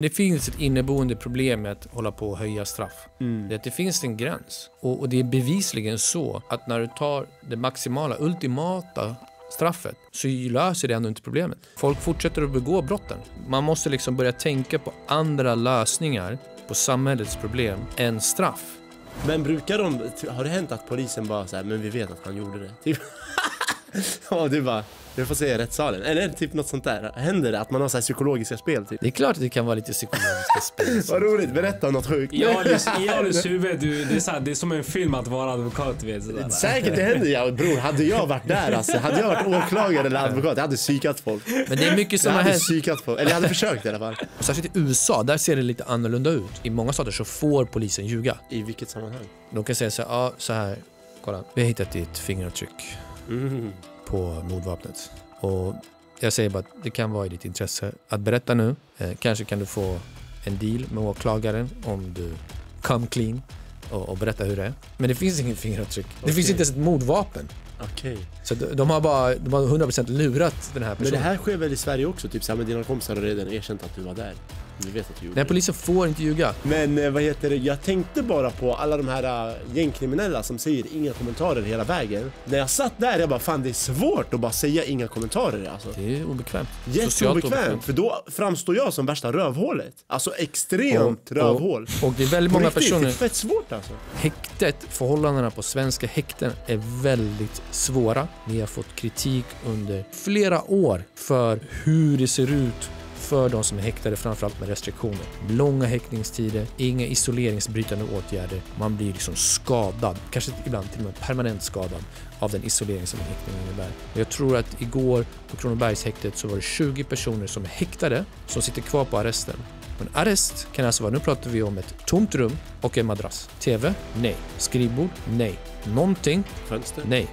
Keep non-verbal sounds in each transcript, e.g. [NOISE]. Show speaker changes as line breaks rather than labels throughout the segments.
Det finns ett inneboende problem med att hålla på och höja straff. Mm. Det, att det finns en gräns. Och, och, det är bevisligen så att när du tar det maximala, ultimata straffet så löser det ändå inte problemet. Folk fortsätter att begå brotten. Man måste liksom börja tänka på andra lösningar på samhällets problem än straff. Men brukar de...
Har det hänt att polisen bara så men vi vet att han gjorde det? Typ. [LAUGHS] [LAUGHS] och du bara, du får se rättssalen. Eller typ något sånt där. Händer det att man har så här psykologiska spel typ? Det är klart att det kan vara lite psykologiska spel. [LAUGHS] Vad roligt, berätta något sjukt. Ja, I Alis huvud, du, det, är så
här, det är som en film att vara advokat. Vet, sådär. [LAUGHS] Säkert det händer. Ja, bror, hade jag varit där alltså, hade jag varit åklagare eller
advokat, jag hade psykat folk. Men det är mycket som jag har hänt. Jag hade psykat folk, eller jag hade försökt i alla fall.
Särskilt i USA, där ser det lite annorlunda ut. I många stater så får polisen ljuga. I vilket sammanhang? De kan säga så här, ja, så här, kolla, vi har hittat ditt fingeravtryck mm. på mordvapnet. Och jag säger bara att det kan vara i ditt intresse att berätta nu. Eh, kanske kan du få en deal med åklagaren om du come clean och, och berätta hur det är. Men det finns inget fingeravtryck. Det finns inte ens ett mordvapen. Okej. Så de, de, har bara de har 100% lurat den
här personen. Men det här sker väl i Sverige också? Typ såhär, men dina kompisar har redan erkänt att du var där. Du vet att du gjorde Nej, polisen får inte ljuga. Men eh, vad heter det, jag tänkte bara på alla de här eh, gängkriminella som säger inga kommentarer hela vägen. När jag satt där, jag bara fan det är svårt att bara säga inga kommentarer alltså. Det är obekvämt. Jätteobekvämt, för då framstår jag som värsta rövhålet. Alltså extremt rövhål. Och det är väldigt många riktigt, personer. Det är fett svårt alltså.
Häktet, förhållandena på svenska häkten är väldigt svåra. Ni har fått kritik under flera år för hur det ser ut för de som är häktade framförallt med restriktioner. Långa häktningstider, inga isoleringsbrytande åtgärder. Man blir liksom skadad, kanske ibland till och med permanent skadad av den isolering som häktningen innebär. Jag tror att igår på Kronobergshäktet så var det 20 personer som är häktade som sitter kvar på arresten. Men arrest kan alltså vara, nu pratar vi om ett tomt rum och en madrass. TV? Nej. Skrivbord? Nej. Någonting? Fönster? Nej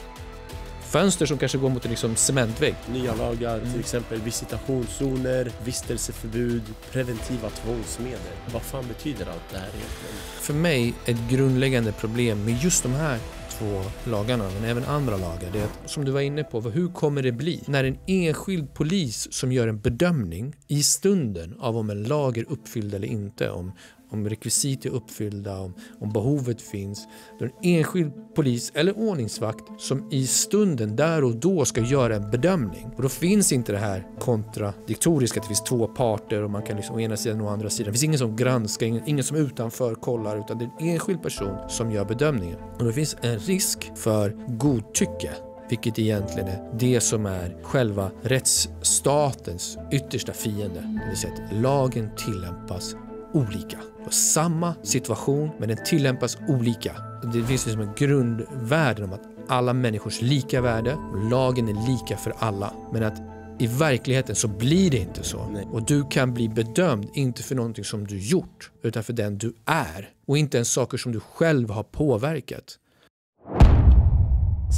fönster som kanske går mot en liksom cementvägg. Nya lagar, till exempel visitationszoner, vistelseförbud, preventiva
tvångsmedel. Vad fan betyder allt det här egentligen?
För mig, ett grundläggande problem med just de här två lagarna, men även andra lagar, det är att, som du var inne på, hur kommer det bli när en enskild polis som gör en bedömning i stunden av om en lag är uppfylld eller inte, om, om rekvisit är uppfyllda, om, om behovet finns. Då en enskild polis eller ordningsvakt som i stunden, där och då, ska göra en bedömning. Och då finns inte det här kontradiktoriska, att det finns två parter och man kan liksom å ena sidan och å andra sidan. Det finns ingen som granskar, ingen, ingen som utanför kollar, utan det är en enskild person som gör bedömningen. Och det finns en risk för godtycke vilket egentligen är det som är själva rättsstatens yttersta fiende. Det vill säga att lagen tillämpas olika. Det var samma situation, men den tillämpas olika. Det finns liksom en grundvärde om att alla människors lika värde och lagen är lika för alla. Men att i verkligheten så blir det inte så. Nej. Och du kan bli bedömd, inte för någonting som du gjort, utan för den du är. Och inte ens saker som du själv har påverkat.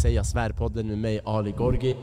Säga svärpodden med mig, Ali Gorgi.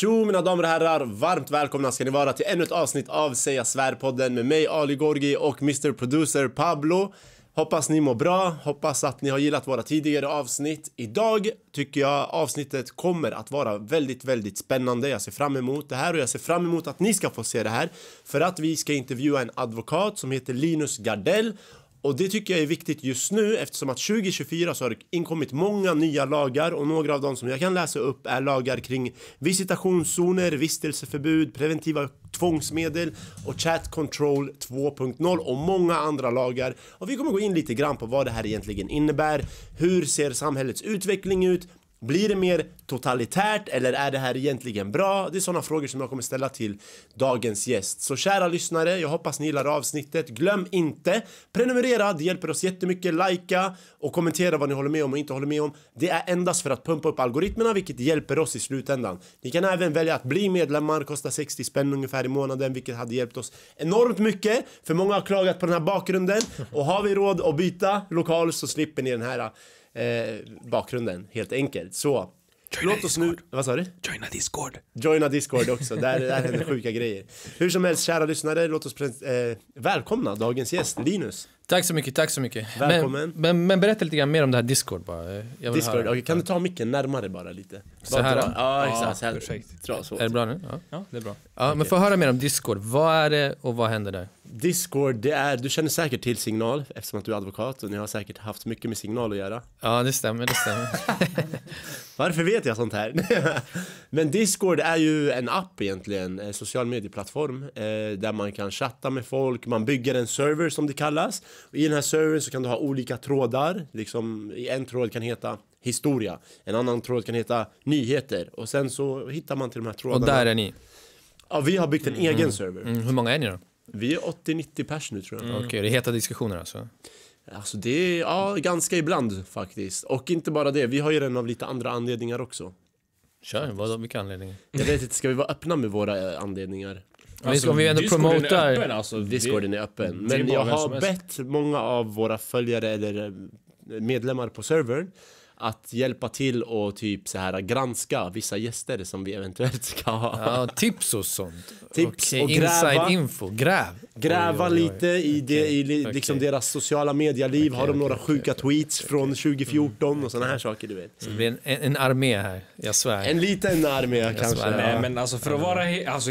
Tjo mina damer och herrar, varmt välkomna ska ni vara till ännu ett avsnitt av Säga Svärpodden med mig Ali Gorgi och Mr Producer Pablo. Hoppas ni mår bra, hoppas att ni har gillat våra tidigare avsnitt. Idag tycker jag avsnittet kommer att vara väldigt, väldigt spännande. Jag ser fram emot det här och jag ser fram emot att ni ska få se det här. För att vi ska intervjua en advokat som heter Linus Gardell och det tycker jag är viktigt just nu eftersom att 2024 så har det inkommit många nya lagar och några av dem som jag kan läsa upp är lagar kring visitationszoner, vistelseförbud, preventiva tvångsmedel och chat control 2.0 och många andra lagar. Och vi kommer gå in lite grann på vad det här egentligen innebär. Hur ser samhällets utveckling ut? Blir det mer totalitärt eller är det här egentligen bra? Det är sådana frågor som jag kommer ställa till dagens gäst. Så kära lyssnare, jag hoppas ni gillar avsnittet. Glöm inte prenumerera, det hjälper oss jättemycket. Lajka och kommentera vad ni håller med om och inte håller med om. Det är endast för att pumpa upp algoritmerna, vilket hjälper oss i slutändan. Ni kan även välja att bli medlemmar, kostar 60 spänn ungefär i månaden, vilket hade hjälpt oss enormt mycket. För många har klagat på den här bakgrunden och har vi råd att byta lokal så slipper ni den här eh, bakgrunden helt enkelt. Så Joina Låt oss Discord. nu, vad sa du?
Joina Discord.
Joina Discord också, [LAUGHS] där, där händer sjuka grejer. Hur som helst, kära lyssnare, låt oss eh, välkomna dagens gäst, Linus.
Tack så mycket, tack så mycket. Välkommen. Men, men, men berätta lite grann mer om det här Discord bara. Discord, höra.
kan du ta micken närmare bara lite? Så här? Dra. Ja, exakt. så här. Är det bra nu? Ja, ja det är bra. Ja, okay. men få
höra mer om Discord. Vad är det och vad händer där?
Discord, det är, du känner säkert till Signal eftersom att du är advokat och ni har säkert haft mycket med Signal att göra. Ja, det stämmer, det stämmer. [LAUGHS] Varför vet jag sånt här? [LAUGHS] Men Discord är ju en app egentligen, en social medieplattform eh, där man kan chatta med folk, man bygger en server som det kallas. Och I den här servern så kan du ha olika trådar, liksom en tråd kan heta historia, en annan tråd kan heta nyheter och sen så hittar man till de här trådarna. Och där är ni? Ja, vi har byggt en mm. egen mm. server. Mm.
Hur många är ni då?
Vi är 80-90 pers nu tror jag. Mm. Okej, okay, det är heta diskussioner alltså? Alltså det är, ja, ganska ibland faktiskt. Och inte bara det, vi har ju den av lite andra anledningar också. Kör,
vad, vilka anledningar?
Jag vet inte, ska vi vara öppna med våra eh, anledningar? Alltså, om vi ändå promotar... alltså. Discorden är öppen. Men jag har bett många av våra följare eller eh, medlemmar på servern att hjälpa till och typ så här granska vissa gäster som vi eventuellt
ska ha. Ja, tips och sånt. Tips okay, och gräva. Inside info, gräv.
Gräva oj, oj, oj. lite i, okay, de, i liksom okay. deras sociala medialiv. har de några sjuka tweets från 2014
mm, och sådana här saker du vet.
Så det blir en, en, armé här, jag svär. En liten armé kanske.
Nej, men alltså för att vara he alltså,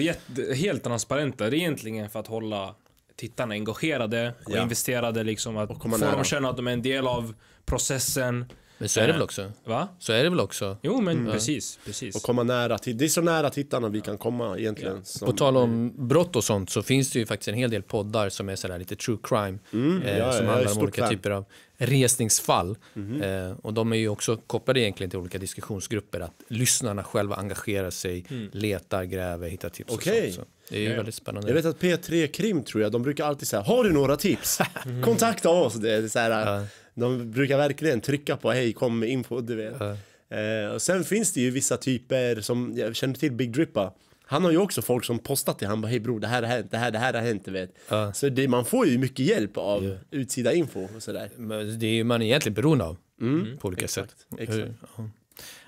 helt transparenta, det egentligen för att hålla tittarna engagerade och ja. investerade liksom att få nära. dem känna att de är en del av processen men så är det väl eh, också? Va?
Så är det väl också?
Jo, men mm. precis, precis. Och komma nära det är så nära
tittarna vi kan komma egentligen. Ja. Som, På tal
om brott och sånt så finns det ju faktiskt en hel del poddar som är sådär lite true crime. Mm. Eh, ja, som handlar om olika fan. typer av resningsfall. Mm. Eh, och de är ju också kopplade egentligen till olika diskussionsgrupper. Att lyssnarna själva engagerar sig, mm. letar, gräver, hittar tips okay. och sånt. Så det är ju yeah. väldigt spännande. Jag vet
att P3 Krim tror jag, de brukar alltid säga, har du några tips? [LAUGHS] Mm. Kontakta oss! Det är så här, ja. De brukar verkligen trycka på hej kom med info, du vet. Mm. Eh, och sen finns det ju vissa typer som, jag känner till Big Drippa. Han har ju också folk som postat till han bara hej bror det här har hänt, det här, det här har hänt, du vet. Mm. Så det, man får ju mycket hjälp av yeah. utsida info och sådär. Men det är ju man egentligen beroende av mm.
på olika Exakt. sätt. Exakt.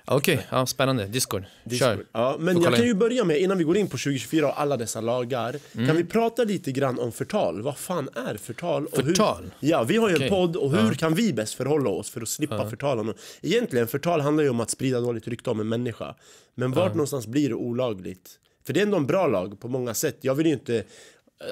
Okej, okay, ja, spännande. Discord. Discord. Kör. Ja, men Får jag kan ju
börja med, innan vi går in på 2024 och alla dessa lagar, mm. kan vi prata lite grann om förtal? Vad fan är förtal? Och Hur, ja, vi har ju okay. en podd och hur ja. kan vi bäst förhålla oss för att slippa ja. förtala Egentligen, förtal handlar ju om att sprida dåligt rykte om en människa. Men vart ja. någonstans blir det olagligt? För det är ändå en bra lag på många sätt. Jag vill ju inte,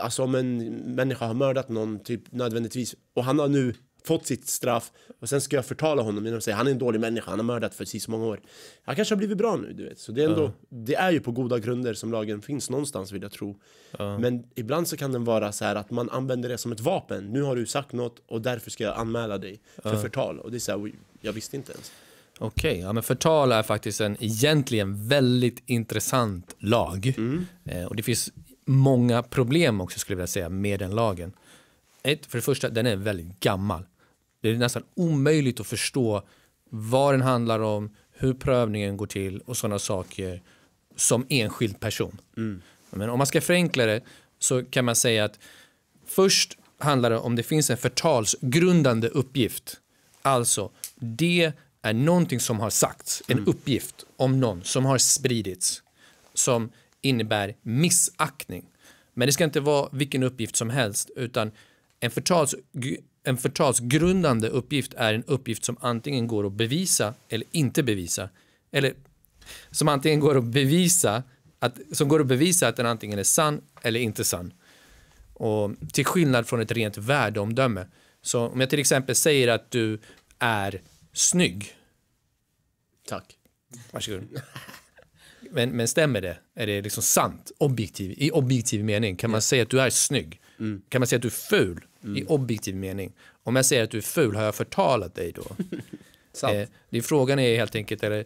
alltså om en människa har mördat någon, typ nödvändigtvis, och han har nu fått sitt straff och sen ska jag förtala honom. Men de säger han är en dålig människa, han har mördat för så många år. Han kanske har blivit bra nu, du vet. Så det är, ändå, uh. det är ju på goda grunder som lagen finns någonstans vill jag tro. Uh. Men ibland så kan den vara så här att man använder det som ett vapen. Nu har du sagt något och därför ska jag anmäla dig för uh. förtal. Och det är så här, jag visste inte ens.
Okej, okay, ja, men förtal är faktiskt en egentligen väldigt intressant lag. Mm. Eh, och det finns många problem också skulle jag vilja säga med den lagen. Ett, för det första, den är väldigt gammal. Det är nästan omöjligt att förstå vad den handlar om, hur prövningen går till och sådana saker som enskild person. Mm. Men om man ska förenkla det så kan man säga att först handlar det om det finns en förtalsgrundande uppgift. Alltså, det är någonting som har sagts, en mm. uppgift om någon som har spridits som innebär missaktning. Men det ska inte vara vilken uppgift som helst utan en förtals en förtalsgrundande uppgift är en uppgift som antingen går att bevisa eller inte bevisa. Eller som antingen går att bevisa att, som går att bevisa att den antingen är sann eller inte sann. Och till skillnad från ett rent värdeomdöme. Så om jag till exempel säger att du är snygg. Tack. Varsågod. Men, men stämmer det? Är det liksom sant? Objektiv, I objektiv mening, kan man säga att du är snygg? Mm. Kan man säga att du är ful mm. i objektiv mening? Om jag säger att du är ful, har jag förtalat dig då? [LAUGHS] eh, det är, frågan är helt enkelt eller,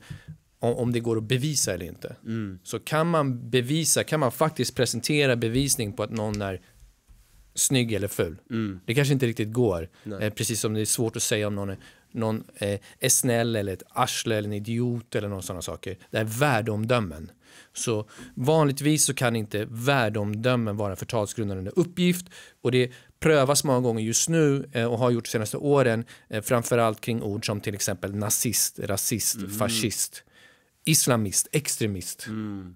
om, om det går att bevisa eller inte. Mm. Så kan man bevisa, kan man faktiskt presentera bevisning på att någon är snygg eller ful? Mm. Det kanske inte riktigt går. Eh, precis som det är svårt att säga om någon är någon eh, är snäll eller ett arsle eller en idiot eller någon sådana saker. Det är värdeomdömen. Så vanligtvis så kan inte värdeomdömen vara en förtalsgrundande uppgift och det prövas många gånger just nu eh, och har gjort de senaste åren eh, framförallt kring ord som till exempel nazist, rasist, mm. fascist, islamist, extremist. Mm.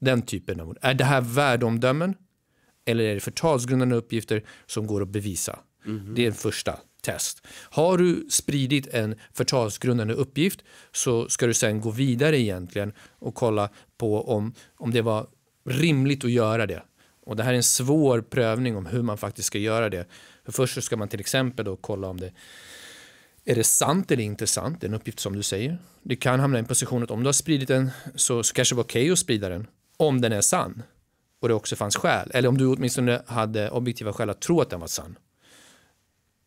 Den typen av ord. Är det här värdeomdömen eller är det förtalsgrundande uppgifter som går att bevisa? Mm. Det är den första test. Har du spridit en förtalsgrundande uppgift så ska du sen gå vidare egentligen och kolla på om, om det var rimligt att göra det. Och det här är en svår prövning om hur man faktiskt ska göra det. För först ska man till exempel då kolla om det är det sant eller inte sant, det är en uppgift som du säger. Det kan hamna i en position att om du har spridit den så, så kanske det var okej okay att sprida den, om den är sann och det också fanns skäl, eller om du åtminstone hade objektiva skäl att tro att den var sann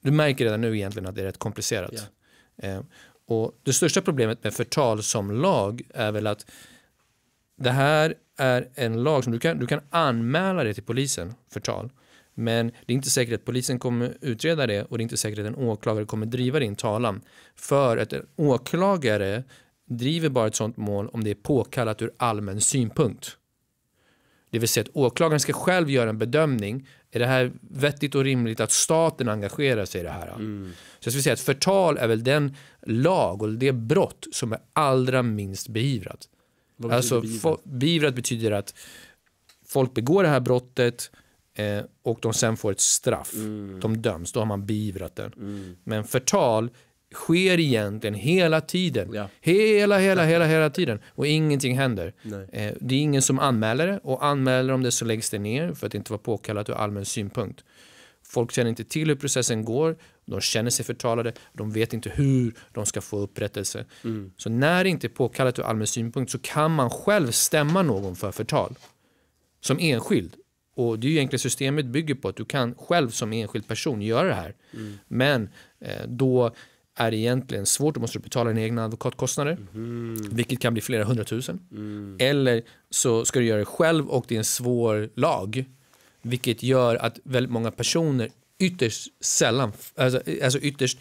du märker redan nu egentligen att det är rätt komplicerat. Yeah. Eh, och det största problemet med förtal som lag är väl att det här är en lag som du kan, du kan anmäla det till polisen, förtal. Men det är inte säkert att polisen kommer utreda det och det är inte säkert att en åklagare kommer driva din talan. För att en åklagare driver bara ett sånt mål om det är påkallat ur allmän synpunkt. Det vill säga att åklagaren ska själv göra en bedömning. Är det här vettigt och rimligt att staten engagerar sig i det här? Mm. Så jag skulle säga att förtal är väl den lag och det brott som är allra minst beivrat. Vad alltså beivrat? beivrat? betyder att folk begår det här brottet eh, och de sen får ett straff. Mm. De döms, då har man beivrat det. Mm. Men förtal sker egentligen hela tiden. Ja. Hela, hela, hela, hela tiden. Och ingenting händer. Nej. Eh, det är ingen som anmäler det. Och anmäler om det så läggs det ner för att det inte var påkallat ur allmän synpunkt. Folk känner inte till hur processen går. De känner sig förtalade. De vet inte hur de ska få upprättelse. Mm. Så när det inte är påkallat ur allmän synpunkt så kan man själv stämma någon för förtal. Som enskild. Och det är ju egentligen systemet bygger på att du kan själv som enskild person göra det här. Mm. Men eh, då är egentligen svårt, då måste du betala dina egna advokatkostnader, mm. vilket kan bli flera hundratusen. Mm. Eller så ska du göra det själv och det är en svår lag, vilket gör att väldigt många personer ytterst sällan, alltså, alltså ytterst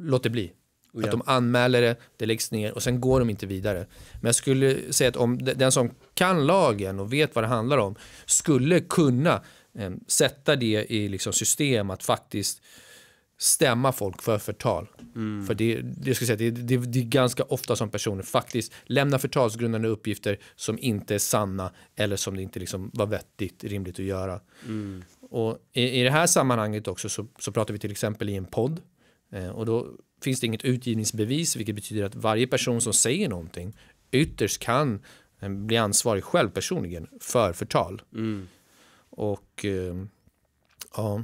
låter bli. Oh ja. Att de anmäler det, det läggs ner och sen går de inte vidare. Men jag skulle säga att om den som kan lagen och vet vad det handlar om skulle kunna eh, sätta det i liksom system att faktiskt stämma folk för förtal. Mm. För det, det, ska säga, det, det, det, är ganska ofta som personer faktiskt lämnar förtalsgrundande uppgifter som inte är sanna eller som det inte liksom var vettigt, rimligt att göra. Mm. Och i, i, det här sammanhanget också så, så, pratar vi till exempel i en podd eh, och då finns det inget utgivningsbevis vilket betyder att varje person som säger någonting ytterst kan eh, bli ansvarig själv personligen för förtal. Mm. Och eh, ja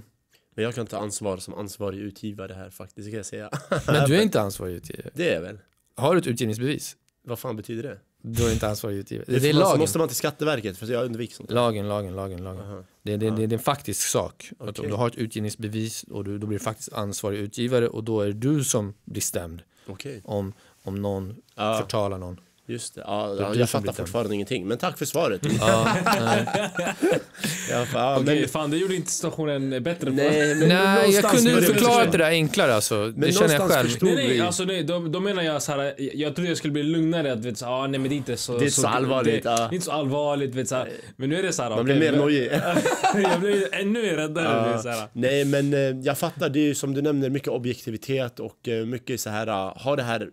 men jag kan ta ansvar som ansvarig utgivare här faktiskt, kan jag säga. [LAUGHS] Men du
är [LAUGHS] inte ansvarig utgivare? Det är jag väl. Har du ett utgivningsbevis? Vad fan betyder det? Du är inte ansvarig utgivare. Det, det är man, lagen. måste
man till Skatteverket för jag undviker sånt.
Lagen, lagen, lagen, lagen. Aha. Det, det, det, det är en faktisk sak. Okay. Att om du har ett utgivningsbevis och du, då blir du faktiskt ansvarig utgivare och då är det du som blir stämd. Okay. Om, om någon ah. förtalar någon.
Just det. Ja, ja, jag fattar fortfarande den. ingenting, men tack för svaret.
ja, [LAUGHS]
ja, fan, okay, men...
fan, det gjorde inte situationen bättre. Nej, men nej jag kunde ju förklarat det där
enklare alltså. Men det känner jag själv. Nej, nej, alltså,
nej, då, då menar jag så här, jag trodde jag skulle bli lugnare. Att, vet, så, ah, nej, men det är inte så, det är så, så allvarligt. Det, ja. inte så allvarligt. Vet, så här. Men nu är det så här. Man blir mer nojig. [LAUGHS] jag blir ännu mer räddare. Ja. Så här. Nej,
men eh, jag fattar. Det är ju som du nämner mycket objektivitet och eh, mycket så här, ah, ha det här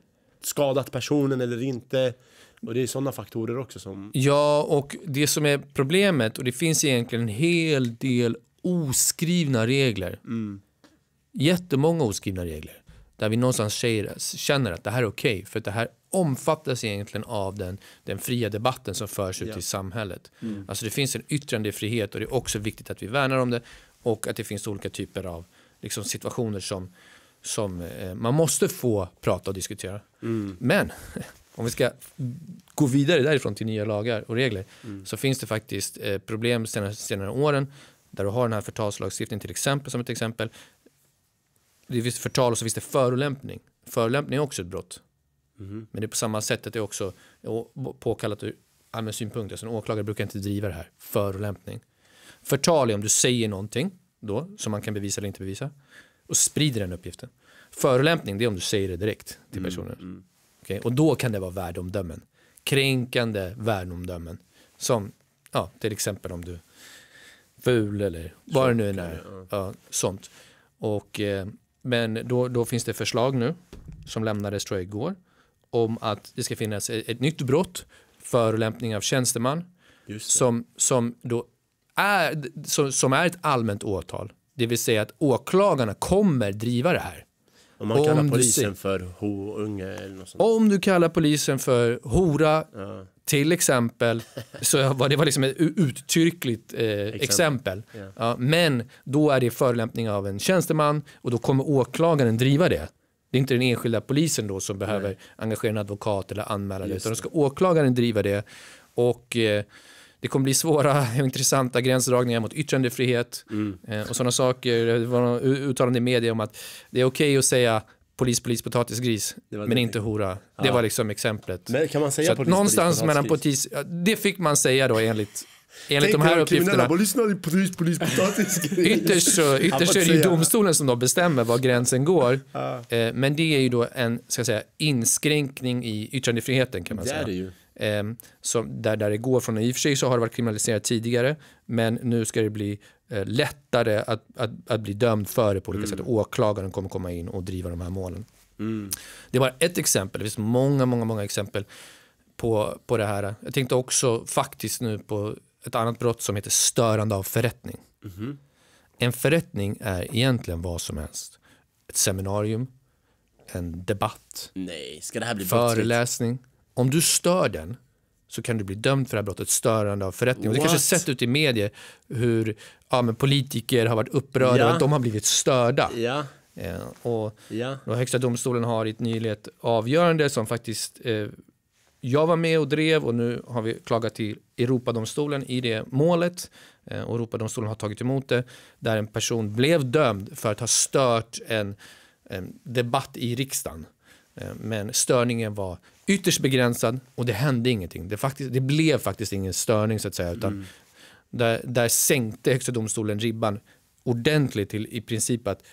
skadat personen eller inte. Och det är sådana faktorer också som...
Ja, och det som är problemet, och det finns egentligen en hel del oskrivna regler. Mm. Jättemånga oskrivna regler. Där vi någonstans säger, känner att det här är okej, okay, för det här omfattas egentligen av den, den fria debatten som förs ute ja. i samhället. Mm. Alltså det finns en yttrandefrihet och det är också viktigt att vi värnar om det och att det finns olika typer av liksom, situationer som som eh, man måste få prata och diskutera. Mm. Men [LAUGHS] om vi ska gå vidare därifrån till nya lagar och regler mm. så finns det faktiskt eh, problem senare, senare åren där du har den här förtalslagstiftningen till exempel som ett exempel. Det finns förtal och så finns det förolämpning. Förolämpning är också ett brott. Mm. Men det är på samma sätt att det är också påkallat ur allmän synpunkt. Alltså en åklagare brukar inte driva det här. Förolämpning. Förtal är om du säger någonting då som man kan bevisa eller inte bevisa och sprider den uppgiften. Förolämpning, det är om du säger det direkt till mm, personen. Mm. Okay? Och då kan det vara värdeomdömen. Kränkande värdeomdömen. Som, ja, till exempel om du ful eller vad det nu än är. Ja. ja. sånt. Och, eh, men då, då finns det förslag nu, som lämnades tror jag igår, om att det ska finnas ett, ett nytt brott, förolämpning av tjänsteman, som, som då är, som, som är ett allmänt åtal. Det vill säga att åklagarna kommer driva det här. Om man om kallar polisen
för horunge eller något
sånt. Om du kallar polisen för hora, ja. till exempel, så var det var liksom ett uttryckligt eh, exempel. exempel. Ja. Ja, men då är det förolämpning av en tjänsteman och då kommer åklagaren driva det. Det är inte den enskilda polisen då som behöver Nej. engagera en advokat eller anmäla det, utan då ska åklagaren driva det. Och eh, det kommer bli svåra [LAUGHS] och intressanta gränsdragningar mot yttrandefrihet mm. Eh, och sådana saker. Det var någon uttalande i media om att det är okej okay att säga polis, polis, potatisgris, men det. inte hora. Ja. Det var liksom exemplet. Men kan man säga Så polis, någonstans polis, mellan potatis, det fick man säga då enligt Enligt Tänk de här uppgifterna.
Polis, polis, ytterst så, ytterst är det ju
domstolen som då bestämmer var gränsen går. Ah. Men det är ju då en ska säga, inskränkning i yttrandefriheten kan man det säga eh, som, där, där det går från, i och för sig så har det varit kriminaliserat tidigare, men nu ska det bli eh, lättare att, att, att, bli dömd för det på olika mm. sätt. Åklagaren kommer komma in och driva de här målen. Mm. Det är bara ett exempel, det finns många, många, många exempel på, på det här. Jag tänkte också faktiskt nu på ett annat brott som heter störande av förrättning. Mm. En förrättning är egentligen vad som helst. Ett seminarium, en debatt,
Nej, ska det här bli föreläsning.
Brottsligt? Om du stör den så kan du bli dömd för det här brottet, störande av förrättning. What? det kanske sett ut i medier hur ja, men politiker har varit upprörda ja. och att de har blivit störda. Ja. Ja, eh, och, ja. och Högsta domstolen har i ett nyligt avgörande som faktiskt eh, jag var med och drev och nu har vi klagat till Europadomstolen i det målet. Eh, och Europadomstolen har tagit emot det där en person blev dömd för att ha stört en, en debatt i riksdagen. Eh, men störningen var ytterst begränsad och det hände ingenting. Det, faktiskt, det blev faktiskt ingen störning så att säga. Utan mm. där, där sänkte Högsta domstolen ribban ordentligt till i princip att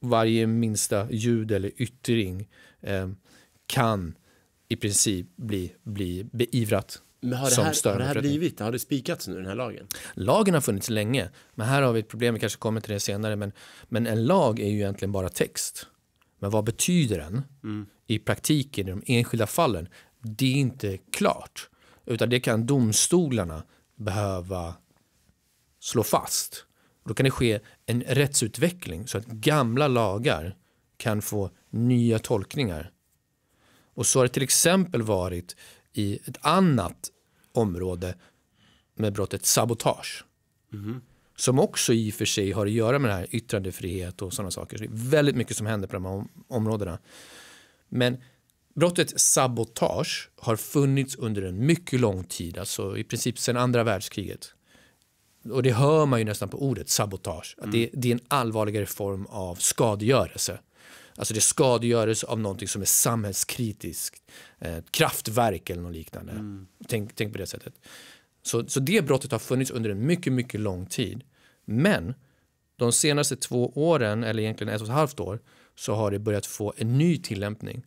varje minsta ljud eller yttring eh, kan i princip bli, bli beivrat. Men har det, här, har det här blivit, har det spikats nu den här lagen? Lagen har funnits länge, men här har vi ett problem, vi kanske kommer till det senare, men, men en lag är ju egentligen bara text. Men vad betyder den? Mm i praktiken, i de enskilda fallen, det är inte klart. Utan det kan domstolarna behöva slå fast. Då kan det ske en rättsutveckling så att gamla lagar kan få nya tolkningar. Och så har det till exempel varit i ett annat område med brottet sabotage. Mm. Som också i och för sig har att göra med det här yttrandefrihet och sådana saker. Så det är väldigt mycket som händer på de här områdena. Men brottet sabotage har funnits under en mycket lång tid, alltså i princip sedan andra världskriget. Och det hör man ju nästan på ordet sabotage, mm. det, det, är en allvarligare form av skadegörelse. Alltså det är skadegörelse av någonting som är samhällskritiskt, eh, kraftverk eller något liknande. Mm. Tänk, tänk på det sättet. Så, så det brottet har funnits under en mycket, mycket lång tid. Men de senaste två åren, eller egentligen ett och ett halvt år, så har det börjat få en ny tillämpning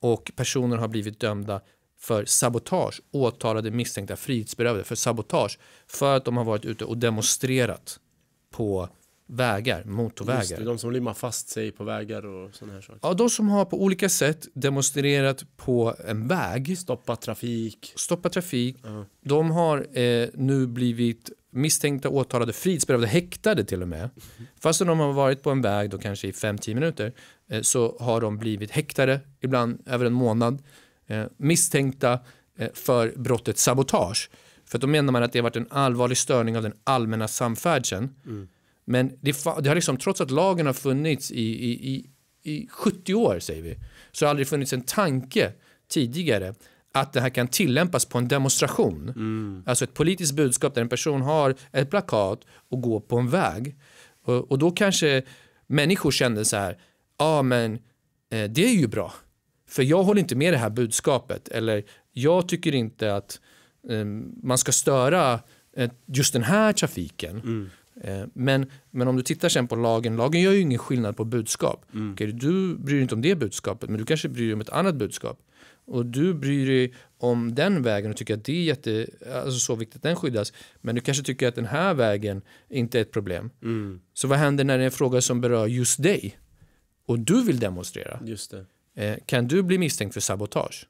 och personer har blivit dömda för sabotage, åtalade misstänkta frihetsberövade för sabotage för att de har varit ute och demonstrerat på vägar, motorvägar. Just det,
de som limmar fast sig på vägar och sådana här saker.
Ja, de som har på olika sätt demonstrerat på en väg. Stoppa trafik. Stoppa trafik. Uh. De har eh, nu blivit misstänkta, åtalade, frihetsberövade, häktade till och med. Mm. Mm-hmm. Fastän de har varit på en väg då kanske i 5-10 minuter eh, så har de blivit häktade, ibland över en månad, eh, misstänkta eh, för brottet sabotage. För då menar man att det har varit en allvarlig störning av den allmänna samfärdseln. Mm men det, det, har liksom, trots att lagen har funnits i, i, i, i 70 år, säger vi, så har det aldrig funnits en tanke tidigare att det här kan tillämpas på en demonstration. Mm. Alltså ett politiskt budskap där en person har ett plakat och går på en väg. Och, och då kanske människor kände så här, ja ah, men eh, det är ju bra. För jag håller inte med det här budskapet eller jag tycker inte att eh, man ska störa eh, just den här trafiken. Mm. Eh, men, men om du tittar sen på lagen, lagen gör ju ingen skillnad på budskap. Mm. Okay, du bryr dig inte om det budskapet, men du kanske bryr dig om ett annat budskap. Och du bryr dig om den vägen och tycker att det är jätte, alltså så viktigt att den skyddas. Men du kanske tycker att den här vägen inte är ett problem. Mm. Så vad händer när det är en fråga som berör just dig? Och du vill demonstrera? Just det. Eh, kan du bli misstänkt för sabotage?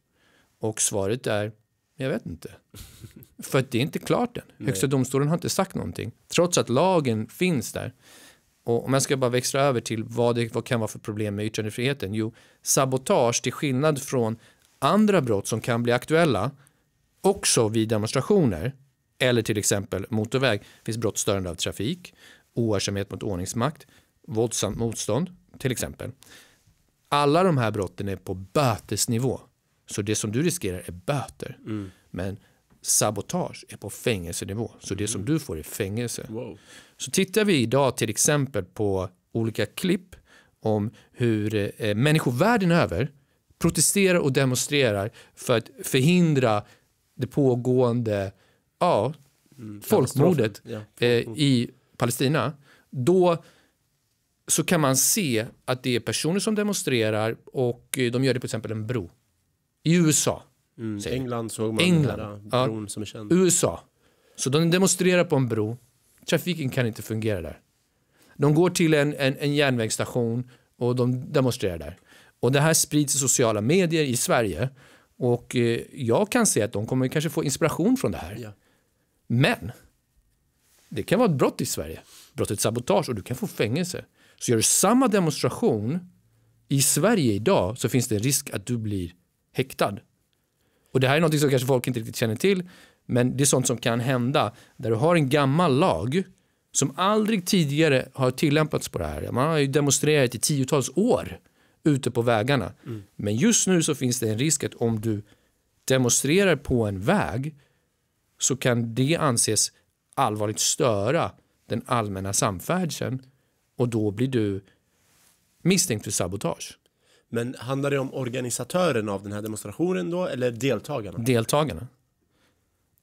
Och svaret är jag vet inte. [LAUGHS] För det är inte klart än. Nej. Högsta domstolen har inte sagt någonting. Trots att lagen finns där. Och om jag ska bara växla över till vad det vad kan vara för problem med yttrandefriheten. Jo, sabotage till skillnad från andra brott som kan bli aktuella också vid demonstrationer eller till exempel motorväg. Det finns brott störande av trafik, Oersamhet mot ordningsmakt, våldsamt motstånd till exempel. Alla de här brotten är på bötesnivå. Så det som du riskerar är böter. Mm. Men sabotage är på fängelsenivå. Så det som mm. du får är fängelse. Wow. Så tittar vi idag till exempel på olika klipp om hur eh, människor världen över protesterar och demonstrerar för att förhindra det pågående ja, mm, folkmordet ja, eh, i Palestina. Då så kan man se att det är personer som demonstrerar och eh, de gör det på till exempel en bro. I USA. Mm, England såg man England, den där bron ja, som är känd. USA. Så de demonstrerar på en bro. Trafiken kan inte fungera där. De går till en, en, en järnvägsstation och de demonstrerar där. Och det här sprids i sociala medier i Sverige. Och eh, jag kan se att de kommer kanske få inspiration från det här. Ja. Men det kan vara ett brott i Sverige. Brottet sabotage och du kan få fängelse. Så gör du samma demonstration i Sverige idag så finns det en risk att du blir häktad. Och det här är något som kanske folk inte riktigt känner till, men det är sånt som kan hända där du har en gammal lag som aldrig tidigare har tillämpats på det här. Man har ju demonstrerat i tiotals år ute på vägarna. Mm. Men just nu så finns det en risk att om du demonstrerar på en väg så kan det anses allvarligt störa den allmänna samfärdseln och då blir du misstänkt för sabotage. Men handlar det om organisatören av den här demonstrationen då eller deltagarna? Deltagarna.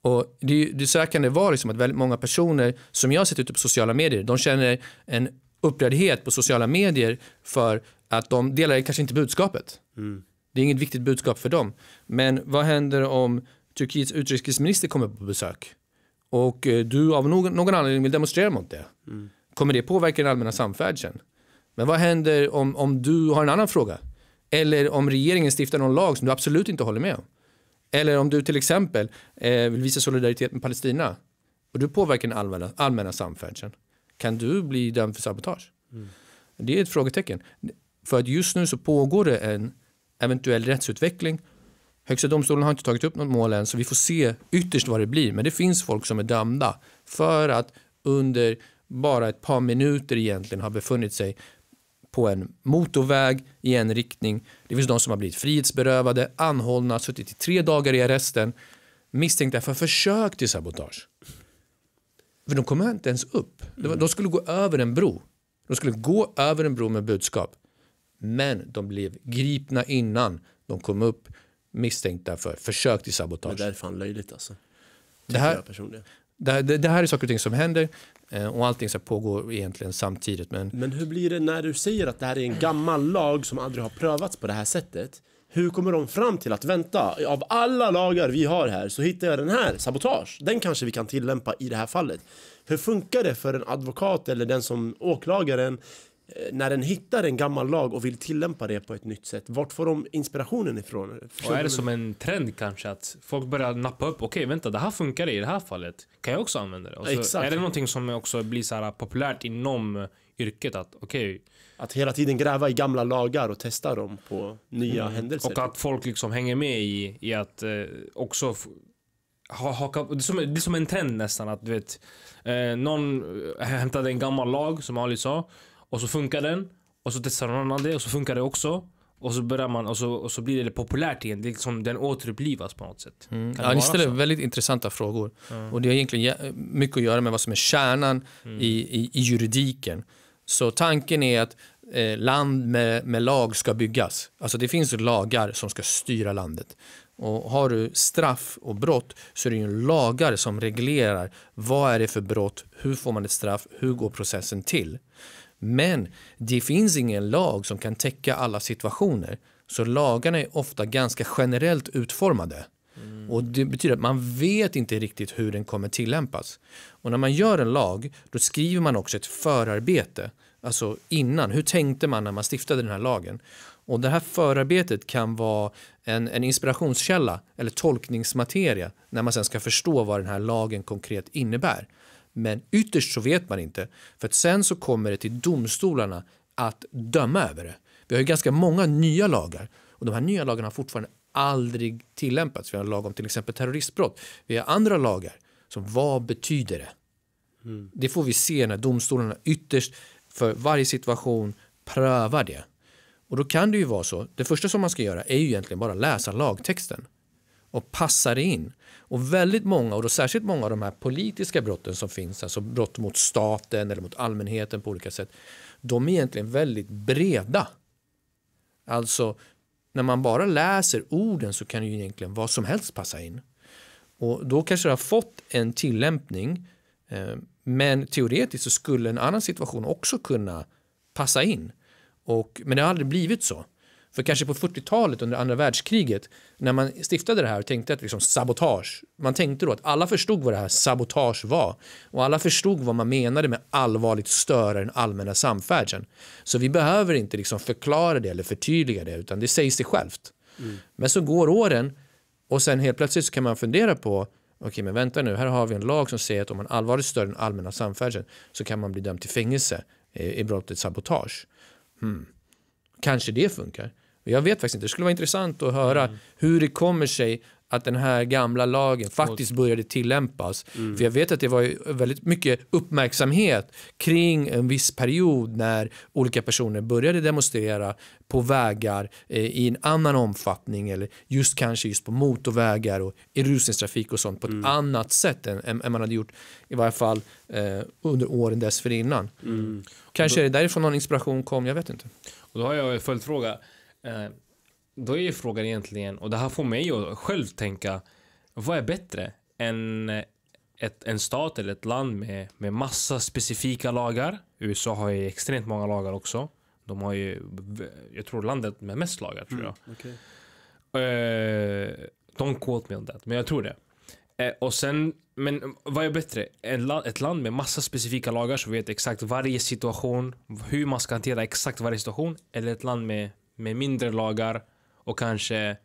Och det, det sökande var liksom att väldigt många personer som jag har sett ute på sociala medier, de känner en upprördhet på sociala medier för att de delar kanske inte budskapet. Mm. Det är inget viktigt budskap för dem. Men vad händer om Turkiets utrikesminister kommer på besök och eh, du av någon, någon anledning vill demonstrera mot det? Mm. Kommer det påverka den allmänna samfärdseln? Men vad händer om, om du har en annan fråga? Eller om regeringen stiftar någon lag som du absolut inte håller med om. Eller om du till exempel eh, vill visa solidaritet med Palestina och du påverkar den allmänna, allmänna samfärdseln. Kan du bli dömd för sabotage? Mm. Det är ett frågetecken. För att just nu så pågår det en eventuell rättsutveckling. Högsta domstolen har inte tagit upp något mål än så vi får se ytterst vad det blir. Men det finns folk som är dömda för att under bara ett par minuter egentligen har befunnit sig på en motorväg i en riktning. Det finns de som har blivit frihetsberövade, anhållna, suttit i tre dagar i arresten misstänkta för försök till sabotage. För de kommer inte ens upp. Mm. De skulle gå över en bro. De skulle gå över en bro med budskap. Men de blev gripna innan de kom upp misstänkta för försök till sabotage. Det där är fan löjligt alltså. Det här, det, här, det här är saker och ting som händer. Eh, och allting så pågår egentligen samtidigt. Men... men hur blir det
när du säger att det här är en gammal lag som aldrig har prövats på det här sättet? Hur kommer de fram till att vänta, av alla lagar vi har här så hittar jag den här, sabotage. Den kanske vi kan tillämpa i det här fallet. Hur funkar det för en advokat eller den som åklagaren Eh, när den hittar en gammal lag och vill tillämpa det på ett nytt sätt, vart får de inspirationen ifrån? och är det som
en trend kanske att folk börjar nappa upp, okej okay, vänta det här funkar i det här fallet, kan jag också använda det? Exakt. Är det någonting som också blir så här populärt inom eh, yrket att okej. Okay. att hela tiden gräva i gamla lagar och testa dem på nya mm. händelser. Och att typ. folk liksom hänger med i, i att eh, också haka, det, är som, det är som en trend nästan att du vet, eh, någon eh, hämtade en gammal lag som Ali sa och så funkar den. Och så testar någon annan det och så funkar det också. Och så börjar man och så, och så blir det populärt igen. Det är
liksom, den återupplivas på något sätt. Mm. Ja, ni ställer så? väldigt intressanta frågor. Mm. Och det har egentligen mycket att göra med vad som är kärnan mm. i, i, i, juridiken. Så tanken är att eh, land med, med lag ska byggas. Alltså det finns lagar som ska styra landet. Och har du straff och brott så är det ju lagar som reglerar vad är det för brott, hur får man ett straff, hur går processen till. Men det finns ingen lag som kan täcka alla situationer. Så lagarna är ofta ganska generellt utformade. Mm. Och Det betyder att man vet inte riktigt hur den kommer tillämpas. Och När man gör en lag då skriver man också ett förarbete. Alltså innan, hur tänkte man när man stiftade den här lagen? Och Det här förarbetet kan vara en, en inspirationskälla eller tolkningsmateria när man sen ska förstå vad den här lagen konkret innebär. Men ytterst så vet man inte, för att sen så kommer det till domstolarna att döma över det. Vi har ju ganska många nya lagar och de här nya lagarna har fortfarande aldrig tillämpats. Vi har en lag om till exempel terroristbrott. Vi har andra lagar. som Vad betyder det? Mm. Det får vi se när domstolarna ytterst för varje situation prövar det. Och då kan det ju vara så. Det första som man ska göra är ju egentligen bara läsa lagtexten och passa det in. Och väldigt många, och då särskilt många av de här politiska brotten som finns, alltså brott mot staten eller mot allmänheten på olika sätt, de är egentligen väldigt breda. Alltså, när man bara läser orden så kan ju egentligen vad som helst passa in. Och då kanske det har fått en tillämpning, eh, men teoretiskt så skulle en annan situation också kunna passa in. Och, men det har aldrig blivit så. För kanske på 40-talet under andra världskriget när man stiftade det här och tänkte att liksom sabotage, man tänkte då att alla förstod vad det här sabotage var och alla förstod vad man menade med allvarligt störa den allmänna samfärdseln. Så vi behöver inte liksom förklara det eller förtydliga det utan det säger sig självt. Mm. Men så går åren och sen helt plötsligt kan man fundera på okej men vänta nu, här har vi en lag som säger att om man allvarligt stör den allmänna samfärdseln så kan man bli dömd till fängelse eh, i brottet sabotage. Hmm. Kanske det funkar. Jag vet faktiskt inte. Det skulle vara intressant att höra mm. hur det kommer sig att den här gamla lagen faktiskt började tillämpas. Mm. För jag vet att det var väldigt mycket uppmärksamhet kring en viss period när olika personer började demonstrera på vägar eh, i en annan omfattning eller just kanske just på motorvägar och i rusningstrafik och sånt på ett mm. annat sätt än, än, man hade gjort i varje fall eh, under åren dessförinnan. Mm. Kanske då, är det därifrån någon inspiration kom, jag vet inte.
Och då har jag en följdfråga. Eh, då är ju frågan egentligen, och det här får mig att själv tänka, vad är bättre? än eh, ett, en stat eller ett land med, med massa specifika lagar. USA har ju extremt många lagar också. De har ju, jag tror landet med mest lagar tror jag. Mm, okay. uh, eh, don't quote me on that, men jag tror det. Uh, och sen, men vad är bättre? En, ett land med massa specifika lagar som vet exakt varje situation, hur man ska hantera exakt varje situation. Eller ett land med med mindre lagar och kanske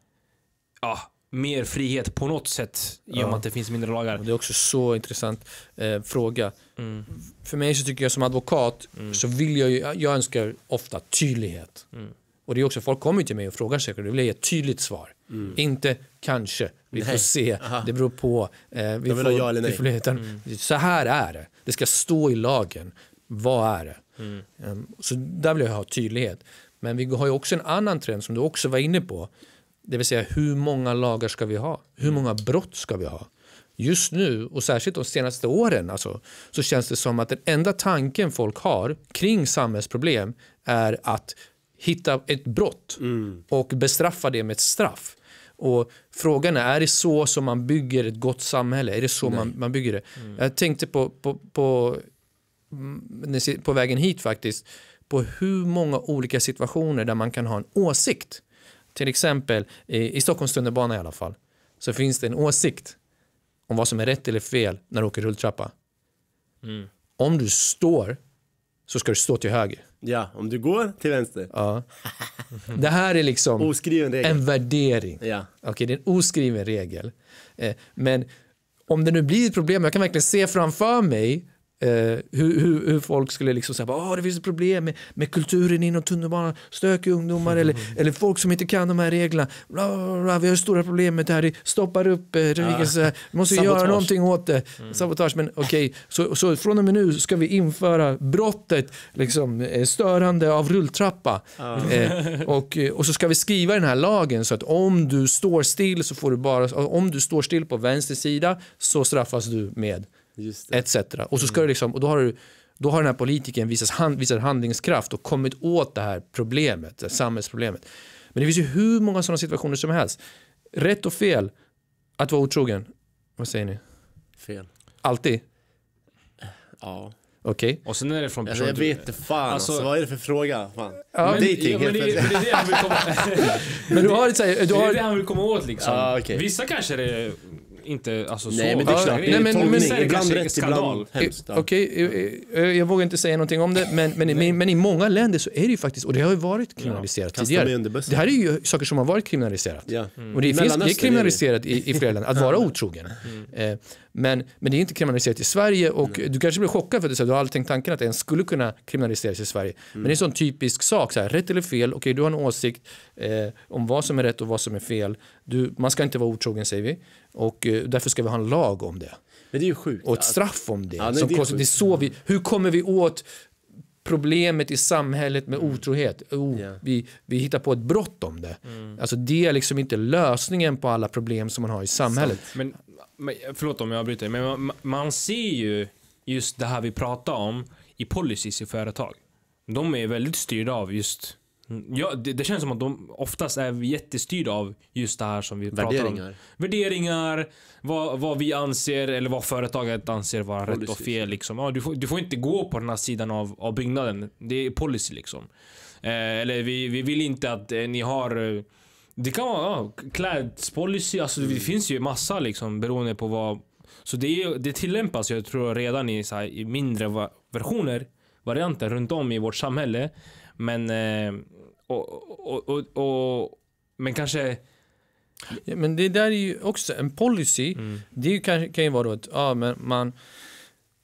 ja,
mer frihet på något sätt i och med att det finns mindre lagar. Det är också så intressant eh, fråga. Mm. För mig så tycker jag som advokat mm. så vill jag ju, jag önskar ofta tydlighet. Mm. Och det är också, folk kommer till mig och frågar saker, då vill jag ge ett tydligt svar. Mm. Inte kanske, vi nej. får se, Aha. det beror på. Eh, vi, får, ja eller nej. vi får, utan, mm. Så här är det, det ska stå i lagen, vad är det? Um, så där vill jag ha tydlighet. Men vi har ju också en annan trend som du också var inne på. Det vill säga hur många lagar ska vi ha? Hur många brott ska vi ha? Just nu, och särskilt de senaste åren, alltså, så känns det som att den enda tanken folk har kring samhällsproblem är att hitta ett brott mm. och bestraffa det med ett straff. Och frågan är, är det så som man bygger ett gott samhälle? Är det så man, man bygger det? Mm. Jag tänkte på, på, på, mm, på vägen hit faktiskt, på hur många olika situationer där man kan ha en åsikt. Till exempel i Stockholms tunnelbana i alla fall så finns det en åsikt om vad som är rätt eller fel när du åker rulltrappa. Mm. Om du står så ska du stå till höger. Ja, om du går till vänster. Ja. Det här är liksom en värdering. Ja. Okay, det är en oskriven regel. Eh, men om det nu blir ett problem, jag kan verkligen se framför mig Eh, hur, hur, hur, folk skulle liksom säga att ah, det finns ett problem med, med kulturen inom tunnelbanan, stökiga ungdomar mm. eller, [LAUGHS] eller folk som inte kan de här reglerna. Bla, bla, bla, vi har stora problem med det här, det stoppar upp eh, ja. så måste göra någonting åt det. Mm. Sabotage, men okej, okay. så, så från och med nu ska vi införa brottet liksom, eh, störande av rulltrappa. Mm. Eh, och, och så ska vi skriva den här lagen så att om du står still så får du bara, om du står still på vänster sida så straffas du med etc. Och, så ska mm. du liksom, och då, har du, då har den här politiken visat, hand, visat handlingskraft och kommit åt det här problemet, det här samhällsproblemet. Men det finns ju hur många sådana situationer som helst. Rätt och fel att vara otrogen. Vad säger ni? Fel. Alltid? Ja. Okej. Okay. Och
sen är det från alltså, person Jag vet inte fan alltså, alltså, vad är det för fråga?
Fan. Ja, men, det, är det han vill komma åt. men Det är det han vill komma [LAUGHS] åt liksom. Ah, okay. Vissa kanske det inte alltså, Nej, så. Men det är klart. Nej, men, men, men, ibland rätt, skandal. ibland eh,
Okej, okay, eh, eh, jag vågar inte säga någonting om det, men, men, men, i många länder så är det ju faktiskt, och det har ju varit kriminaliserat ja. tidigare. Det här är ju saker som har varit kriminaliserat. Ja. Mm. Och det finns, det är kriminaliserat I, i flera länder, att [LAUGHS] vara otrogen. Mm. Men, men det är inte kriminaliserat i Sverige och mm. du kanske blir chockad för att du, har aldrig tänkt tanken att det ens skulle kunna kriminaliseras i Sverige. Men det är en mm. sån typisk sak, så här, rätt eller fel, okej okay, du har en åsikt eh, om vad som är rätt och vad som är fel. Du, man ska inte vara otrogen säger vi. Och eh, därför ska vi ha en lag om det. Men det är ju sjukt. Och ett alltså. straff om det. Ja, som det är, kostar, det är så vi, hur kommer vi åt problemet i samhället med mm. otrohet. Oh, yeah. vi, vi hittar på ett brott om det. Mm. Alltså det är liksom inte lösningen på alla problem som man har i samhället.
men, men, förlåt om jag avbryter, men man, man, ser ju just det här vi pratar om i policies i företag. De är väldigt styrda av just Mm, ja, det, det, känns som att de oftast är jättestyrda av just det här som vi pratar om. Värderingar. Vad, vad vi anser eller vad företaget anser vara policy. rätt och fel. Liksom. Ja, du, får, du får inte gå på den här sidan av, av byggnaden. Det är policy liksom. Eh, eller vi, vi vill inte att eh, ni har eh, det kan vara ja, klädpolicy, alltså det mm. finns ju massa liksom beroende på vad. Så det, det tillämpas jag tror redan i, så här, i mindre versioner, varianter runt om i vårt samhälle.
Men eh, och, och, och, men kanske ja, men det där är ju också en policy. Mm. Det kan, kan ju vara då att ja, men man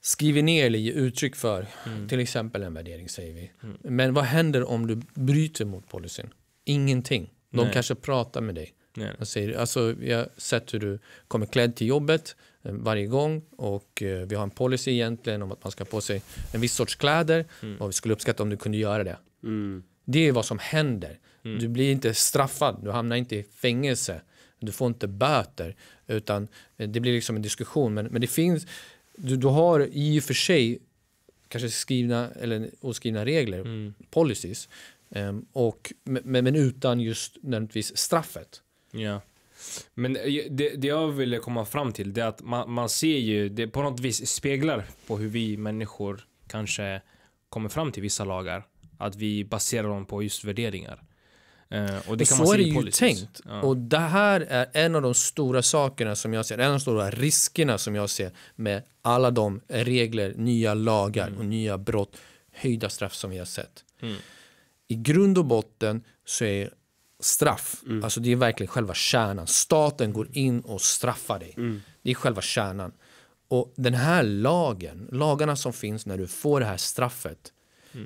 skriver ner eller ger uttryck för mm. till exempel en värdering säger vi. Mm. Men vad händer om du bryter mot policyn? Ingenting. De Nej. kanske pratar med dig. Nej. säger, alltså, jag har sett hur du kommer klädd till jobbet eh, varje gång och eh, vi har en policy egentligen om att man ska ha på sig en viss sorts kläder mm. och vi skulle uppskatta om du kunde göra det. Mm. Det är vad som händer. Mm. Du blir inte straffad, du hamnar inte i fängelse, du får inte böter. Utan eh, det blir liksom en diskussion. Men, men det finns, du, du har i och för sig kanske skrivna eller oskrivna regler, mm. policies. Um, och, men, men utan just nödvändigtvis straffet.
Yeah. Men eh, det, det, jag ville komma fram till det är att man, man, ser ju, det på något vis speglar på hur vi människor kanske kommer fram till vissa lagar. Att vi baserar
dem på just värderingar. Uh, och det och kan så man är det ju tänkt. Ja. Och det här är en av de stora sakerna som jag ser, en av de stora riskerna som jag ser med alla de regler, nya lagar mm. och nya brott, höjda straff som vi har sett. Mm. I grund och botten så är straff, mm. alltså det är verkligen själva kärnan. Staten går in och straffar dig. Mm. Det är själva kärnan. Och den här lagen, lagarna som finns när du får det här straffet,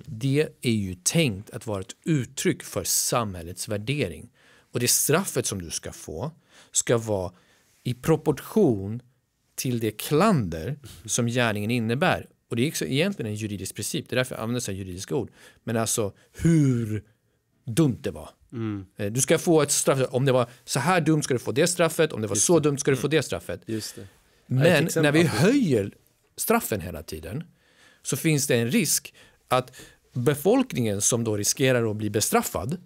det är ju tänkt att vara ett uttryck för samhällets värdering. Och det straffet som du ska få ska vara i proportion till det klander som gärningen innebär. Och det är egentligen en juridisk princip, det är därför jag använder så juridiska ord. Men alltså hur dumt det var. Mm. Eh, du ska få ett straff, om det var så här dumt ska du få det straffet, om det var Just så det. dumt ska du få mm. det straffet. Det. Men när vi höjer straffen hela tiden så finns det en risk att befolkningen som då riskerar att bli bestraffad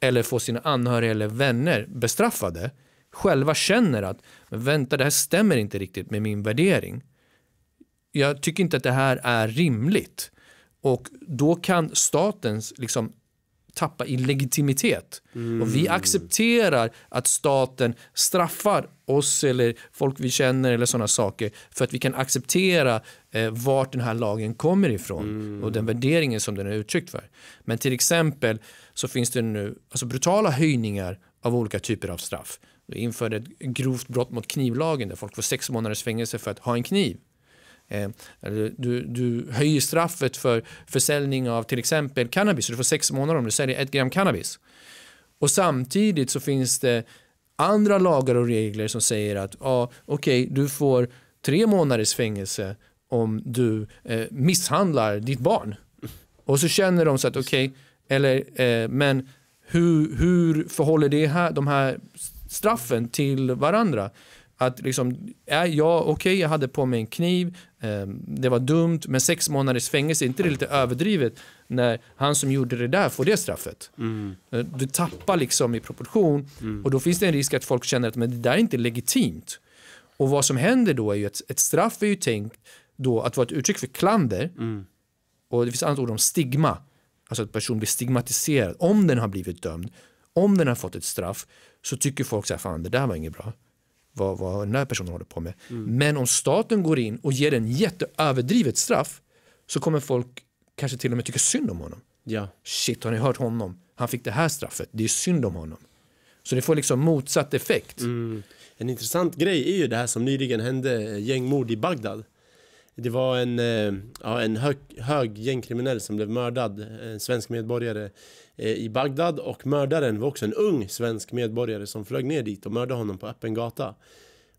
eller få sina anhöriga eller vänner bestraffade själva känner att vänta, det här stämmer inte riktigt med min värdering. Jag tycker inte att det här är rimligt. Och då kan statens liksom tappa i legitimitet. Mm. Och vi mm. accepterar att staten straffar oss eller folk vi känner eller sådana saker för att vi kan acceptera eh, vart den här lagen kommer ifrån mm. och den mm. värderingen som den är uttryckt för. Men till exempel så finns det nu alltså brutala höjningar av olika typer av straff. Vi införde ett grovt brott mot knivlagen där folk får sex månaders fängelse för att ha en kniv. Eh, du, du, höjer straffet för försäljning av till exempel cannabis. Du får sex månader om du säljer ett gram cannabis. Och samtidigt så finns det andra lagar och regler som säger att ah, okej, okay, du får tre månaders fängelse om du eh, misshandlar ditt barn. Och så känner de så att okej, okay, eh, men hur, hur förhåller det här, de här straffen till varandra? Att liksom, ja, ja okej, okay, jag hade på mig en kniv, eh, det var dumt, men sex månaders fängelse, inte det lite överdrivet när han som gjorde det där får det straffet? Mm. Eh, du tappar liksom i proportion mm. och då finns det en risk att folk känner att men det där är inte legitimt. Och vad som händer då är ju att ett straff är ju tänkt då att vara ett uttryck för klander mm. och det finns annat ord om stigma, alltså att person blir stigmatiserad om den har blivit dömd, om den har fått ett straff så tycker folk så här, fan det där var inget bra vad, vad den här personen håller på med. Mm. Men om staten går in och ger en jätteöverdrivet straff så kommer folk kanske till och med tycka synd om honom. Ja. Shit, har ni hört honom? Han fick det här straffet. Det är synd om honom. Så det får liksom motsatt effekt. Mm.
En intressant grej är ju det här som nyligen hände, eh, gängmord i Bagdad. Det var en, eh, ja, en hög, hög gängkriminell som blev mördad, en svensk medborgare Eh, i Bagdad och mördaren var också en ung svensk medborgare som flög ner dit och mördade honom på öppen gata.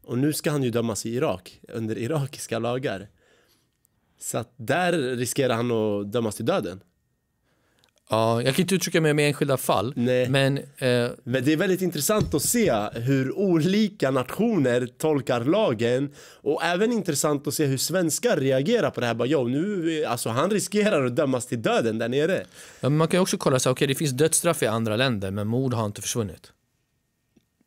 Och nu ska han ju dömas i Irak under irakiska lagar. Så att där riskerar han att dömas till döden. Ja, jag kan inte uttrycka mig om enskilda fall. Men, eh... men det är väldigt intressant att se hur olika nationer tolkar lagen. Och även intressant att se hur svenskar reagerar på det här. Bara, nu, alltså, han riskerar att dömas till döden där nere. Ja, man kan också kolla, så,
okay, det finns dödsstraff i andra länder men mord har inte försvunnit.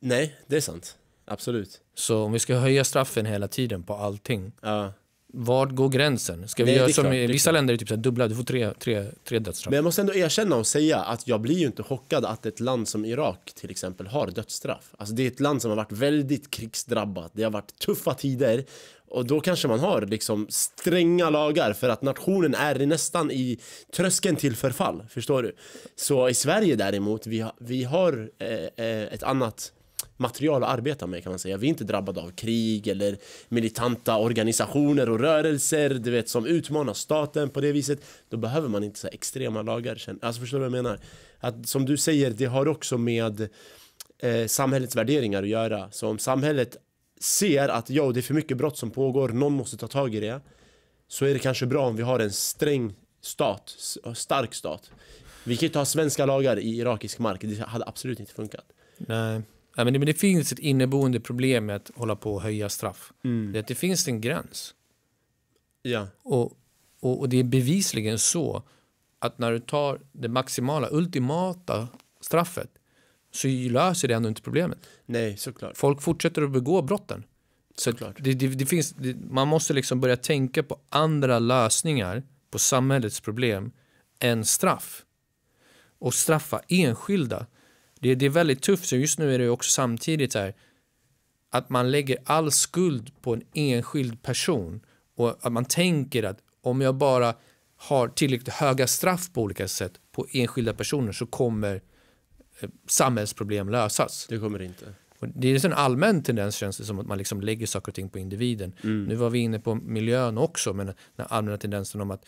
Nej, det är sant. Absolut. Så om vi ska höja straffen hela tiden på allting. Ja var går gränsen? Ska vi Nej, göra som klart, i vissa länder är typ så här, dubbla, du får tre, tre, tre dödsstraff. Men jag
måste ändå erkänna och säga att jag blir ju inte chockad att ett land som Irak till exempel har dödsstraff. Alltså det är ett land som har varit väldigt krigsdrabbat, det har varit tuffa tider och då kanske man har liksom stränga lagar för att nationen är nästan i tröskeln till förfall. Förstår du? Så i Sverige däremot, vi har, vi har eh, eh ett annat material att arbeta med kan man säga. Vi är inte drabbade av krig eller militanta organisationer och rörelser du vet, som utmanar staten på det viset. Då behöver man inte så extrema lagar. Alltså förstår du vad jag menar? Att, som du säger, det har också med eh, samhällets värderingar att göra. Så om samhället ser att jo, det är för mycket brott som pågår, någon måste ta tag i det. Så är det kanske bra om vi har en sträng stat, stark stat. Vi kan ju ha svenska
lagar i irakisk mark, det hade absolut inte funkat. Nej, Nej, men det, men det finns ett inneboende problem med att hålla på och höja straff. Mm. Det, att det finns en gräns. Ja. Och, och, och, det är bevisligen så att när du tar det maximala, ultimata straffet så löser det ändå inte problemet. Nej, såklart. Folk fortsätter att begå brotten. Så det, det, det, finns, det, man måste liksom börja tänka på andra lösningar på samhällets problem än straff. Och straffa enskilda det, det är väldigt tufft, så just nu är det också samtidigt så här, att man lägger all skuld på en enskild person och att man tänker att om jag bara har tillräckligt höga straff på olika sätt på enskilda personer så kommer eh, samhällsproblem lösas. Det kommer det inte. Och det är en allmän tendens känns det som att man liksom lägger saker och ting på individen. Mm. Nu var vi inne på miljön också, men den allmänna tendensen om att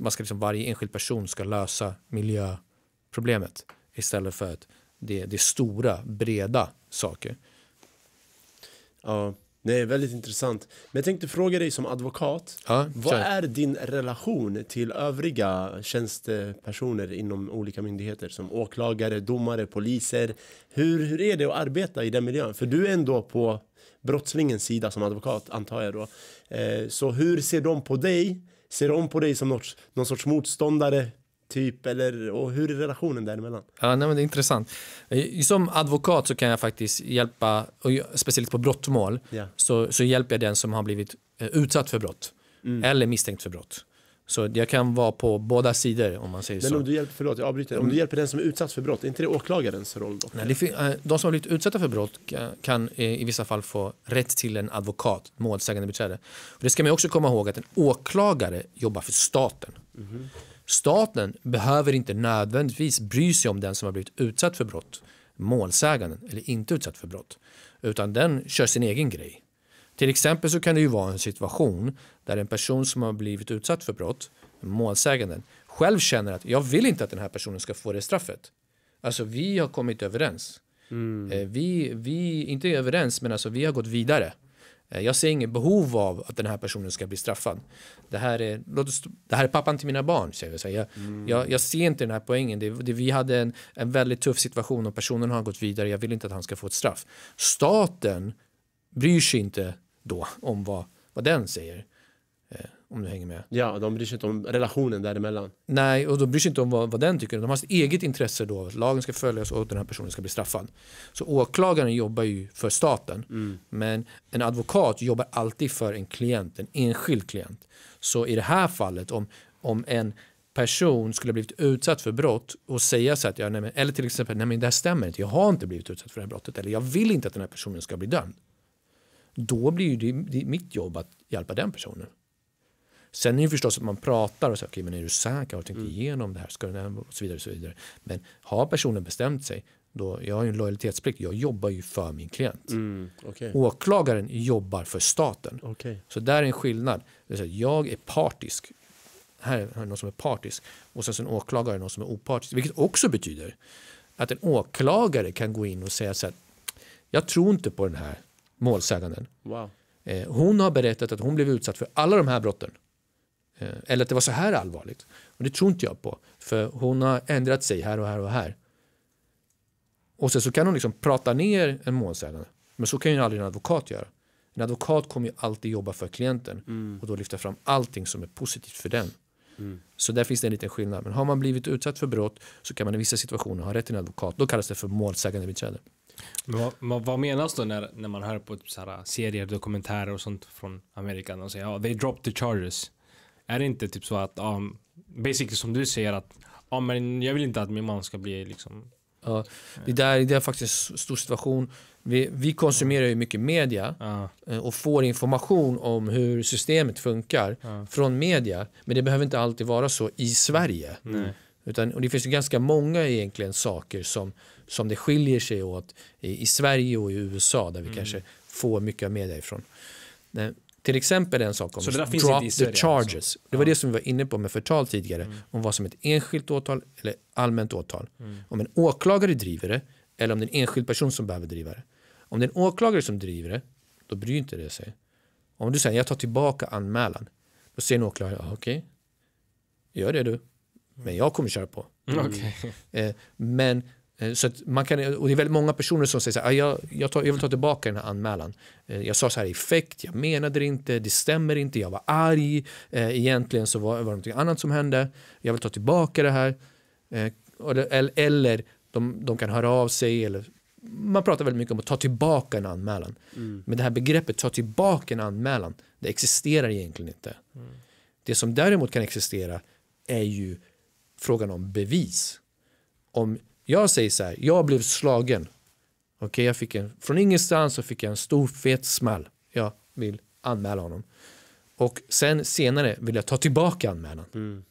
man ska liksom, varje enskild person ska lösa miljöproblemet istället för att det, det är stora, breda saker.
Ja, det är väldigt intressant. Men jag tänkte fråga dig som advokat. Ja, vad är din relation till övriga tjänstepersoner inom olika myndigheter som åklagare, domare, poliser? Hur, hur är det att arbeta i den miljön? För du är ändå på brottslingens sida som advokat antar jag då. Eh, så hur ser de på dig? Ser de på dig som något, någon sorts motståndare typ eller och hur är relationen däremellan?
Ja, nej, men det är intressant. Eh, som advokat så kan jag faktiskt hjälpa, och speciellt på brottmål, ja. så, så hjälper jag den som har blivit eh, utsatt för brott mm. eller misstänkt för brott. Så jag kan vara på båda sidor om man säger men så. Men om
du hjälper, förlåt jag avbryter, om du hjälper den som är utsatt för brott, är inte det åklagarens roll då? Nej,
eh, de som har blivit utsatta för brott kan i vissa fall få rätt till en advokat, målsägandebiträde. Och det ska man också komma ihåg att en åklagare jobbar för staten. Mm. Staten behöver inte nödvändigtvis bry sig om den som har blivit utsatt för brott, målsäganden, eller inte utsatt för brott, utan den kör sin egen grej. Till exempel så kan det ju vara en situation där en person som har blivit utsatt för brott, målsäganden, själv känner att jag vill inte att den här personen ska få det straffet. Alltså vi har kommit överens. Mm. Eh, vi, vi, inte överens, men alltså vi har gått vidare. Eh, jag ser inget behov av att den här personen ska bli straffad. Det här är, låt oss, det här är pappan till mina barn, säger jag. Jag, mm. jag, jag ser inte den här poängen. Det, det, vi hade en, en väldigt tuff situation och personen har gått vidare. Jag vill inte att han ska få ett straff. Staten bryr sig inte då om vad, vad den säger. Eh, om du hänger med. Ja, de bryr sig inte om relationen däremellan. Nej, och de bryr sig inte om vad, vad den tycker. De har sitt eget intresse då. Att lagen ska följas och att den här personen ska bli straffad. Så åklagaren jobbar ju för staten. Mm. Men en advokat jobbar alltid för en klient, en enskild klient. Så i det här fallet, om, om en person skulle ha blivit utsatt för brott och säga så att, ja, nej, men, eller till exempel, nej men det här stämmer inte, jag har inte blivit utsatt för det här brottet eller jag vill inte att den här personen ska bli dömd. Då blir det, det mitt jobb att hjälpa den personen. Sen är det förstås att man pratar och säger, okej, okay, men är du säker? Har du tänkt mm. igenom det här? Ska det här? Och så vidare, och så vidare. Men har personen bestämt sig, då, jag har ju en lojalitetsplikt, jag jobbar ju för min klient. Mm, okay. Åklagaren jobbar för staten. Okay. Så där är en skillnad. Är jag är partisk, här är någon som är partisk och sen så en åklagare någon som är opartisk. Vilket också betyder att en åklagare kan gå in och säga så här, jag tror inte på den här målsäganden. Wow. Eh, hon har berättat att hon blev utsatt för alla de här brotten. Eh, eller att det var så här allvarligt. Och det tror inte jag på. För hon har ändrat sig här och här och här. Och sen så kan hon liksom prata ner en målsägande. Men så kan ju aldrig en advokat göra. En advokat kommer ju alltid jobba för klienten mm. och då lyfta fram allting som är positivt för den. Mm. Så där finns det en liten skillnad. Men har man blivit utsatt för brott så kan man i vissa situationer ha rätt till en advokat. Då kallas det för målsägandebiträde.
Men vad, vad, menas då när, när man hör på typ så här serier, dokumentärer och sånt från Amerika? och säger ja, oh, they dropped the charges. Är det inte typ så att, um, basically som du säger att, ja ah, men jag vill inte att min man ska
bli liksom Ja, det, där, det är faktiskt en stor situation. Vi, vi konsumerar ju mycket media ja. Eh, och får information om hur systemet funkar ja. från media. Men det behöver inte alltid vara så i Sverige. Mm. Utan, och det finns ju ganska många egentligen saker som, som det skiljer sig åt i, i Sverige och i USA där vi mm. kanske får mycket av media ifrån. Eh, till exempel en sak om så drop the charges. Alltså. Det var ja. det som vi var inne på med förtal tidigare. Mm. Om vad som är ett enskilt åtal eller allmänt åtal. Mm. Om en åklagare driver det eller om det är en enskild person som behöver driva det. Om det är en åklagare som driver det, då bryr inte det sig. Om du säger jag tar tillbaka anmälan, då säger en åklagare ah, okej, okay. gör det du. Men jag kommer köra på. Mm. Mm. [LAUGHS] men Eh, så man kan, och det är väldigt många personer som säger så här, ah, jag, jag, tar, jag vill ta tillbaka den här anmälan. Eh, jag sa så här i effekt, jag menade det inte, det stämmer inte, jag var arg, eh, egentligen så var, var det något annat som hände, jag vill ta tillbaka det här. Eller de, de kan höra av sig eller man pratar väldigt mycket om att ta tillbaka en anmälan. Mm. Men det här begreppet ta tillbaka en anmälan, det existerar egentligen inte. Mm. Det som däremot kan existera är ju frågan om bevis. Om jag säger så här, jag blev slagen. Okay, jag fick en, från ingenstans så fick jag en stor fet smäll. Jag vill anmäla honom. Och sen senare vill jag ta tillbaka anmälan. Mm.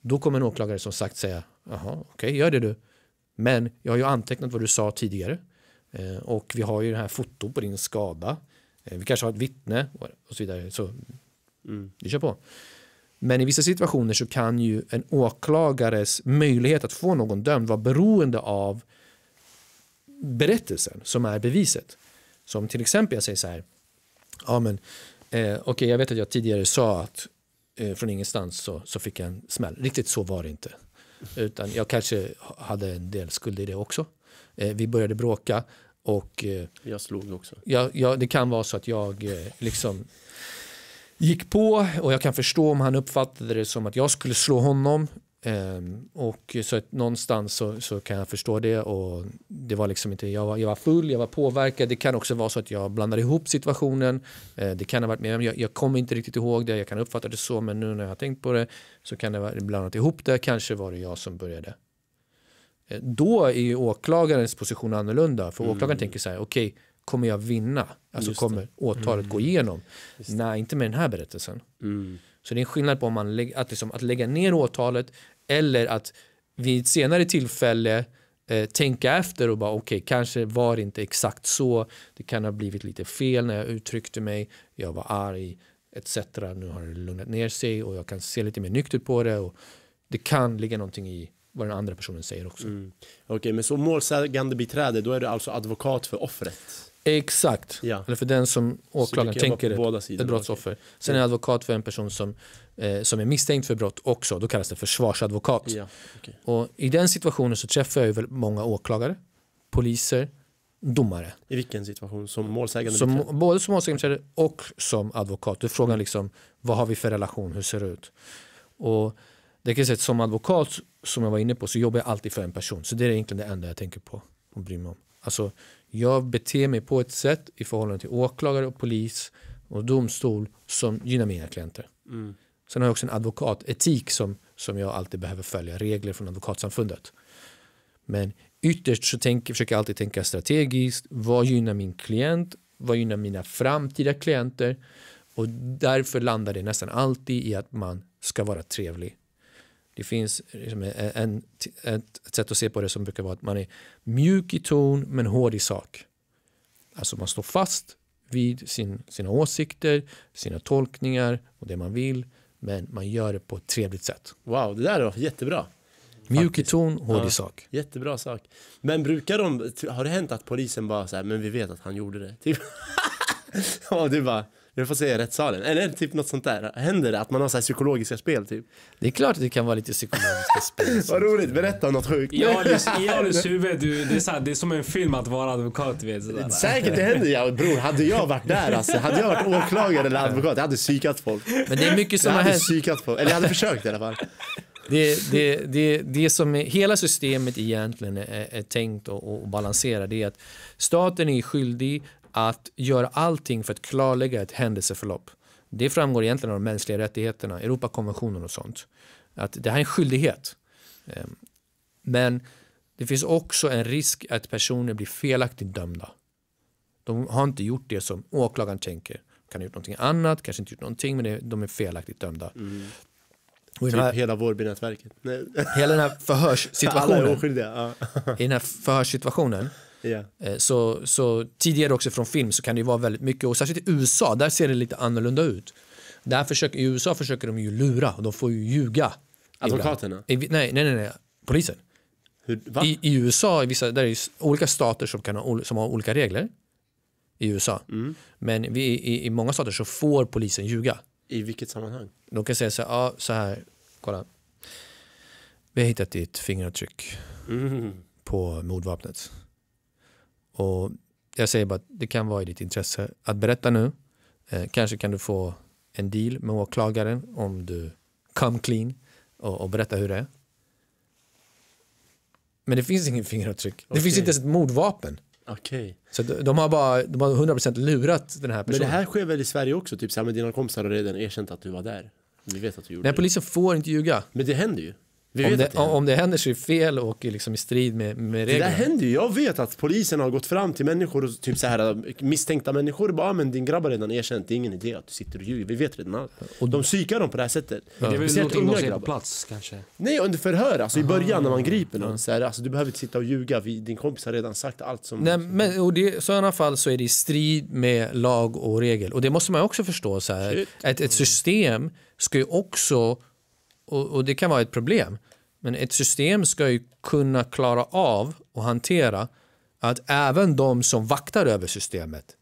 Då kommer en åklagare som sagt säga, jaha, okej, okay, gör det du. Men jag har ju antecknat vad du sa tidigare. Eh, och vi har ju den här foto på din skada. Eh, vi kanske har ett vittne och så vidare. Så mm. vi kör på. Men i vissa situationer så kan ju en åklagares möjlighet att få någon dömd vara beroende av berättelsen som är beviset. Som till exempel, jag säger så här, ja men eh, okej okay, jag vet att jag tidigare sa att eh, från ingenstans så, så fick jag en smäll. Riktigt så var det inte. Utan jag kanske hade en del skuld i det också. Eh, vi började bråka och... Eh, jag slog också. Ja, ja, det kan vara så att jag eh, liksom gick på och jag kan förstå om han uppfattade det som att jag skulle slå honom. Um, och så att någonstans så, så, kan jag förstå det och det var liksom inte, jag var, jag var full, jag var påverkad. Det kan också vara så att jag blandar ihop situationen. Uh, det kan ha varit mer jag, jag kommer inte riktigt ihåg det, jag kan uppfatta det så men nu när jag har tänkt på det så kan det vara blandat ihop det, kanske var det jag som började. Uh, då är ju åklagarens position annorlunda för mm. åklagaren tänker så här, okej, okay, kommer jag vinna? Alltså kommer åtalet mm. gå igenom? Nej, inte med den här berättelsen. Mm. Så det är en skillnad på om man lägger, att, liksom, att lägga ner åtalet eller att vid ett senare tillfälle eh, tänka efter och bara okej, okay, kanske var det inte exakt så. Det kan ha blivit lite fel när jag uttryckte mig. Jag var arg etc. Nu har det lugnat ner sig och jag kan se lite mer nyktert på det. Och det kan ligga någonting i vad den andra personen säger också.
Mm. Okej, okay, men så målsägande biträde, då är du alltså advokat för offret?
Exakt. Ja. Eller för den som åklagaren tänker ett, ett brottsoffer. Okay. Sen är advokat för en person som, eh, som är misstänkt för brott också. Då kallas det försvarsadvokat. Ja. Okay. Och I den situationen så träffar jag ju många åklagare, poliser, domare.
I vilken situation? Som målsägande? Som,
både som målsägande och som advokat. Du frågar mm. liksom, vad har vi för relation? Hur ser det ut? Och det kan jag säga som advokat, som jag var inne på, så jobbar jag alltid för en person. Så det är egentligen det enda jag tänker på och bryr mig om. Alltså, jag beter mig på ett sätt i förhållande till åklagare, och polis och domstol som gynnar mina klienter. Mm. Sen har jag också en advokatetik som, som jag alltid behöver följa, regler från advokatsamfundet. Men ytterst så tänk, försöker jag alltid tänka strategiskt, vad gynnar min klient, vad gynnar mina framtida klienter och därför landar det nästan alltid i att man ska vara trevlig det finns liksom en, ett sätt att se på det som brukar vara att man är mjuk i ton men hård i sak. Alltså man står fast vid sin, sina åsikter, sina tolkningar och det man vill. Men man gör det på ett trevligt sätt.
Wow, det där var jättebra.
Mjuk i ton, hård ja, i sak.
Jättebra sak. Men brukar de, har det hänt att polisen bara så här, men vi vet att han gjorde det? [LAUGHS] Typ. och du bara, jag får se rättssalen. Eller typ något sånt där. Händer det att man har så
psykologiska spel typ? Det är klart att det kan vara lite psykologiska
[LAUGHS] spel. Vad roligt, berätta om något sjukt. Ja, I Aris huvud, du, det, är så här, det är som en film
att vara advokat vet. Sådär. Säkert det händer. Ja,
bror,
hade jag varit där alltså. Hade jag varit åklagare eller advokat, jag hade psykat folk. Men det är mycket som jag har hänt. Jag hade psykat folk. Eller jag hade försökt i alla fall.
Det, det, det, det som är, hela systemet egentligen är, är tänkt att balansera det är att staten är skyldig att göra allting för att klarlägga ett händelseförlopp. Det framgår egentligen av de mänskliga rättigheterna, Europakonventionen och sånt. Att det här är en skyldighet. Ehm, men det finns också en risk att personer blir felaktigt dömda. De har inte gjort det som åklagaren tänker. kan ha gjort någonting annat, kanske inte gjort någonting, men de är felaktigt dömda. Mm. Och typ här, hela Vårbynätverket. Hela den här förhörssituationen. [LAUGHS] Alla är oskyldiga. I den här förhörssituationen Yeah. Så, så tidigare också från film så kan det vara väldigt mycket och särskilt i USA, där ser det lite annorlunda ut. Där försöker, I USA försöker de ju lura, de får ju ljuga. Advokaterna? I, nej, nej, nej, nej, polisen. Hur, I, I, USA, i vissa, där är det olika stater som, kan ha, som har olika regler i USA. Mm. Men vi, i, i många stater så får polisen ljuga. I vilket sammanhang? De kan säga så här, ja, så här kolla. Vi har hittat ditt fingeravtryck mm. på mordvapnet. Och jag säger bara att det kan vara i ditt intresse att berätta nu. Eh, kanske kan du få en deal med åklagaren om du come clean och, och berätta hur det är. Men det finns ingen fingeravtryck. Okay. Det finns inte ens ett mordvapen. Okay. Så de, har bara de har 100% lurat den här personen. Men det
här sker väl i Sverige också? Typ så här med dina kompisar har redan erkänt att du var där. Vi vet att du gjorde Nej, det. polisen
får inte ljuga. Men det händer ju om, det, om det händer så är det fel och liksom i strid med, med reglerna. Det där
händer ju. Jag vet att polisen har gått fram till människor, och typ så här, misstänkta människor. Bara, men din grabb har redan erkänt. Det är ingen idé att du sitter och ljuger. Vi vet redan allt. Och de psykar dem på det här sättet. Ja. Det är väl Speciellt någonting de ser på
plats kanske?
Nej, under förhör. Alltså i början när man griper någon. Så här, alltså, du behöver inte sitta och ljuga. Vi, din kompis har redan sagt allt som... Nej,
men och det, i sådana fall så är det i strid med lag och regel. Och det måste man också förstå. Så här. Ett, ett system ska ju också och, och, det kan vara ett problem. Men ett system ska ju kunna klara av och hantera att även de som vaktar över systemet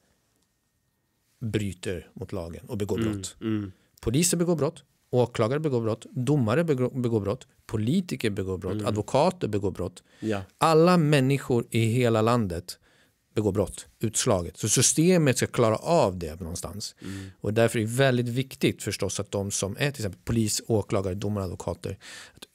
bryter mot lagen och begår mm, brott. Mm, mm. Poliser begår brott, åklagare begår brott, domare begår brott, politiker begår brott, mm. advokater begår brott. Ja. Alla människor i hela landet begår brott, utslaget. Så systemet ska klara av det någonstans. Mm. Och därför är det väldigt viktigt förstås att de som är till exempel polis, åklagare, domare, advokater,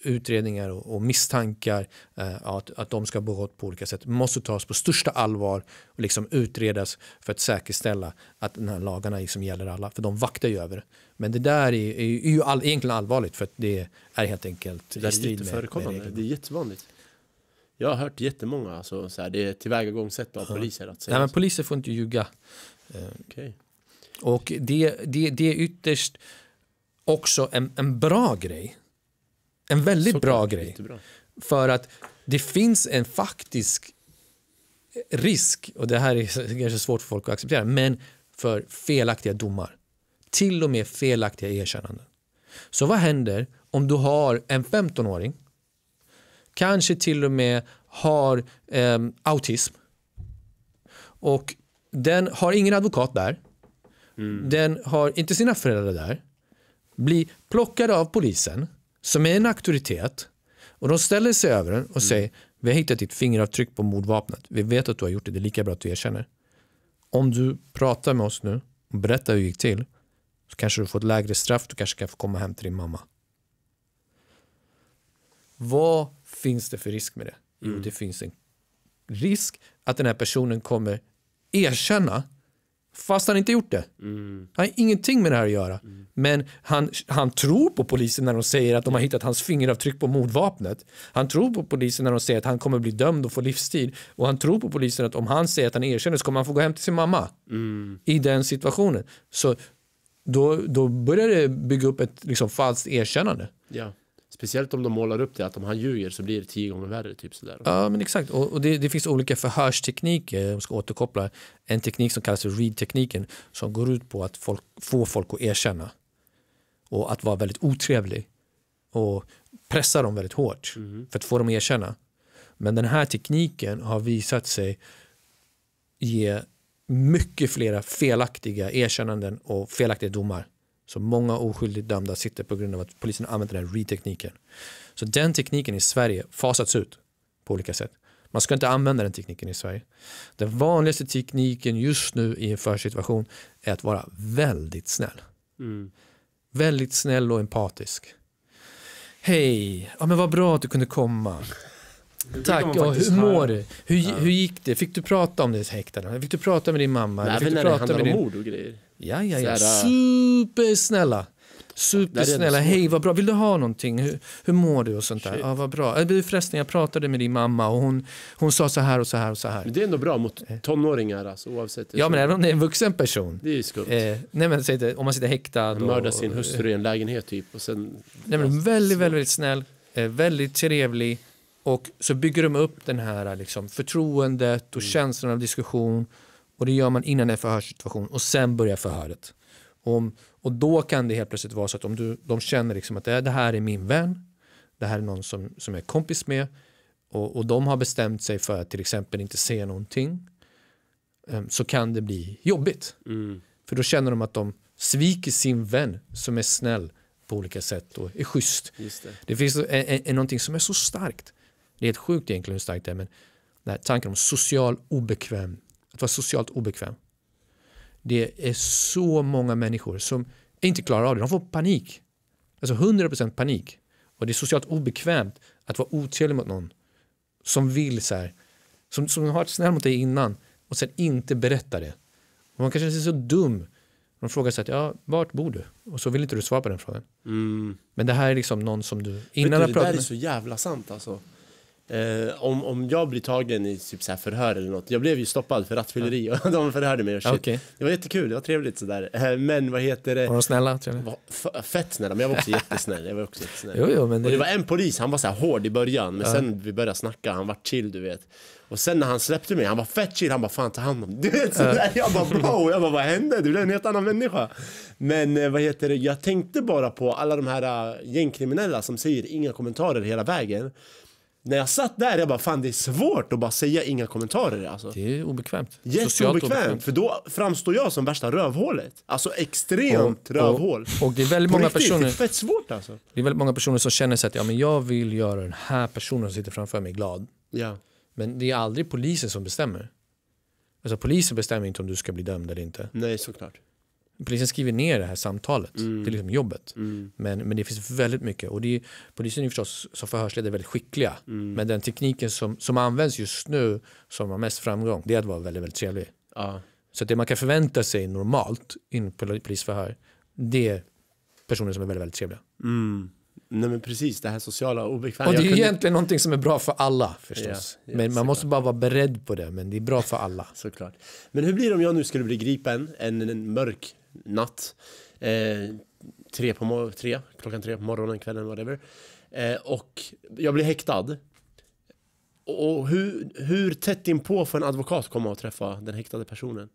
utredningar och, och misstankar, eh, att, att de ska begått på olika sätt, måste tas på största allvar och liksom utredas för att säkerställa att den här lagarna liksom gäller alla, för de vaktar ju över det. Men det där är, är, ju all, egentligen allvarligt för att det är helt enkelt det är strid med,
med Det är jättevanligt. Jag har hört jättemånga, alltså, så här, det är tillvägagångssätt av ja. poliser att säga. Nej, men
poliser får inte ljuga. Okay. Eh, och det, det, det är ytterst också en, en bra grej. En väldigt så bra grej. För att det finns en faktisk risk, och det här är [LAUGHS] kanske svårt för folk att acceptera, men för felaktiga domar. Till och med felaktiga erkännanden. Så vad händer om du har en 15-åring kanske till och med har eh, autism. Och den har ingen advokat där. Mm. Den har inte sina föräldrar där. Blir plockad av polisen, som är en auktoritet. Och de ställer sig över den och mm. säger, vi har hittat ditt fingeravtryck på mordvapnet. Vi vet att du har gjort det, det är lika bra att du erkänner. Om du pratar med oss nu och berättar hur det gick till så kanske du får ett lägre straff, du kanske kan få komma hem till din mamma. Vad finns det för risk med det? Jo, mm. det finns en risk att den här personen kommer erkänna fast han inte gjort det. Mm. Han har ingenting med det här att göra. Mm. Men han, han tror på polisen när de säger att de har hittat hans fingeravtryck på mordvapnet. Han tror på polisen när de säger att han kommer bli dömd och få livstid. Och han tror på polisen att om han säger att han erkänner så kommer han få gå hem till sin mamma. Mm. I den situationen. Så då, då börjar det bygga upp ett liksom, falskt erkännande.
Ja. Speciellt om de målar upp det att om han ljuger så blir det tio gånger värre. Typ sådär.
Ja men exakt och, och det, det, finns olika förhörstekniker, eh, om ska återkoppla, en teknik som kallas för read-tekniken som går ut på att folk, få folk att erkänna och att vara väldigt otrevlig och pressa dem väldigt hårt mm. för att få dem att erkänna. Men den här tekniken har visat sig ge mycket flera felaktiga erkännanden och felaktiga domar så många oskyldigt dömda sitter på grund av att polisen använder den här re-tekniken. Så den tekniken i Sverige fasats ut på olika sätt. Man ska inte använda den tekniken i Sverige. Den vanligaste tekniken just nu i en försituation är att vara väldigt snäll. Mm. Väldigt snäll och empatisk. Hej, ja, men vad bra att du kunde komma. Tack, ja, hur mår du? Hur, ja. hur gick det? Fick du prata om det häktade? Fick du prata med din mamma? Nej, Fick du prata det handlar om din... mord och grejer. Ja, ja, ja. Äh, Supersnälla. Supersnälla, hej vad bra, vill du ha någonting? Hur, hur mår du och sånt där? Ja, vad bra. Äh, förresten, jag pratade med din mamma och hon, hon sa så här och så här och så här. Men det är ändå bra mot eh. tonåringar alltså, oavsett. Ja, men även om det är en vuxen person. Det är ju skumt. Eh, nej, men om man sitter häktad. Man mördar och, sin hustru i en lägenhet typ och sen... Nej, men väldigt, väldigt, väldigt snäll, eh, väldigt trevlig och så bygger de upp den här liksom, förtroendet och mm. känslan av diskussion och det gör man innan en förhörssituation och sen börjar förhöret. Och, och då kan det helt plötsligt vara så att om du, de känner liksom att det här är min vän, det här är någon som, som jag är kompis med och, och de har bestämt sig för att till exempel inte säga någonting ehm, så kan det bli jobbigt. Mm. För då känner de att de sviker sin vän som är snäll på olika sätt och är schysst. Just det. det finns är, är någonting som är så starkt. Det är helt sjukt egentligen hur starkt det är men tanken om social obekväm att vara socialt obekväm. Det är så många människor som inte klarar av det. De får panik. Alltså 100% panik. Och det är socialt obekvämt att vara otrevlig mot någon som vill så här, som, som har varit snäll mot dig innan och sen inte berättar det. Och man kanske känna sig så dum. De frågar så här, ja, vart bor du? Och så vill inte du svara på den frågan. Mm. Men det här är liksom någon som du... Innan Vet du, det där är så
jävla sant alltså. Eh, om, om jag blir tagen i typ så här förhör eller något. Jag blev ju stoppad för rattfylleri och [LAUGHS] de förhörde mig och shit. Okay. Det var jättekul, det var trevligt sådär. Eh, men vad heter det? Var de snälla? Trevligt. Fett snälla, men jag var också jättesnäll. Jag var också jättesnäll. Jo, jo, men det... Och det var en polis, han var så här hård i början. Men ja. sen vi började snacka, han var chill du vet. Och sen när han släppte mig, han var fett chill, han bara fan ta hand om [LAUGHS] Du vet sådär, jag bara bro, jag bara vad hände? Du blev en helt annan människa. Men eh, vad heter det, jag tänkte bara på alla de här eh, gängkriminella som säger inga kommentarer hela vägen när jag satt där, jag bara fan det är svårt att bara säga inga kommentarer. Alltså. Det är obekvämt. Jätteobekvämt, obekvämt. för då framstår jag som värsta rövhålet. Alltså extremt och, rövhål. Och, och, det är väldigt många riktigt, personer. Det är fett svårt alltså.
Det är väldigt många personer som känner sig att ja, men jag vill göra den här personen som sitter framför mig glad. Ja. Men det är aldrig polisen som bestämmer. Alltså polisen bestämmer inte om du ska bli dömd eller inte. Nej, såklart. Polisen skriver ner det här samtalet, mm. det är liksom jobbet. Mm. Men, men det finns väldigt mycket och det är, polisen är förstås som förhörsledare väldigt skickliga. Mm. Men den tekniken som, som används just nu som har mest framgång, det är att vara väldigt, väldigt trevlig. Ja. Så det man kan förvänta sig normalt i polisförhör, det är personer som är väldigt, väldigt trevliga.
Mm.
Nej men precis, det här sociala obekväma. Och det är kunde...
egentligen någonting som är bra för alla förstås. Ja, ja, men man måste
bara vara beredd på det, men det är bra för alla. [LAUGHS] såklart. Men hur blir det om jag nu skulle bli gripen en, en mörk natt. Eh, tre, på tre, klockan tre på morgonen, kvällen, whatever. Eh, och jag blir häktad. Och
hur, hur tätt inpå får en advokat komma och träffa den häktade personen?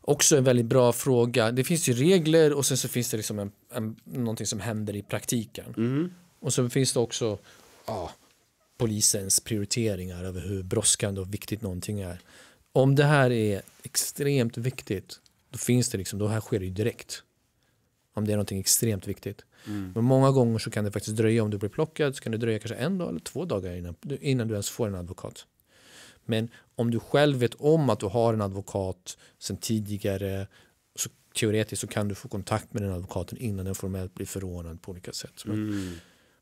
Också en väldigt bra fråga. Det finns ju regler och sen så finns det liksom en, en, någonting som händer i praktiken. Mm. Och så finns det också ja, polisens prioriteringar över hur brådskande och viktigt någonting är. Om det här är extremt viktigt då finns det liksom, då här sker det ju direkt. Om det är någonting extremt viktigt. Mm. Men många gånger så kan det faktiskt dröja, om du blir plockad, så kan det dröja kanske en dag eller två dagar innan, innan du ens får en advokat. Men om du själv vet om att du har en advokat sen tidigare, så teoretiskt så kan du få kontakt med den advokaten innan den formellt blir förordnad på olika sätt. Mm.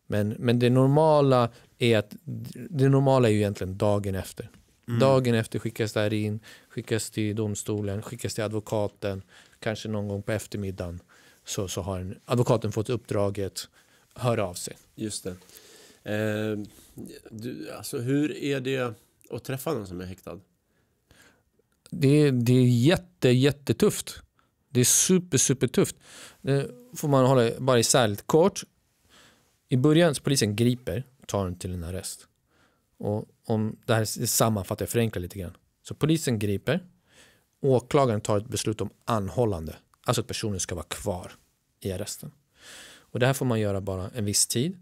Men, men det normala är att det normala är ju egentligen dagen efter. Mm. Dagen efter skickas det här in, skickas till domstolen, skickas till advokaten. Kanske någon gång på eftermiddagen så, så har en, advokaten fått uppdraget, hör av sig. Just det.
Eh, du, alltså, hur är det att träffa någon som är häktad?
Det, det är jätte, jättetufft. Det är super, super tufft. Det får man hålla bara isär lite kort. I början så polisen griper tar den till en arrest. Och om det här sammanfattar jag förenklar lite grann. Så polisen griper. Åklagaren tar ett beslut om anhållande. Alltså att personen ska vara kvar i arresten. Och det här får man göra bara en viss tid.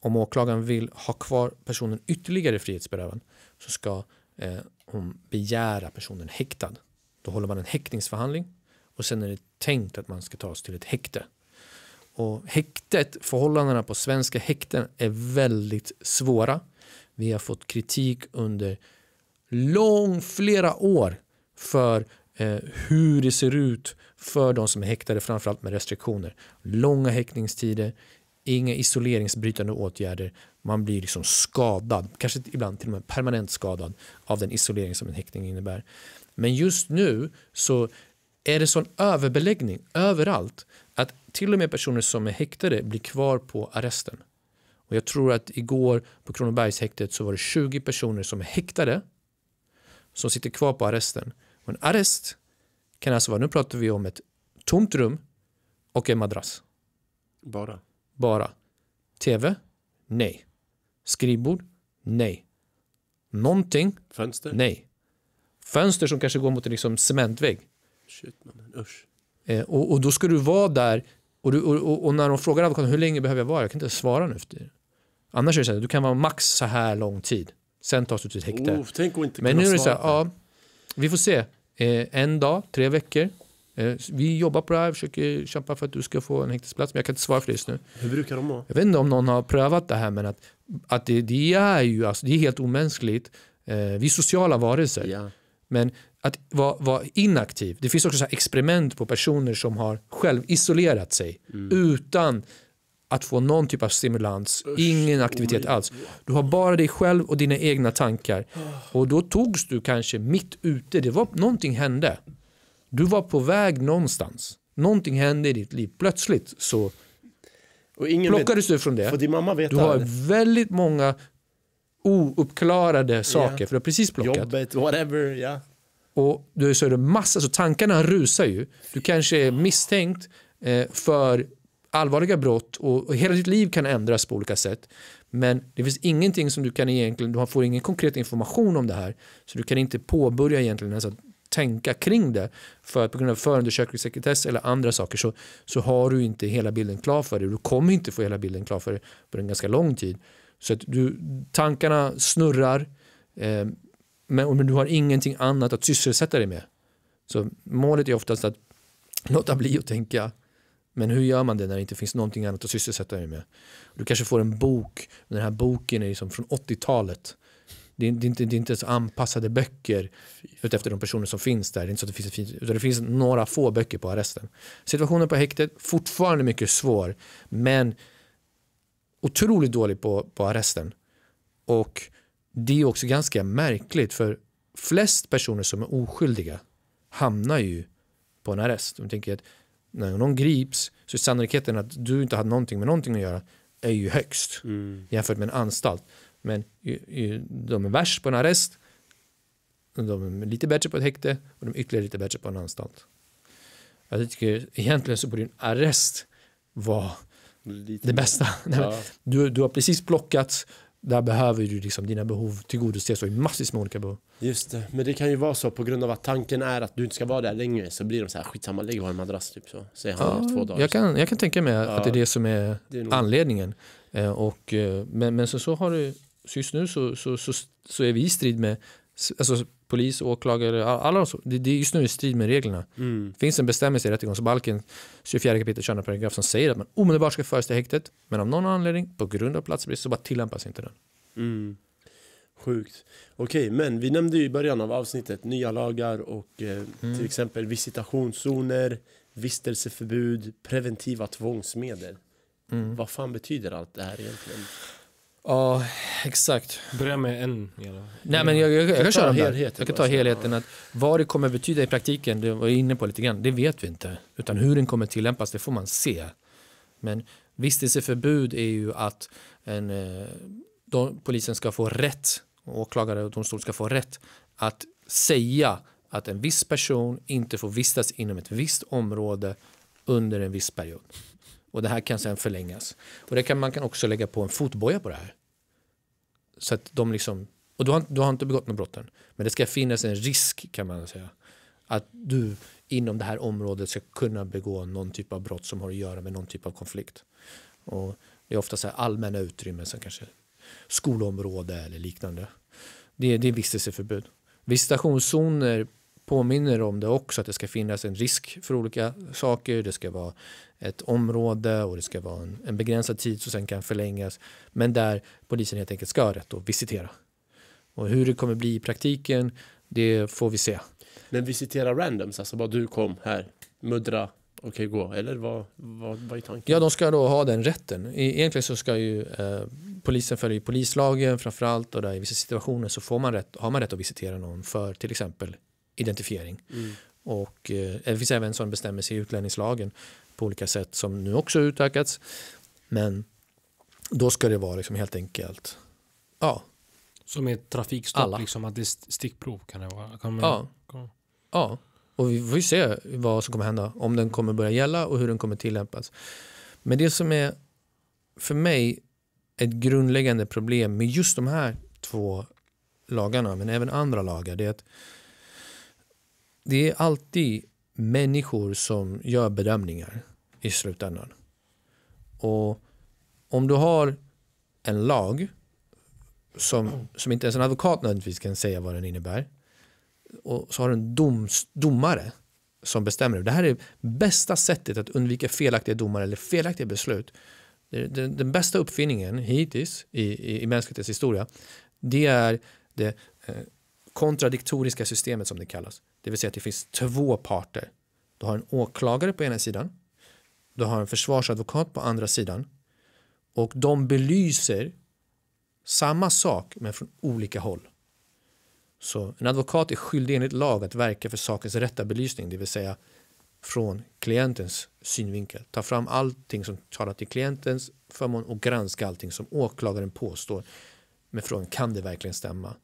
Om åklagaren vill ha kvar personen ytterligare frihetsberövad så ska eh, hon begära personen häktad. Då håller man en häktningsförhandling och sen är det tänkt att man ska tas till ett häkte. Och häktet, förhållandena på svenska häkten är väldigt svåra vi har fått kritik under lång, flera år för eh, hur det ser ut för de som är häktade, framförallt med restriktioner. Långa häktningstider, inga isoleringsbrytande åtgärder. Man blir liksom skadad, kanske ibland till och med permanent skadad av den isolering som en häktning innebär. Men just nu så är det sån överbeläggning överallt att till och med personer som är häktade blir kvar på arresten. Och jag tror att igår på Kronobergshäktet så var det 20 personer som är häktade som sitter kvar på arresten. Och en arrest kan alltså vara, nu pratar vi om ett tomt rum och en madrass. Bara? Bara. TV? Nej. Skrivbord? Nej. Någonting? Fönster? Nej. Fönster som kanske går mot en liksom cementvägg.
Shit mannen, usch.
Eh, och, och då ska du vara där och, du, och, och, när de frågar advokaten hur länge behöver jag vara, jag kan inte svara nu. Efter. Annars är det så här, du kan vara max så här lång tid. Sen tas du till ett häkte. Oh, tänk att inte Men nu är det så här, ja, vi får se. Eh, en dag, tre veckor. Eh, vi jobbar på det här, försöker kämpa för att du ska få en häktesplats. Men jag kan inte svara för det just nu.
Hur brukar de vara?
Jag vet inte om någon har prövat det här, men att, att det, det är ju alltså, det är helt omänskligt. Eh, vi är sociala varelser. Ja. Men att vara, vara, inaktiv. Det finns också så experiment på personer som har själv isolerat sig mm. utan att få någon typ av stimulans, ingen oh aktivitet alls. Du har bara dig själv och dina egna tankar. Ah. Och då togs du kanske mitt ute, det var, någonting hände. Du var på väg någonstans. Någonting hände i ditt liv. Plötsligt så och ingen plockades vet, du från det. För din mamma vet du har det. väldigt många ouppklarade saker, yeah. för du har precis plockat. Jobbet, whatever, yeah. Och du är så är det massa, så tankarna rusar ju. Du kanske är misstänkt eh, för allvarliga brott och, och hela ditt liv kan ändras på olika sätt. Men det finns ingenting som du kan egentligen, du får ingen konkret information om det här så du kan inte påbörja egentligen ens att tänka kring det för att på grund av förundersökningssekretess eller andra saker så, så har du inte hela bilden klar för dig. Du kommer inte få hela bilden klar för dig på en ganska lång tid. Så att du, tankarna snurrar eh, men, men du har ingenting annat att sysselsätta dig med. Så målet är oftast att låta bli att tänka men hur gör man det när det inte finns någonting annat att sysselsätta dig med? Du kanske får en bok, men den här boken är liksom från 80-talet. Det är, det, är inte, det är inte så anpassade böcker utefter de personer som finns där. Det är inte så att det finns, utan det finns några få böcker på arresten. Situationen på häktet, fortfarande mycket svår, men otroligt dålig på, på arresten. Och det är också ganska märkligt, för flest personer som är oskyldiga hamnar ju på en arrest. De tänker att när någon grips så är sannolikheten att du inte hade någonting med någonting att göra är ju högst mm. jämfört med en anstalt. Men de är värst på en arrest, de är lite bättre på ett häkte och de är ytterligare lite bättre på en anstalt. Jag tycker egentligen så borde en arrest vara lite det bästa. [LAUGHS] Ja. Du, du har precis plockats där behöver du liksom dina behov tillgodoses och massvis med olika behov.
Just det, men det kan ju vara så på grund av att tanken är att du inte ska vara där längre så blir de så här skitsamma, lägg på en madrass typ så. Så han ja, två dagar. Jag kan, jag kan tänka mig ja, att det är
det som är, det är anledningen. Eh, och, eh, men men så, så har du, så just nu så, så, så, så är vi i strid med, alltså polis, åklagare, alla de Det, det är just nu i strid med reglerna. Mm. finns en bestämmelse i rättegångsbalken, 24 kapitel 22 paragraf, som säger att man omedelbart ska föras till häktet, men av någon anledning, på grund av platsbrist, så bara tillämpas inte den.
Mm.
Sjukt. Okej, men vi nämnde ju i början av avsnittet nya lagar och eh, mm. till exempel visitationszoner, vistelseförbud, preventiva tvångsmedel. Mm. Vad fan betyder allt det här egentligen?
Ja, exakt. Börja med en. Nej, men jag, jag, jag kan köra helheten. Jag kan ta helheten. Att vad det kommer betyda i praktiken, det var jag inne på lite grann, det vet vi inte. Utan hur den kommer tillämpas, det får man se. Men vistelseförbud är ju att en, eh, de, polisen ska få rätt, åklagare och domstol ska få rätt att säga att en viss person inte får vistas inom ett visst område under en viss period. Och det här kan sen förlängas. Och det kan, man kan också lägga på en fotboja på det här. Så att de liksom, och du har, du har inte begått något brott än. Men det ska finnas en risk kan man säga. Att du inom det här området ska kunna begå någon typ av brott som har att göra med någon typ av konflikt. Och det är ofta så allmänna utrymmen som kanske skolområde eller liknande. Det, det är vistelseförbud. Visitationszoner påminner om det också, att det ska finnas en risk för olika saker. Det ska vara ett område och det ska vara en, en begränsad tid som sen kan förlängas. Men där polisen helt enkelt ska ha rätt att visitera. Och hur det kommer bli i praktiken, det får vi se.
Men visitera randoms, alltså bara du kom här, muddra, okej okay, gå, eller vad, vad, vad är tanken? Ja,
de ska då ha den rätten. E-, egentligen så ska ju eh, polisen följa polislagen framförallt och där i vissa situationer så får man rätt, har man rätt att visitera någon för till exempel identifiering. Mm. Och eh, det finns även en sån bestämmelse i utlänningslagen på olika sätt som nu också utökats. Men då ska det vara liksom helt enkelt ja.
Som ett trafikstopp, Alla. liksom att det är stickprov kan det vara? Kan man, ja. Kan...
ja, och vi får ju se vad som kommer hända, om den kommer börja gälla och hur den kommer tillämpas. Men det som är för mig ett grundläggande problem med just de här två lagarna, men även andra lagar, det är att det är alltid människor som gör bedömningar i slutändan. Och om du har en lag som, som inte ens en advokat nödvändigtvis kan säga vad den innebär och så har du en doms, domare som bestämmer. Det här är bästa sättet att undvika felaktiga domar eller felaktiga beslut. Den, den bästa uppfinningen hittills i, i, i mänsklighetens historia det är det eh, kontradiktoriska systemet som det kallas. Det vill säga att det finns två parter. Du har en åklagare på ena sidan. Du har en försvarsadvokat på andra sidan. Och de belyser samma sak men från olika håll. Så en advokat är skyldig enligt lag att verka för sakens rätta belysning, det vill säga från klientens synvinkel. Ta fram allting som talar till klientens förmån och granska allting som åklagaren påstår. Men frågan kan det verkligen stämma?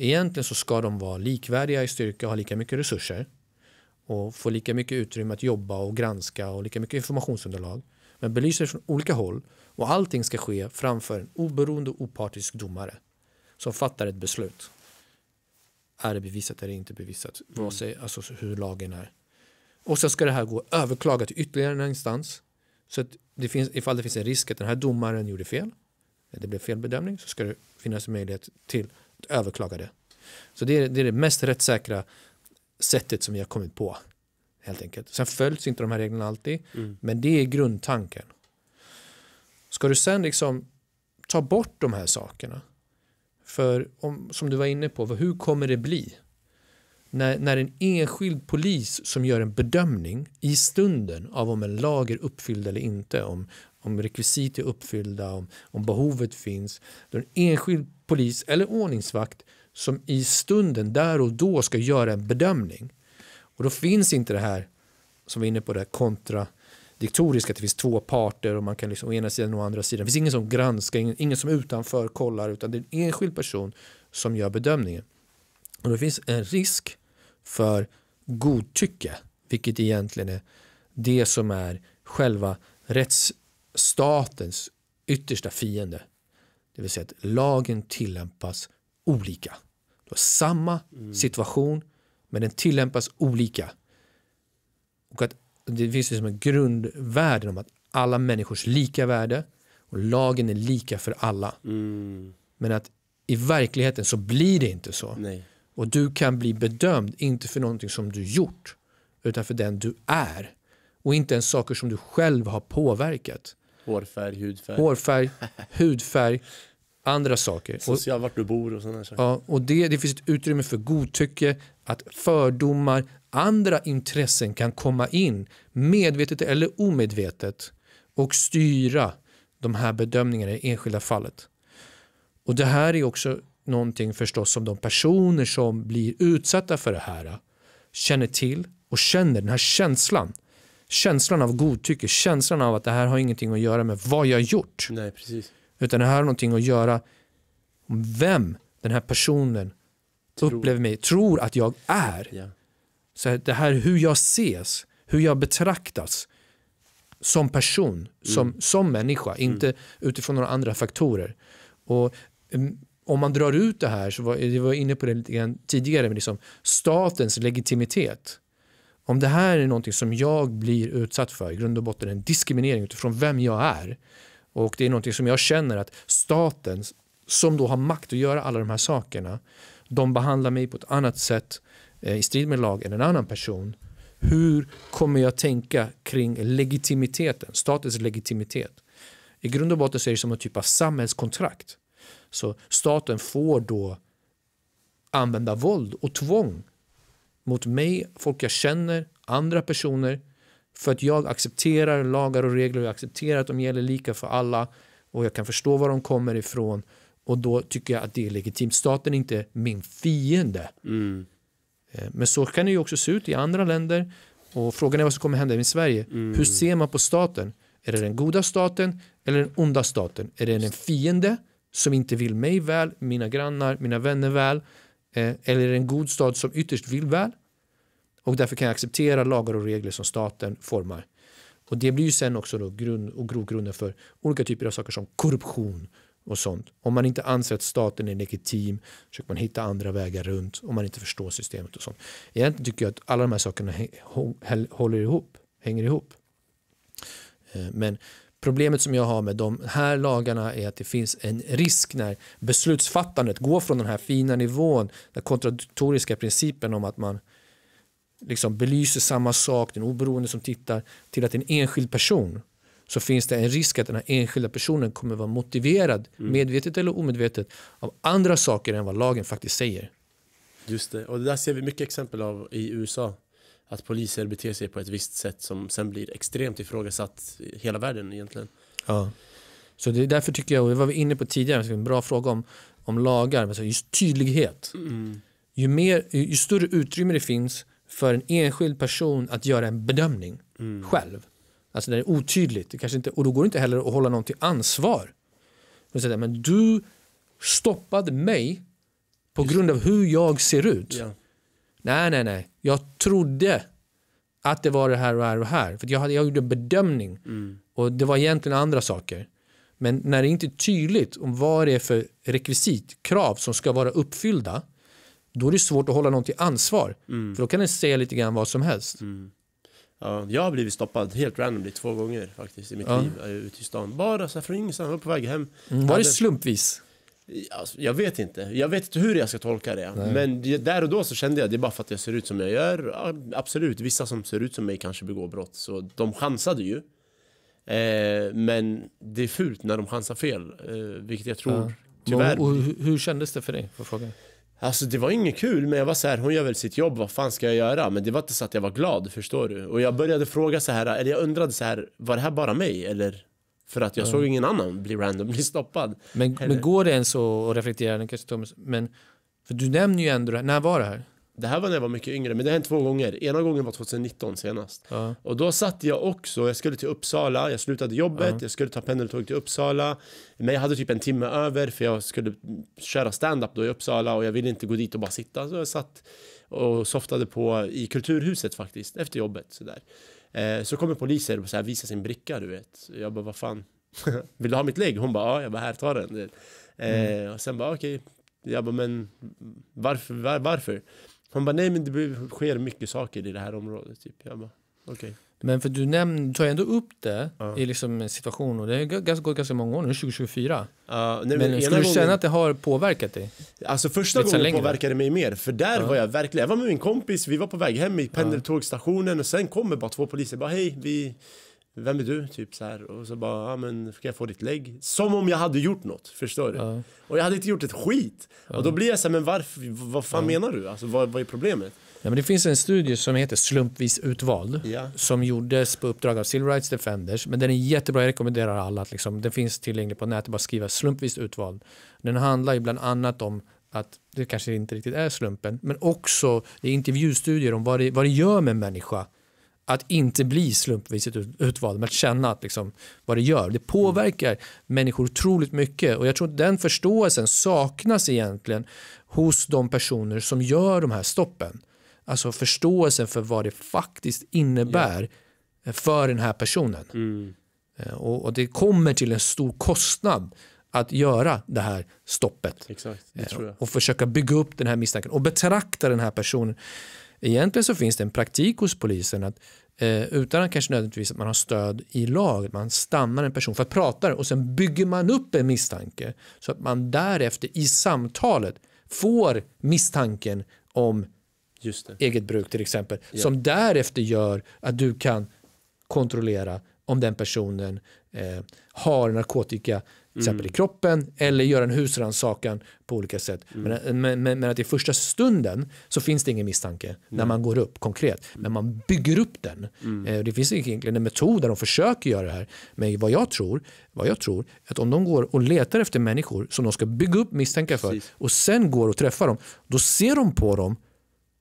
Egentligen så ska de vara likvärdiga i styrka, och ha lika mycket resurser och få lika mycket utrymme att jobba och granska och lika mycket informationsunderlag. Men belyser från olika håll och allting ska ske framför en oberoende och opartisk domare som fattar ett beslut. Är det bevisat eller inte bevisat? Mm. Alltså hur lagen är. Och sen ska det här gå överklagat till ytterligare en instans. Så att det finns, ifall det finns en risk att den här domaren gjorde fel, det blev fel bedömning, så ska det finnas möjlighet till överklagade. Så det är, det är det mest rättssäkra sättet som vi har kommit på. Helt enkelt. Sen följs inte de här reglerna alltid, mm. men det är grundtanken. Ska du sen liksom ta bort de här sakerna? För om, som du var inne på, hur kommer det bli? när, när en enskild polis som gör en bedömning i stunden av om en lag är uppfylld eller inte, om, om rekvisit är uppfyllda, om, om behovet finns. Då en enskild polis eller ordningsvakt som i stunden där och då ska göra en bedömning. Och då finns inte det här som vi är inne på, det här kontradiktoriska, att det finns två parter och man kan liksom å ena sidan och andra sidan. Det finns ingen som granskar, ingen, ingen som utanför kollar utan det är en enskild person som gör bedömningen. Och det finns en risk för godtycke, vilket egentligen är det som är själva rättsstatens yttersta fiende. Det vill säga att lagen tillämpas olika. Du har samma mm. situation men den tillämpas olika. Och att det finns liksom en grundvärden om att alla människors lika värde och lagen är lika för alla. Mm. Men att i verkligheten så blir det inte så. Nej. Och du kan bli bedömd, inte för någonting som du gjort, utan för den du är. Och inte ens saker som du själv har påverkat.
Hårfärg, hudfärg. Hårfärg,
[LAUGHS] hudfärg, andra saker. Social,
vart du bor och sådana saker. Ja,
och det, det finns ett utrymme för godtycke, att fördomar, andra intressen kan komma in, medvetet eller omedvetet, och styra de här bedömningarna i enskilda fallet. Och det här är också någonting förstås som de personer som blir utsatta för det här känner till och känner den här känslan. Känslan av godtycke, känslan av att det här har ingenting att göra med vad jag gjort. Nej, precis. Utan det här har någonting att göra med vem den här personen tror. upplever mig, tror att jag är. Ja. Så det här hur jag ses, hur jag betraktas som person, mm. som, som människa, mm. inte mm. utifrån några andra faktorer. Och mm, om man drar ut det här, så var, jag var inne på det lite grann tidigare, men liksom, statens legitimitet. Om det här är någonting som jag blir utsatt för, i grund och botten en diskriminering utifrån vem jag är, och det är någonting som jag känner att staten, som då har makt att göra alla de här sakerna, de behandlar mig på ett annat sätt eh, i strid med lag än en annan person. Hur kommer jag tänka kring legitimiteten, statens legitimitet? I grund och botten så är det som en typ av samhällskontrakt så staten får då använda våld och tvång mot mig, folk jag känner, andra personer för att jag accepterar lagar och regler och jag accepterar att de gäller lika för alla och jag kan förstå var de kommer ifrån och då tycker jag att det är legitimt. Staten är inte min fiende. Mm. Eh, men så kan det ju också se ut i andra länder och frågan är vad som kommer hända i Sverige. Mm. Hur ser man på staten? Är det den goda staten eller den onda staten? Är det en fiende som inte vill mig väl, mina grannar, mina vänner väl eh, eller en god stad som ytterst vill väl och därför kan jag acceptera lagar och regler som staten formar. Och det blir ju sen också då grund och grogrunden för olika typer av saker som korruption och sånt. Om man inte anser att staten är legitim försöker man hitta andra vägar runt om man inte förstår systemet och sånt. Egentligen tycker jag att alla de här sakerna håller ihop, hänger ihop. Eh, men Problemet som jag har med de här lagarna är att det finns en risk när beslutsfattandet går från den här fina nivån, den kontradiktoriska principen om att man liksom belyser samma sak, den oberoende som tittar, till att en enskild person så finns det en risk att den här enskilda personen kommer vara motiverad, mm. medvetet eller omedvetet, av andra saker än vad lagen faktiskt säger.
Just det, och det där ser vi mycket exempel av i USA att poliser beter sig på ett visst sätt som sen blir extremt ifrågasatt i hela världen egentligen.
Ja. Så det är därför tycker jag, och det var vi inne på tidigare, en bra fråga om, om lagar, men just tydlighet. Mm. Ju, mer, ju, större utrymme det finns för en enskild person att göra en bedömning mm. själv. Alltså det är otydligt, det kanske inte, och då går det inte heller att hålla någon till ansvar. Men du stoppade mig på grund av hur jag ser ut. Ja. Nej, nej, nej. Jag trodde att det var det här och här och här. För jag, hade, jag gjorde en bedömning mm. och det var egentligen andra saker. Men när det inte är tydligt om vad det är för rekvisit, krav som ska vara uppfyllda, då är det svårt att hålla någon till ansvar. Mm. För då kan den säga lite grann vad som
helst. Mm. Ja, jag har blivit stoppad helt randomly två gånger faktiskt i mitt ja. liv eh, ute i stan. Bara så här från ingenstans, på väg hem. Mm, var det slumpvis? Alltså, jag vet inte. Jag vet inte hur jag ska tolka det. Nej. Men där och då så kände jag det är bara för att jag ser ut som jag gör. Ja, absolut, vissa som ser ut som mig kanske begår brott. Så de chansade ju. Eh, men det är fult när de chansar fel. Eh, vilket jag tror, ja. tyvärr. Och, och,
hur, hur kändes det för dig? För frågan?
Alltså det var inget kul, men jag var så här, hon gör väl sitt jobb, vad fan ska jag göra? Men det var inte så att jag var glad, förstår du? Och jag började fråga så här, eller jag undrade så här, var det här bara mig? Eller för att jag mm. såg ingen annan bli random [LAUGHS] stoppad. Men, men går det ens att reflektera, men för du nämner ju ändå, när var det här? Det här var när jag var mycket yngre, men det har hänt två gånger. Ena gången var 2019 senast. Ja. Och då satt jag också, jag skulle till Uppsala, jag slutade jobbet, ja. jag skulle ta pendeltåg till Uppsala. Men jag hade typ en timme över för jag skulle köra stand-up då i Uppsala och jag ville inte gå dit och bara sitta. Så jag satt och softade på i Kulturhuset faktiskt, efter jobbet. Sådär. Eh, så kommer poliser och så här visar sin bricka, du vet. Jag bara, vad fan, [LAUGHS] vill du ha mitt lägg? Hon bara, ja, jag bara, här, ta den. Mm. och sen bara, okej. Okay. Jag bara, men varför? Var, varför? Hon bara, nej men det sker mycket saker i det här området. Typ. Jag bara, okej. Okay.
Men för du, nämn, du tar ändå upp det uh. i liksom en och det har ganska, gått ganska många år nu, 2024. Uh, nej, men, men skulle du känna gången... att
det har påverkat dig? Alltså första gången längre. påverkade det mig mer, för där uh. var jag verkligen, jag var med min kompis, vi var på väg hem i pendeltågsstationen och sen kommer bara två poliser, bara hej, vi vem är du? Typ så här. Och så bara, ja men ska jag få ditt lägg? Som om jag hade gjort något, förstår du? Uh. Och jag hade inte gjort ett skit. Uh. Och då blir jag så här, men varför, vad fan uh. menar du? Alltså vad, vad är problemet?
Ja, men det finns en studie som heter Slumpvis utvald ja. som gjordes på uppdrag av Civil Rights Defenders. Men den är jättebra, jag rekommenderar alla att liksom, den finns tillgänglig på nätet, bara skriva slumpvis utvald. Den handlar ju bland annat om att det kanske inte riktigt är slumpen, men också det är intervjustudier om vad det, vad det gör med en människa att inte bli slumpvis utvald, men att känna att liksom, vad det gör. Det påverkar mm. människor otroligt mycket och jag tror att den förståelsen saknas egentligen hos de personer som gör de här stoppen alltså förståelsen för vad det faktiskt innebär ja. för den här personen. Mm. Eh, och, och, det kommer till en stor kostnad att göra det här stoppet. Exakt, det eh, och försöka bygga upp den här misstanken och betrakta den här personen. Egentligen så finns det en praktik hos polisen att eh, utan att kanske nödvändigtvis att man har stöd i lag, man stannar en person för att prata och sen bygger man upp en misstanke så att man därefter i samtalet får misstanken om eget bruk till exempel. Yeah. Som därefter gör att du kan kontrollera om den personen eh, har narkotika till exempel mm. i kroppen eller gör en husrannsakan på olika sätt. Mm. Eh, men, men, men, att i första stunden så finns det ingen misstanke mm. när man går upp konkret. Mm. Men man bygger upp den. Mm. Eh, det finns egentligen en metod där de försöker göra det här. Men vad jag tror, vad jag tror, att om de går och letar efter människor som de ska bygga upp misstankar för Precis. och sen går och träffar dem, då ser de på dem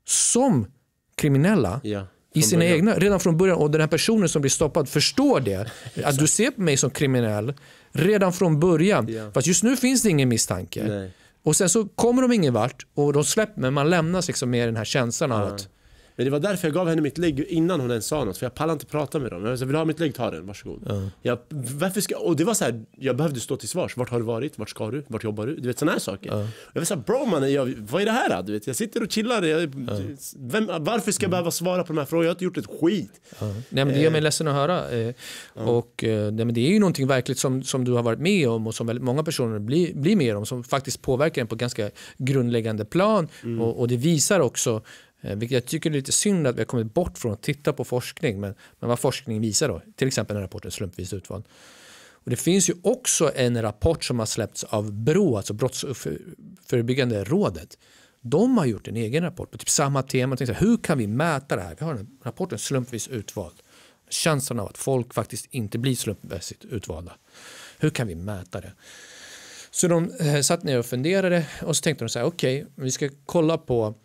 som kriminella ja, i sina början. egna, redan från början. Och den här personen som blir stoppad förstår det. Att du ser på mig som kriminell redan från början. Ja. Fast just nu finns det ingen misstanke. Nej. Och sen så kommer de ingen vart och de släpper, men man lämnas liksom med den här känslan av att men det var därför jag gav henne mitt lägg
innan hon ens sa något. För jag pallade inte prata med dem. Jag sa, vill du ha mitt lägg? Ta den, varsågod. Ja. Jag, varför ska, och det var så här, jag behövde stå till svars. Vart har du varit? Vart ska du? Vart jobbar du? Du vet sådana här saker. Ja. Jag var så här, bro man, jag, vad är det här? Du vet, jag sitter och chillar. Jag, vem, varför ska jag behöva svara på de här frågorna? Jag har
inte gjort ett skit. Nej, men det gör mig eh. ledsen att höra. Eh, och, eh, nej, det är ju någonting verkligt som, som du har varit med om och som väldigt många personer blir, blir med om. Som faktiskt påverkar en på ganska grundläggande plan. Mm. Och, och det visar också Eh, vilket jag tycker är lite synd att vi har kommit bort från att titta på forskning, men, men vad forskning visar då, till exempel den rapporten Slumpvis utvald. Och det finns ju också en rapport som har släppts av Brå, alltså Brottsförebyggande eh, rådet. De har gjort en egen rapport på typ samma tema. tänkte, hur kan vi mäta det här? Vi har den rapporten Slumpvis utvald. Känslan av att folk faktiskt inte blir slumpmässigt utvalda. Hur kan vi mäta det? Så de eh, satt ner och funderade och så tänkte de så här, okej, okay, vi ska kolla på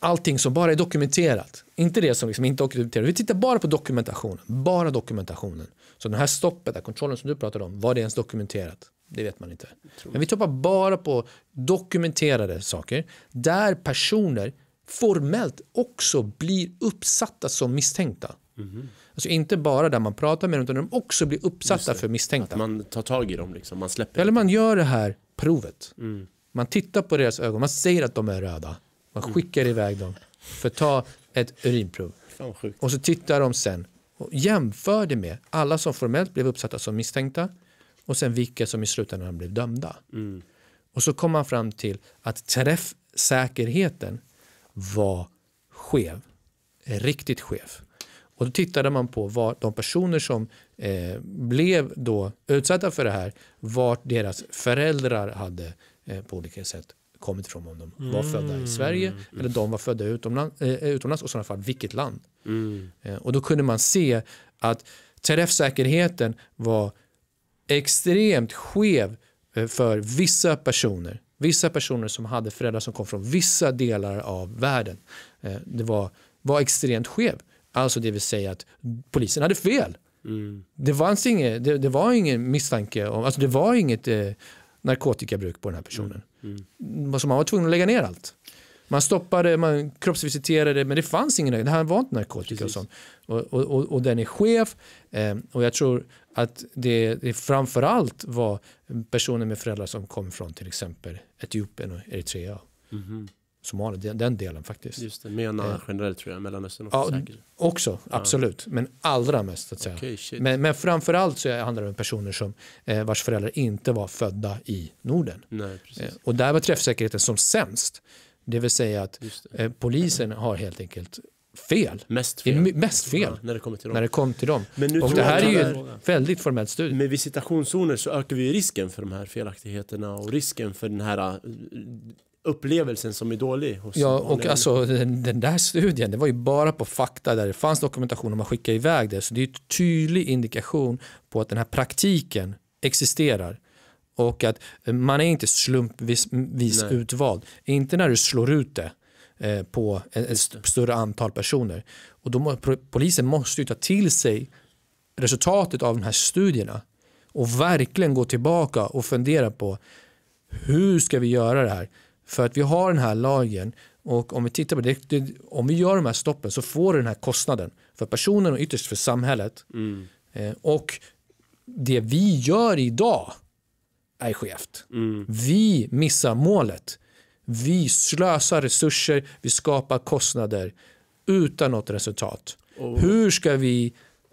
allting som bara är dokumenterat. Inte det som liksom inte är dokumenterat. Vi tittar bara på dokumentationen. Bara dokumentationen. Så det här stoppet, den kontrollen som du pratade om, var det ens dokumenterat? Det vet man inte. Men vi tittar bara på dokumenterade saker där personer formellt också blir uppsatta som misstänkta. Mm. Alltså inte bara där man pratar med dem utan de också blir uppsatta för misstänkta. Att man tar tag i dem liksom, man släpper. Eller man gör det här provet. Mm. Man tittar på deras ögon, man säger att de är röda. Man skickar iväg dem för att ta ett urinprov. Och så tittar de sen och jämför det med alla som formellt blev uppsatta som misstänkta och sen vilka som i slutändan blev dömda. Mm. Och så kom man fram till att träffsäkerheten var skev, eh, riktigt skev. Och då tittade man på var de personer som eh, blev då utsatta för det här, vart deras föräldrar hade eh, på olika sätt kommit ifrån, om de
mm. var födda i Sverige
eller de var födda utomlands, eh, utomlands och i sådana fall vilket land. Mm. Eh, och då kunde man se att träffsäkerheten var extremt skev eh, för vissa personer. Vissa personer som hade föräldrar som kom från vissa delar av världen. Det var, var extremt skev. Alltså det vill säga att polisen hade fel. Mm. Det, fanns inget, det, det, var ingen misstanke om, alltså det var inget eh, narkotikabruk på den här personen. Mm. Mm. Så man var tvungen att lägga ner allt. Man stoppade, man kroppsvisiterade, men det fanns ingen, det här var inte narkotika Precis. och sånt. Och, och, och, och, den är skev eh, och jag tror att det, det framförallt var personer med föräldrar som kom från till exempel Etiopien och Eritrea. Mm -hmm. Somalia, den, delen faktiskt. Just det, Myanmar eh.
generellt tror jag, Mellanöstern också. Ja, säkert. Också, absolut. Ja.
Men allra mest att säga. Okay, men, men framförallt så handlar det om personer som, eh, vars föräldrar inte var födda i Norden. Nej, eh, och där var träffsäkerheten som sämst. Det vill säga att eh, polisen har helt enkelt fel. Mest fel. Det mest fel ja, när, det kommer till dem. när det kom till dem. Men nu och det här är ju en väldigt formellt studie. Med
visitationszoner så ökar vi risken för de här felaktigheterna och risken för den här eh, upplevelsen som är dålig. Hos ja, och alltså
den, den, där studien, det var ju bara på fakta där det fanns dokumentation och man skickade iväg det. Så det är en tydlig indikation på att den här praktiken existerar. Och att eh, man är inte slumpvis Nej. utvald. Inte när du slår ut det eh, på ett, ett större antal personer. Och då, polisen måste ju ta till sig resultatet av de här studierna och verkligen gå tillbaka och fundera på hur ska vi göra det här? För att vi har den här lagen och om vi tittar på det, det, om vi gör de här stoppen så får du den här kostnaden för personen och ytterst för samhället. Mm. Eh, och det vi gör idag är skevt. Mm. Vi missar målet. Vi slösar resurser, vi skapar kostnader utan något resultat. Oh. Hur ska vi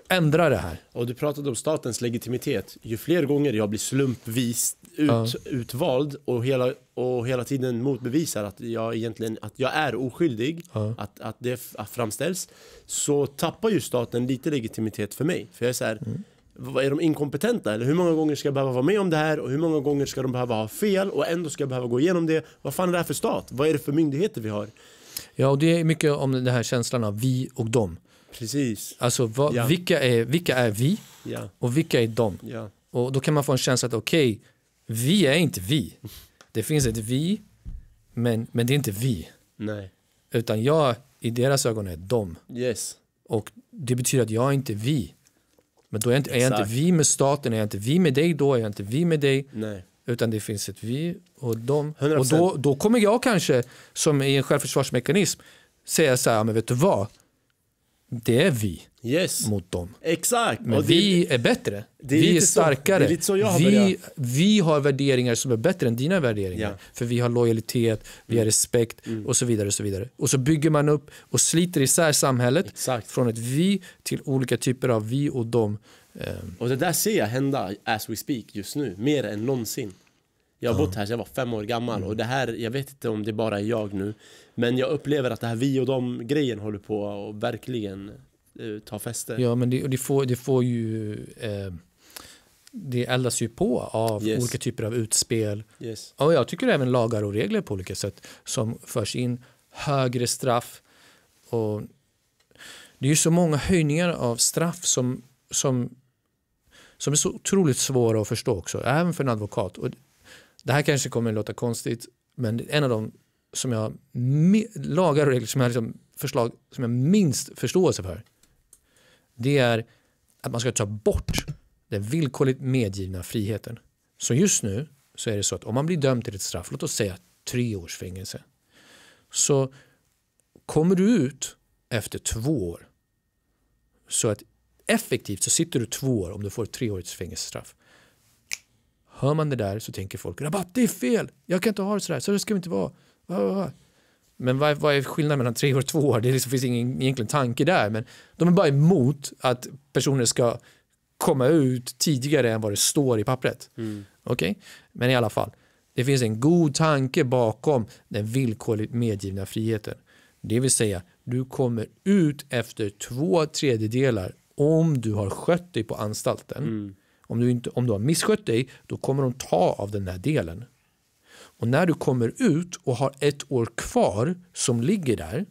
ändra det här. Och du pratade om statens legitimitet. Ju fler
gånger jag blir slumpvis ut, ja. utvald och hela, och hela tiden motbevisar att jag egentligen att jag är oskyldig, ja. att, att det framställs, så tappar ju staten lite legitimitet för mig. För jag är så här, mm. Är de inkompetenta? Eller hur många gånger ska jag behöva vara med om det här? Och hur många gånger ska de behöva ha fel? Och ändå ska jag behöva gå igenom det. Vad fan är det här för stat? Vad är det för myndigheter vi
har? Ja, och det är mycket om den här känslan av vi och dem. Precis. Alltså vad, ja. vilka, är, vilka är vi ja. och vilka är de? Ja. Och då kan man få en känsla att okej, okay, vi är inte vi. Det finns ett vi, men, men det är inte vi. Nej. Utan jag, i deras ögon, är de. Yes. Och det betyder att jag är inte vi. Men då är jag inte, är jag inte vi med staten, är jag inte vi med dig då, är jag inte vi med dig. Nej. Utan det finns ett vi och de. 100%. Och då, då kommer jag kanske, som i en självförsvarsmekanism, säga så här, men vet du vad? det är vi yes. mot dem. Exakt. Men det, vi är bättre. Är vi är starkare. Så, är vi, vi har värderingar som är bättre än dina värderingar. Ja. För vi har lojalitet, vi har mm. respekt mm. och så vidare. Och så vidare. Och så bygger man upp och sliter isär samhället Exakt. från ett vi till olika typer av vi och dem. Ehm. Och det där ser jag hända as
we speak just nu, mer än någonsin. Jag har bott här sedan jag var fem år gammal och mm. det här, jag vet inte om det bara är jag nu, men jag upplever att det här vi och de grejen håller på att verkligen eh, ta fäste. Ja, men
det, det, får, det får ju eh, det eldas ju på av yes. olika typer av utspel. Yes. Och jag tycker även lagar och regler på olika sätt som förs in, högre straff och det är ju så många höjningar av straff som, som, som är så otroligt svåra att förstå också, även för en advokat. Och det här kanske kommer att låta konstigt, men en av de som jag, lagar och regler som jag, liksom, förslag som jag minst förståelse för, det är att man ska ta bort den villkorligt medgivna friheten. Så just nu så är det så att om man blir dömd till ett straff, låt oss säga tre års fängelse, så kommer du ut efter två år. Så att effektivt så sitter du två år om du får ett treårigt fängelsestraff. Hör man det där så tänker folk rabatt, det är fel, jag kan inte ha det sådär, så ska det inte vara. Men vad, vad är skillnaden mellan tre år och två år? Det liksom finns ingen egentligen tanke där, men de är bara emot att personer ska komma ut tidigare än vad det står i pappret. Mm. Okej, okay? men i alla fall. Det finns en god tanke bakom den villkorligt medgivna friheten. Det vill säga, du kommer ut efter två tredjedelar om du har skött dig på anstalten. Mm. Om du, inte, om du har misskött dig, då kommer de ta av den där delen. Och när du kommer ut och har ett år kvar som ligger där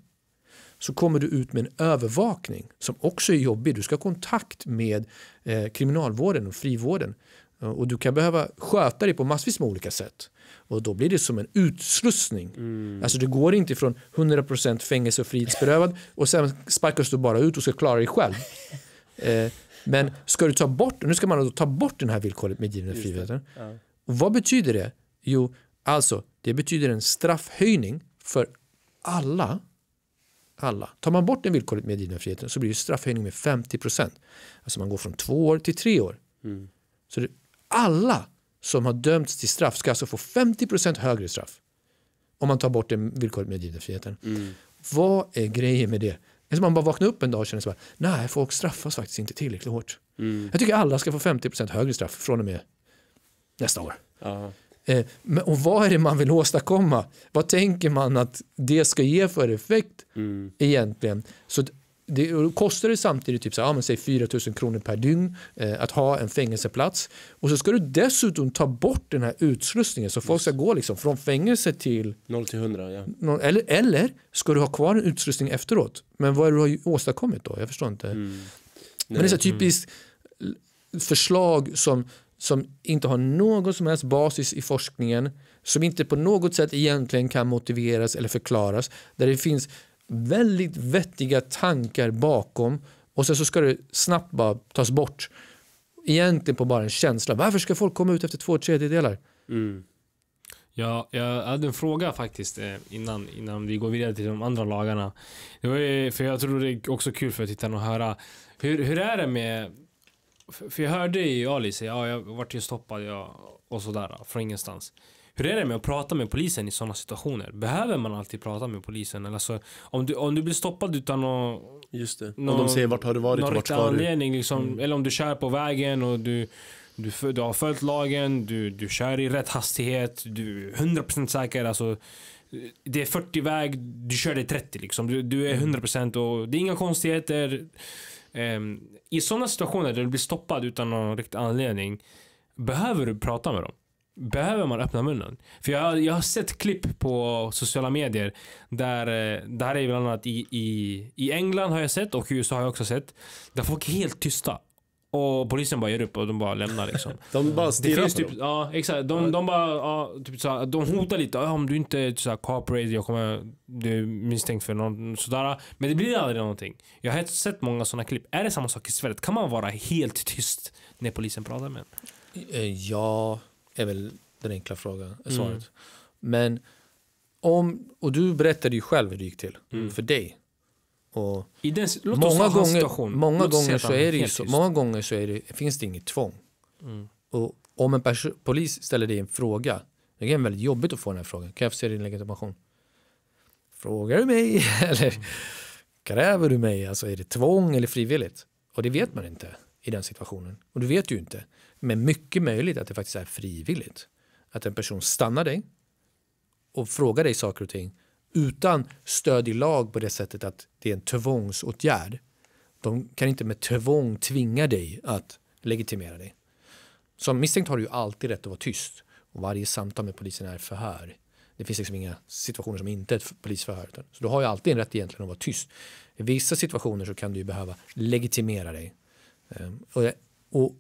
så kommer du ut med en övervakning som också är jobbig. Du ska ha kontakt med eh, kriminalvården och frivården. Eh, och du kan behöva sköta dig på massvis med olika sätt. Och då blir det som en utslussning. Mm. Alltså det går inte från 100% fängelse och frihetsberövad och sen sparkas du bara ut och ska klara dig själv. [LAUGHS] Eh, men ska du ta bort, nu ska man då ta bort den här villkorligt medgivna friheten. Ja. Vad betyder det? Jo, alltså det betyder en straffhöjning för alla. Alla. Tar man bort den villkorligt medgivna friheten så blir det straffhöjning med 50 procent. Alltså man går från två år till tre år. Mm. Så det, alla som har dömts till straff ska alltså få 50 procent högre straff om man tar bort den villkorligt medgivna friheten. Mm. Vad är grejen med det? Eller man bara vaknar upp en dag och känner att nej folk straffas faktiskt inte tillräckligt hårt. Mm. Jag tycker alla ska få 50% högre straff från och med nästa år. Aha. Eh, och vad är det man vill åstadkomma? Vad tänker man att det ska ge för effekt mm. egentligen? Så det kostar det samtidigt typ så ja, men säg 4 000 kronor per dygn eh, att ha en fängelseplats. Och så ska du dessutom ta bort den här utslussningen så folk ska gå liksom från fängelse till 0 till 100. Ja. Noll, eller, eller ska du ha kvar en utslussning efteråt? Men vad är det du har åstadkommit då? Jag förstår inte. Mm. Men det är så mm. typiskt mm. förslag som, som inte har någon som helst basis i forskningen som inte på något sätt egentligen kan motiveras eller förklaras. Där det finns väldigt vettiga tankar bakom och sen så ska det snabbt bara tas bort. Egentligen på bara en känsla. Varför ska folk komma ut efter två tredjedelar?
Mm. Ja, jag hade en fråga faktiskt eh, innan, innan vi går vidare till de andra lagarna. Det var ju, för jag tror det är också kul för tittarna att höra. Hur, hur är det med... För jag hörde ju Ali säga, ja, jag vart ju stoppad jag, och sådär från ingenstans. Hur är det med att prata med polisen i sådana situationer? Behöver man alltid prata med polisen? Alltså, om, du, om du blir stoppad utan att... Just det. Någon, om de säger vart har du varit och vart ska anledning, du? Liksom, mm. Eller om du kör på vägen och du, du, du har följt lagen, du, du kör i rätt hastighet, du är 100% säker. Alltså, det är 40 väg, du kör det 30 liksom. Du, du är 100% mm. och det är inga konstigheter. Um, I sådana situationer där du blir stoppad utan någon riktig anledning, behöver du prata med dem? Behöver man öppna munnen? För jag, jag har sett klipp på sociala medier där, eh, det här är bland annat i, i, i England har jag sett och i USA har jag också sett, där folk är helt tysta. Och polisen bara ger upp och de bara lämnar liksom. [LAUGHS] de bara stirrar på typ, dem? Ja, exakt. De, de bara, ja, typ såhär, de hotar lite. Ja, om du inte såhär, cooperate, jag kommer, du är misstänkt för någon sådär. Men det blir aldrig någonting. Jag har sett många sådana klipp. Är det samma sak i Sverige? Kan man vara helt tyst när polisen pratar med en? Eh,
ja är väl den enkla frågan, mm. svaret. Mm. Men om, och du berättade ju själv hur det gick till, mm. för dig. Och
I den, låt många oss gånger, Många gånger, så är det ju så,
många gånger så är det, finns det inget tvång. Mm. Och om en polis ställer dig en fråga, det är väldigt jobbigt att få den här frågan. Kan jag få se din legitimation? Frågar du mig? [LAUGHS] eller mm. kräver du mig? Alltså är det tvång eller frivilligt? Och det vet man inte i den situationen. Och du vet ju inte. Men mycket möjligt att det faktiskt är frivilligt. Att en person stannar dig och frågar dig saker och ting utan stöd i lag på det sättet att det är en tvångsåtgärd. De kan inte med tvång tvinga dig att legitimera dig. Som misstänkt har du ju alltid rätt att vara tyst. Och varje samtal med polisen är förhör. Det finns liksom inga situationer som inte är ett polisförhör. Så du har ju alltid en rätt egentligen att vara tyst. I vissa situationer så kan du behöva legitimera dig. Ehm, och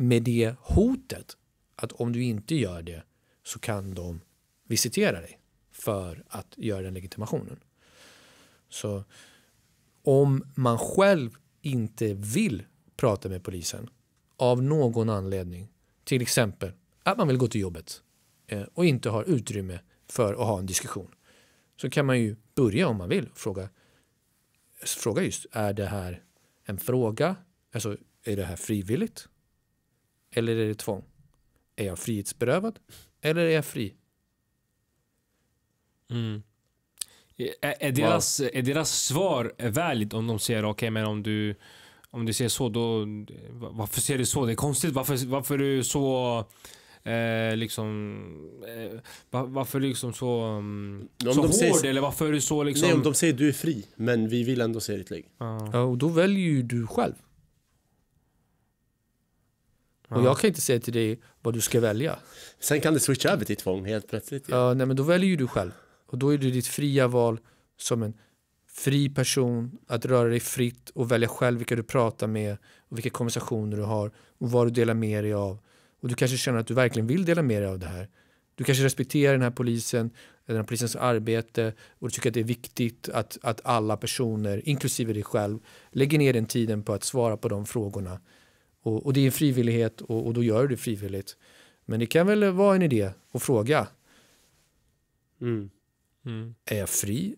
med det hotet att om du inte gör det så kan de visitera dig för att göra den legitimationen. Så om man själv inte vill prata med polisen av någon anledning, till exempel att man vill gå till jobbet eh, och inte har utrymme för att ha en diskussion, så kan man ju börja om man vill fråga, fråga just är det här en fråga, alltså är det här frivilligt? eller är det tvång? Är jag frihetsberövad eller är jag fri? Mm.
Är, är, deras, wow. är deras svar värdigt om de säger okej okay, men om du om du ser så då varför ser du så? Det är konstigt varför, varför är du så eh, liksom eh, varför liksom så, um, så
hård säger, eller varför är du så liksom? Nej om liksom de säger du är fri men vi vill ändå se ditt lägg.
Ja
och då väljer ju du själv. Och jag kan
inte säga till dig
vad du ska välja. Sen kan det switcha över till tvång helt plötsligt. Ja, ja nej, men då väljer ju du själv. Och då är det ditt fria val som en fri person att röra dig fritt och välja själv vilka du pratar med och vilka konversationer du har och vad du delar med dig av. Och du kanske känner att du verkligen vill dela med dig av det här. Du kanske respekterar den här polisen, den här polisens arbete och du tycker att det är viktigt att, att alla personer, inklusive dig själv, lägger ner den tiden på att svara på de frågorna och, och det är en frivillighet och, och, då gör du det frivilligt. Men det kan väl vara en idé att fråga. Mm. Mm. Är jag fri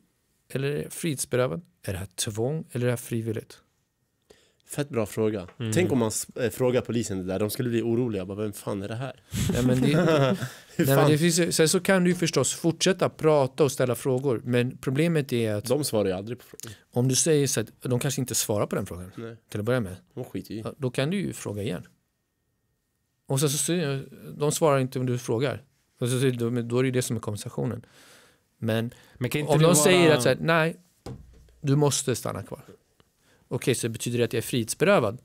eller är jag frihetsberövad? Är det här tvång eller är det här frivilligt?
Fett bra fråga. Mm. Tänk om man äh, frågar polisen det där, de skulle bli oroliga. Bara, vem fan är det
här? [LAUGHS] sen så kan du ju förstås fortsätta prata och ställa frågor. Men problemet är att... De svarar ju aldrig på frågor. Om du säger så att de kanske inte svarar på den frågan nej. till att börja med. De skiter i. Då kan du ju fråga igen. Och sen så, så, de svarar inte om du frågar. Och så, så, då är det ju det som är konversationen. Men, men om de vara... säger att så här, nej, du måste stanna kvar. Okej, så betyder det att jag är frihetsberövad?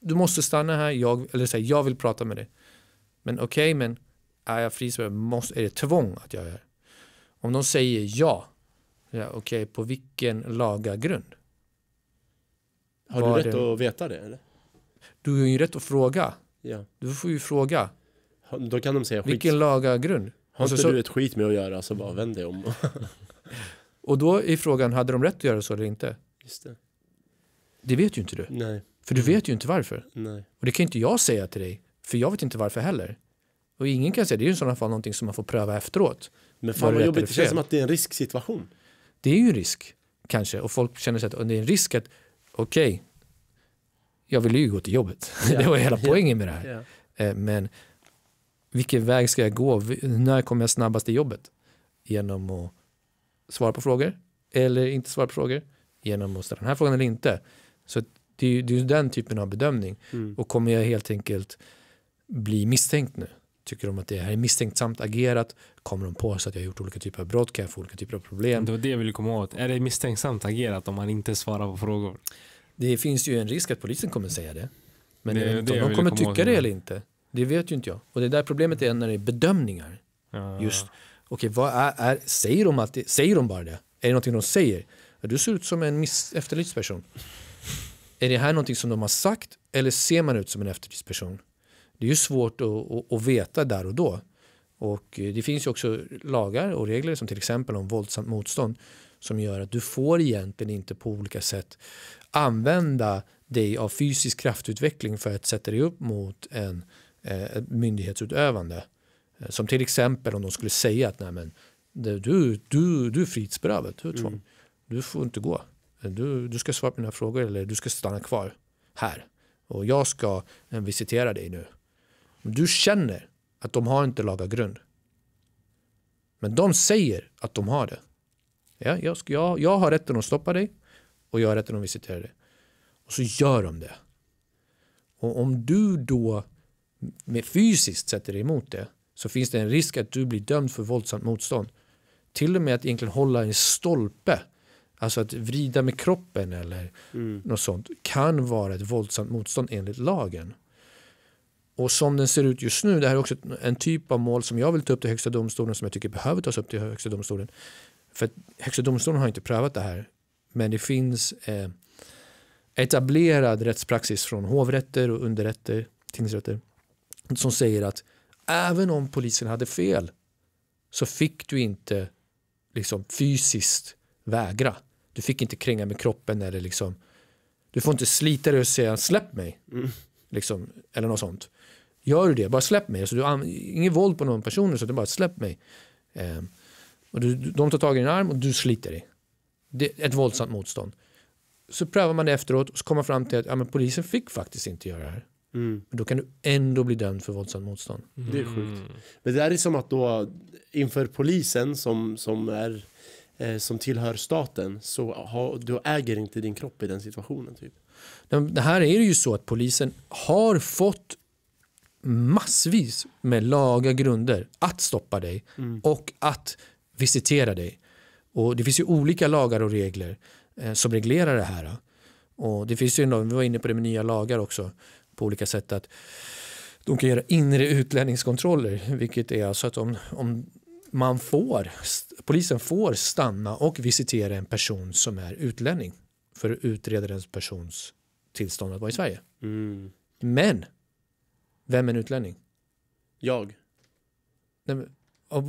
Du måste stanna här, jag, eller säga jag vill prata med dig. Men okej, okay, men är jag frihetsberövad? är det tvång att jag är? här? Om de säger ja, ja okej, okay, på vilken laga grund? Har du Var rätt det... att veta det? Eller? Du har ju rätt att fråga. Ja. Du får ju fråga.
Då kan de säga skit. Vilken laga grund? Har inte alltså, du ett skit med att göra så bara vänd dig om. [LAUGHS]
och då är frågan, hade de rätt att göra så eller inte? Just det. Det vet ju inte du. Nej. För du mm. vet ju inte varför. Nej. Och det kan inte jag säga till dig, för jag vet inte varför heller. Och ingen kan säga, det är ju i sådana fall någonting som man får pröva efteråt. Men fan vad jobbigt, det känns som att det är en risksituation. Det är ju en risk, kanske. Och folk känner sig att det är en risk att, okej, okay, jag ville ju gå till jobbet. Yeah. [LAUGHS] det var hela poängen med det här. Yeah. Men vilken väg ska jag gå? När kommer jag snabbast till jobbet? Genom att svara på frågor eller inte svara på frågor? Genom att ställa den här frågan eller inte? Så det är, det är den typen av bedömning. Mm. Och kommer jag helt enkelt bli misstänkt nu? Tycker de att det här är misstänksamt agerat? Kommer de på sig att jag har gjort olika typer av brott? Kan jag få olika typer av problem? Det var det jag ville komma åt. Är det misstänksamt agerat om man inte svarar på frågor? Det finns ju en risk att polisen kommer säga det. Men det, jag om de kommer tycka det eller inte. Det vet ju inte jag. Och det där problemet är när det är bedömningar. Ja. Just, okay, vad är, är, säger, de alltid, säger de bara det? Är det någonting de säger? Du ser ut som en efterlyst person. Är det här någonting som de har sagt eller ser man ut som en eftertidsperson? Det är ju svårt att, att, att veta där och då. Och eh, det finns ju också lagar och regler som till exempel om våldsamt motstånd som gör att du får egentligen inte på olika sätt använda dig av fysisk kraftutveckling för att sätta dig upp mot en eh, myndighetsutövande. Eh, som till exempel om de skulle säga att Nej, men, du, du, du är frihetsberövad, du Mm. Du får inte gå. Eh, du, du ska svara på mina frågor eller du ska stanna kvar här. Och jag ska eh, visitera dig nu. Du känner att de har inte laga grund. Men de säger att de har det. Ja, jag, ska, jag, jag har rätten att stoppa dig och jag har rätten att visitera dig. Och så gör de det. Och om du då med fysiskt sätter dig emot det så finns det en risk att du blir dömd för våldsamt motstånd. Till och med att egentligen hålla en stolpe Alltså att vrida med kroppen eller mm. något sånt kan vara ett våldsamt motstånd enligt lagen. Och som den ser ut just nu, det här är också en typ av mål som jag vill ta upp till Högsta domstolen som jag tycker behöver tas upp till Högsta domstolen. För att Högsta domstolen har inte prövat det här, men det finns eh, etablerad rättspraxis från hovrätter och underrätter, tingsrätter, som säger att även om polisen hade fel så fick du inte liksom, fysiskt vägra. Du fick inte kränga med kroppen eller liksom. Du får inte slita dig och säga släpp mig. Mm. Liksom, eller något sånt. Gör du det, bara släpp mig. Alltså, du, inget våld på någon person, så du bara släpp mig. Eh, och du, de tar tag i din arm och du sliter dig. Det är ett våldsamt motstånd. Så prövar man det efteråt och så kommer fram till att ja, men polisen fick faktiskt inte göra det här. Mm. Men då kan du ändå bli dömd för våldsamt motstånd. Mm. Det är sjukt. Mm.
Men det där är som att då inför polisen som, som är eh, som tillhör staten så ha, du äger inte din kropp i den situationen. Typ.
Det här är ju så att polisen har fått massvis med laga grunder att stoppa dig mm. och att visitera dig. Och Det finns ju olika lagar och regler eh, som reglerar det här. Och det finns ju, vi var inne på det med nya lagar också på olika sätt att de kan göra inre utlänningskontroller vilket är alltså att om, om man får, polisen får stanna och visitera en person som är utlänning för att utreda den persons tillstånd att vara i Sverige. Mm. Men, vem är en utlänning? Jag.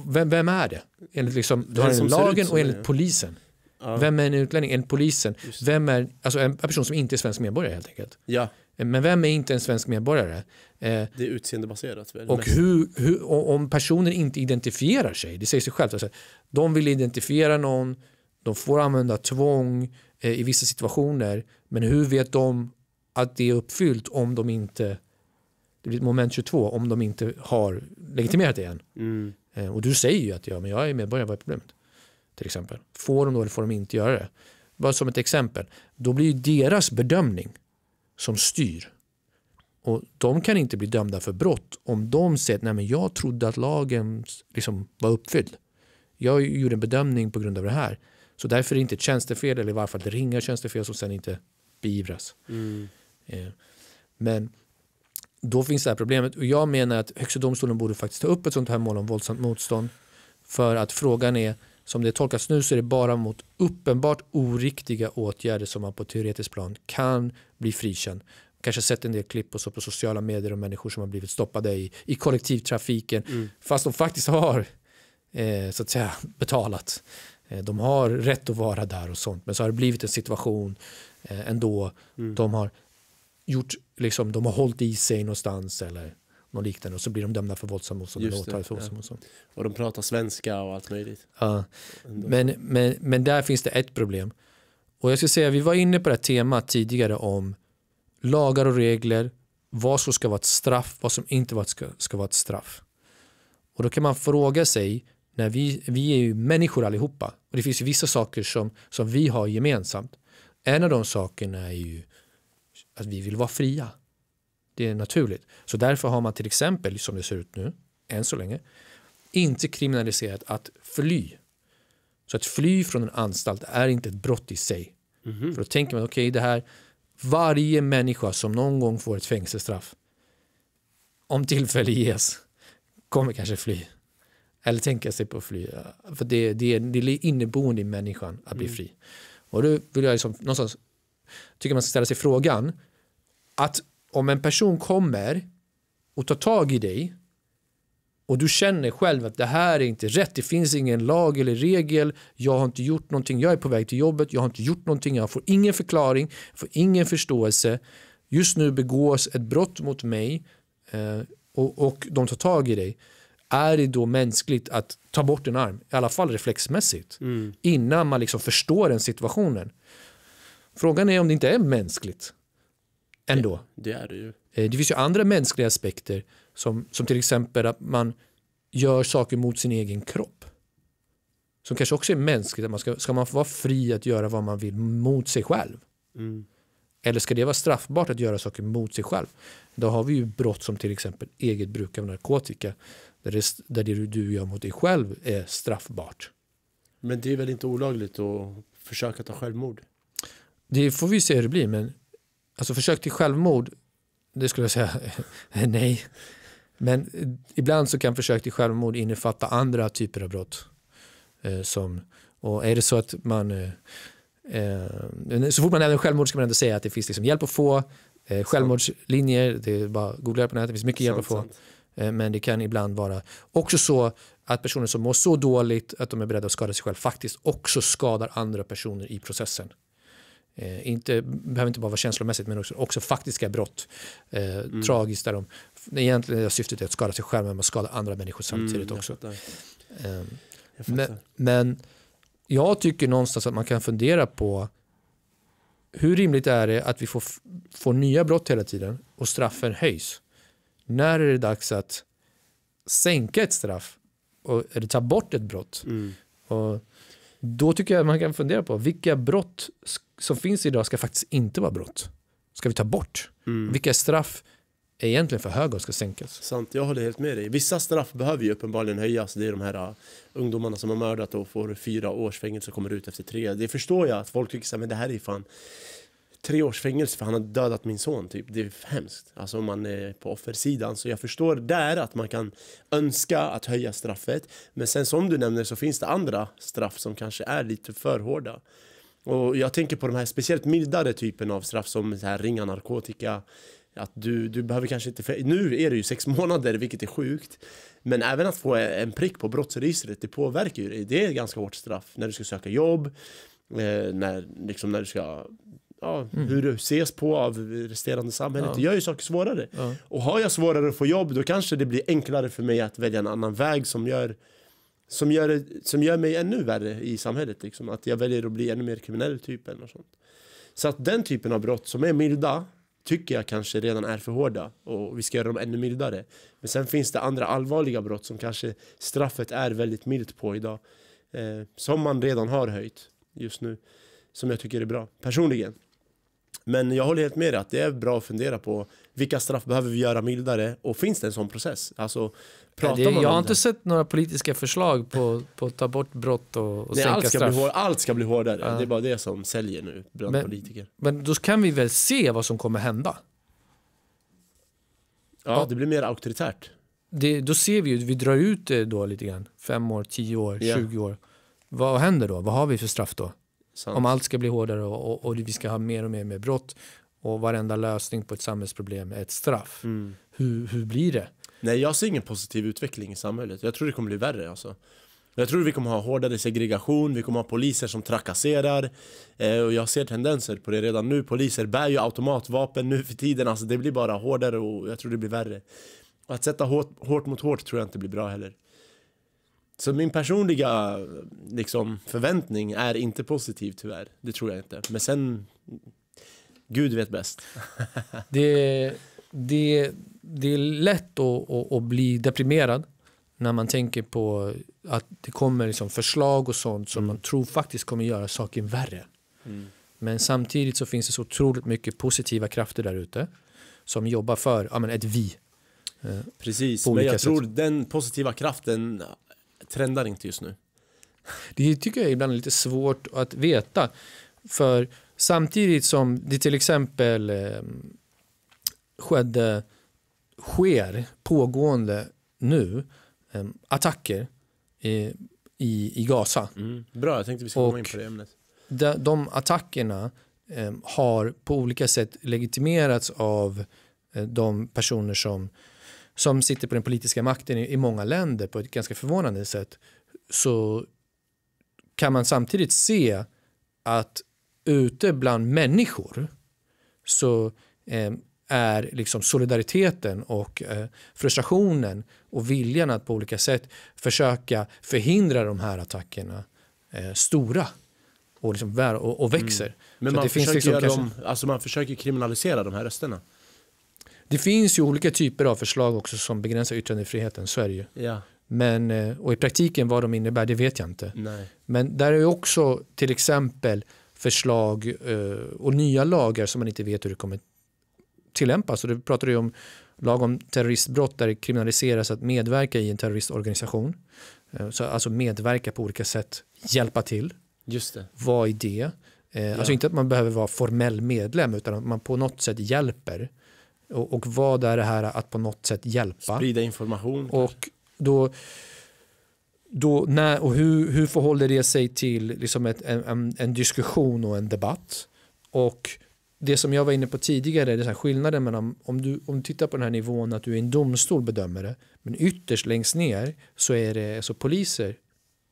Vem, vem är det? Enligt liksom, du har lagen och enligt polisen. Ja. Vem är en utlänning? Enligt polisen. Vem är, alltså en person som inte är svensk medborgare helt enkelt. Ja. Men vem är inte en svensk medborgare? Eh,
det är utseendebaserat. Väl? Och hur,
hur, om personen inte identifierar sig, det säger sig självt, alltså, de vill identifiera någon, de får använda tvång eh, i vissa situationer, men hur vet de att det är uppfyllt om de inte, det blir ett moment 22, om de inte har legitimerat det igen? Mm. Eh, och du säger ju att ja, men jag är medborgare, vad är problemet? Till exempel. Får de då eller får de inte göra det? Bara som ett exempel. Då blir ju deras bedömning som styr. Och De kan inte bli dömda för brott om de säger att Nej, men jag trodde att lagen liksom var uppfylld. Jag gjorde en bedömning på grund av det här. Så därför är det inte ett tjänstefel eller i varje fall det ringa tjänstefel som sen inte beivras. Mm. Eh, men då finns det här problemet och jag menar att Högsta domstolen borde faktiskt ta upp ett sånt här mål om våldsamt motstånd. För att frågan är som det tolkas nu så är det bara mot uppenbart oriktiga åtgärder som man på teoretiskt plan kan bli frikänd. Kanske sett en del klipp och så på sociala medier om människor som har blivit stoppade i, i kollektivtrafiken mm. fast de faktiskt har eh, så att säga, betalat. Eh, de har rätt att vara där och sånt men så har det blivit en situation eh, ändå. Mm. De har gjort, liksom, de har hållit i sig någonstans eller något liknande och så blir de dömda för våldsam motstånd och åtalade Ja.
Och de pratar svenska och allt möjligt.
Ja. Men, men, men där finns det ett problem. Och jag ska säga, vi var inne på det här temat tidigare om lagar och regler, vad som ska vara ett straff, vad som inte ska, ska vara ett straff. Och då kan man fråga sig, när vi, vi är ju människor allihopa och det finns ju vissa saker som, som vi har gemensamt. En av de sakerna är ju att vi vill vara fria. Det är naturligt. Så därför har man till exempel, som det ser ut nu, än så länge, inte kriminaliserat att fly. Så att fly från en anstalt är inte ett brott i sig. Mm -hmm. För då tänker man, okej, okay, det här, varje människa som någon gång får ett fängelsestraff, om tillfälle ges, kommer kanske fly. Eller tänka sig på att fly. För det, det, det är inneboende i människan att bli mm. fri. Och då vill jag liksom, någonstans, tycker man ska ställa sig frågan, att om en person kommer och tar tag i dig och du känner själv att det här är inte rätt, det finns ingen lag eller regel, jag har inte gjort någonting, jag är på väg till jobbet, jag har inte gjort någonting, jag får ingen förklaring, jag får ingen förståelse, just nu begås ett brott mot mig eh, och, och de tar tag i dig, är det då mänskligt att ta bort en arm, i alla fall reflexmässigt, mm. innan man liksom förstår den situationen? Frågan är om det inte är mänskligt. Ändå. Det, det är det ju. Eh, det finns ju andra mänskliga aspekter som, som till exempel att man gör saker mot sin egen kropp. Som kanske också är mänskligt. Att man ska, ska man få vara fri att göra vad man vill mot sig själv? Mm. Eller ska det vara straffbart att göra saker mot sig själv? Då har vi ju brott som till exempel eget bruk av narkotika där det, där det du gör mot dig själv är straffbart. Men det är väl inte
olagligt att försöka ta självmord?
Det får vi se hur det blir, men alltså försök till självmord, det skulle jag säga [LAUGHS] nej. Men eh, ibland så kan försök till självmord innefatta andra typer av brott. Eh, som, och är det så att man, eh, eh så fort man nämner självmord ska man ändå säga att det finns liksom hjälp att få, eh, självmordslinjer, det är bara googla på nätet, det finns mycket hjälp att få. Eh, men det kan ibland vara också så att personer som mår så dåligt att de är beredda att skada sig själv faktiskt också skadar andra personer i processen. Eh, inte, behöver inte bara vara känslomässigt men också, också faktiska brott. Eh, mm. Tragiskt där de, egentligen syftet är att skada sig själv men man skadar andra människor mm, samtidigt mm, också. Eh, men, men, jag tycker någonstans att man kan fundera på hur rimligt är det att vi får, får nya brott hela tiden och straffen höjs? När är det dags att sänka ett straff och, eller ta bort ett brott? Mm. Och då tycker jag att man kan fundera på vilka brott som finns idag ska faktiskt inte vara brott. Ska vi ta bort? Mm. Vilka straff är egentligen för höga och ska sänkas? Sant, jag håller helt med dig. Vissa
straff behöver ju uppenbarligen höjas. Det är de här uh, ungdomarna som har mördat och får fyra års fängelse och kommer ut efter tre. Det förstår jag att folk tycker men det här är fan tre års fängelse för han har dödat min son. Typ. Det är hemskt. Alltså om man är på offersidan. Så jag förstår där att man kan önska att höja straffet. Men sen som du nämner så finns det andra straff som kanske är lite för hårda. Och jag tänker på de här speciellt mildare typen av straff som så här ringa narkotika. Att du, du behöver kanske inte, nu är det ju sex [LAUGHS] månader vilket är sjukt. Men även att få en prick på brottsregistret, det påverkar ju Det är ett ganska hårt straff när du ska söka jobb, eh, när, liksom när du ska ja, mm. hur du ses på av resterande samhället. Ja. Det gör ju saker svårare. Ja. Och har jag svårare att få jobb då kanske det blir enklare för mig att välja en annan väg som gör som gör, som gör mig ännu värre i samhället. Liksom. Att jag väljer att bli ännu mer kriminell typ. Eller sånt. Så att den typen av brott som är milda tycker jag kanske redan är för hårda och vi ska göra dem ännu mildare. Men sen finns det andra allvarliga brott som kanske straffet är väldigt milt på idag. Eh, som man redan har höjt just nu. Som jag tycker är bra personligen. Men jag håller helt med dig att det är bra att fundera på vilka straff behöver vi göra mildare och finns det en sån process? Alltså pratar det, man Jag har inte
det. sett några politiska förslag på, på att ta bort brott och, och Nej, sänka allt ska straff. Bli hår, allt ska bli hårdare. Ja. Det är bara
det som säljer nu bland men, politiker.
Men då kan vi väl se vad som kommer hända? Ja, ja. det blir mer auktoritärt. Det, då ser vi ju, vi drar ut det eh, då lite grann. Fem år, tio år, yeah. 20 år. Vad händer då? Vad har vi för straff då? Sant. Om allt ska bli hårdare och, och, och, vi ska ha mer och mer med brott och varenda lösning på ett samhällsproblem är ett straff. Mm. Hur, hur blir det? Nej, jag ser ingen positiv
utveckling i samhället. Jag tror det kommer bli värre alltså. Jag tror vi kommer ha hårdare segregation, vi kommer ha poliser som trakasserar. Eh, och jag ser tendenser på det redan nu. Poliser bär ju automatvapen nu för tiden. Alltså det blir bara hårdare och jag tror det blir värre. Och att sätta hårt, hårt mot hårt tror jag inte blir bra heller. Så min personliga liksom, förväntning är inte positiv tyvärr. Det tror jag inte. Men sen, Gud vet bäst.
det, det det är lätt att, att, bli deprimerad när man tänker på att det kommer liksom förslag och sånt som mm. man tror faktiskt kommer göra saken värre. Mm. Men samtidigt så finns det så otroligt mycket positiva krafter där ute som jobbar för ja, men ett vi. Eh, Precis, men jag sätt. tror
den positiva kraften trendar inte just
nu. Det tycker jag ibland är lite svårt att veta. För samtidigt som det till exempel eh, skedde sker pågående nu ehm, attacker i, i, i Gaza. Mm. Bra, jag tänkte vi skulle komma in på det ämnet. De, de attackerna ehm, har på olika sätt legitimerats av eh, de personer som, som sitter på den politiska makten i, i många länder på ett ganska förvånande sätt. Så kan man samtidigt se att ute bland människor så eh, är liksom solidariteten och eh, frustrationen och viljan att på olika sätt försöka förhindra de här attackerna eh, stora och, liksom och, mm. växer. Mm. Men man, man försöker liksom kanske... dem, alltså man försöker kriminalisera de här rösterna. Det finns ju olika typer av förslag också som begränsar yttrandefriheten, så är det ju. Ja. Men, eh, och i praktiken vad de innebär, det vet jag inte. Nej. Men där är också till exempel förslag och nya lagar som man inte vet hur det kommer tillämpas. Och det pratar ju om lag om terroristbrott där det kriminaliseras att medverka i en terroristorganisation. Eh, så alltså medverka på olika sätt, hjälpa till. Just det. Vad är det? Eh, ja. Alltså inte att man behöver vara formell medlem utan att man på något sätt hjälper. Och, och vad är det här att på något sätt hjälpa? Sprida information. Och kanske. då, då när, och hur, hur förhåller det sig till liksom ett, en, en, en diskussion och en debatt? Och det som jag var inne på tidigare, är det är skillnaden mellan om du, om du tittar på den här nivån att du är en domstol bedömer det, men ytterst längst ner så är det alltså poliser,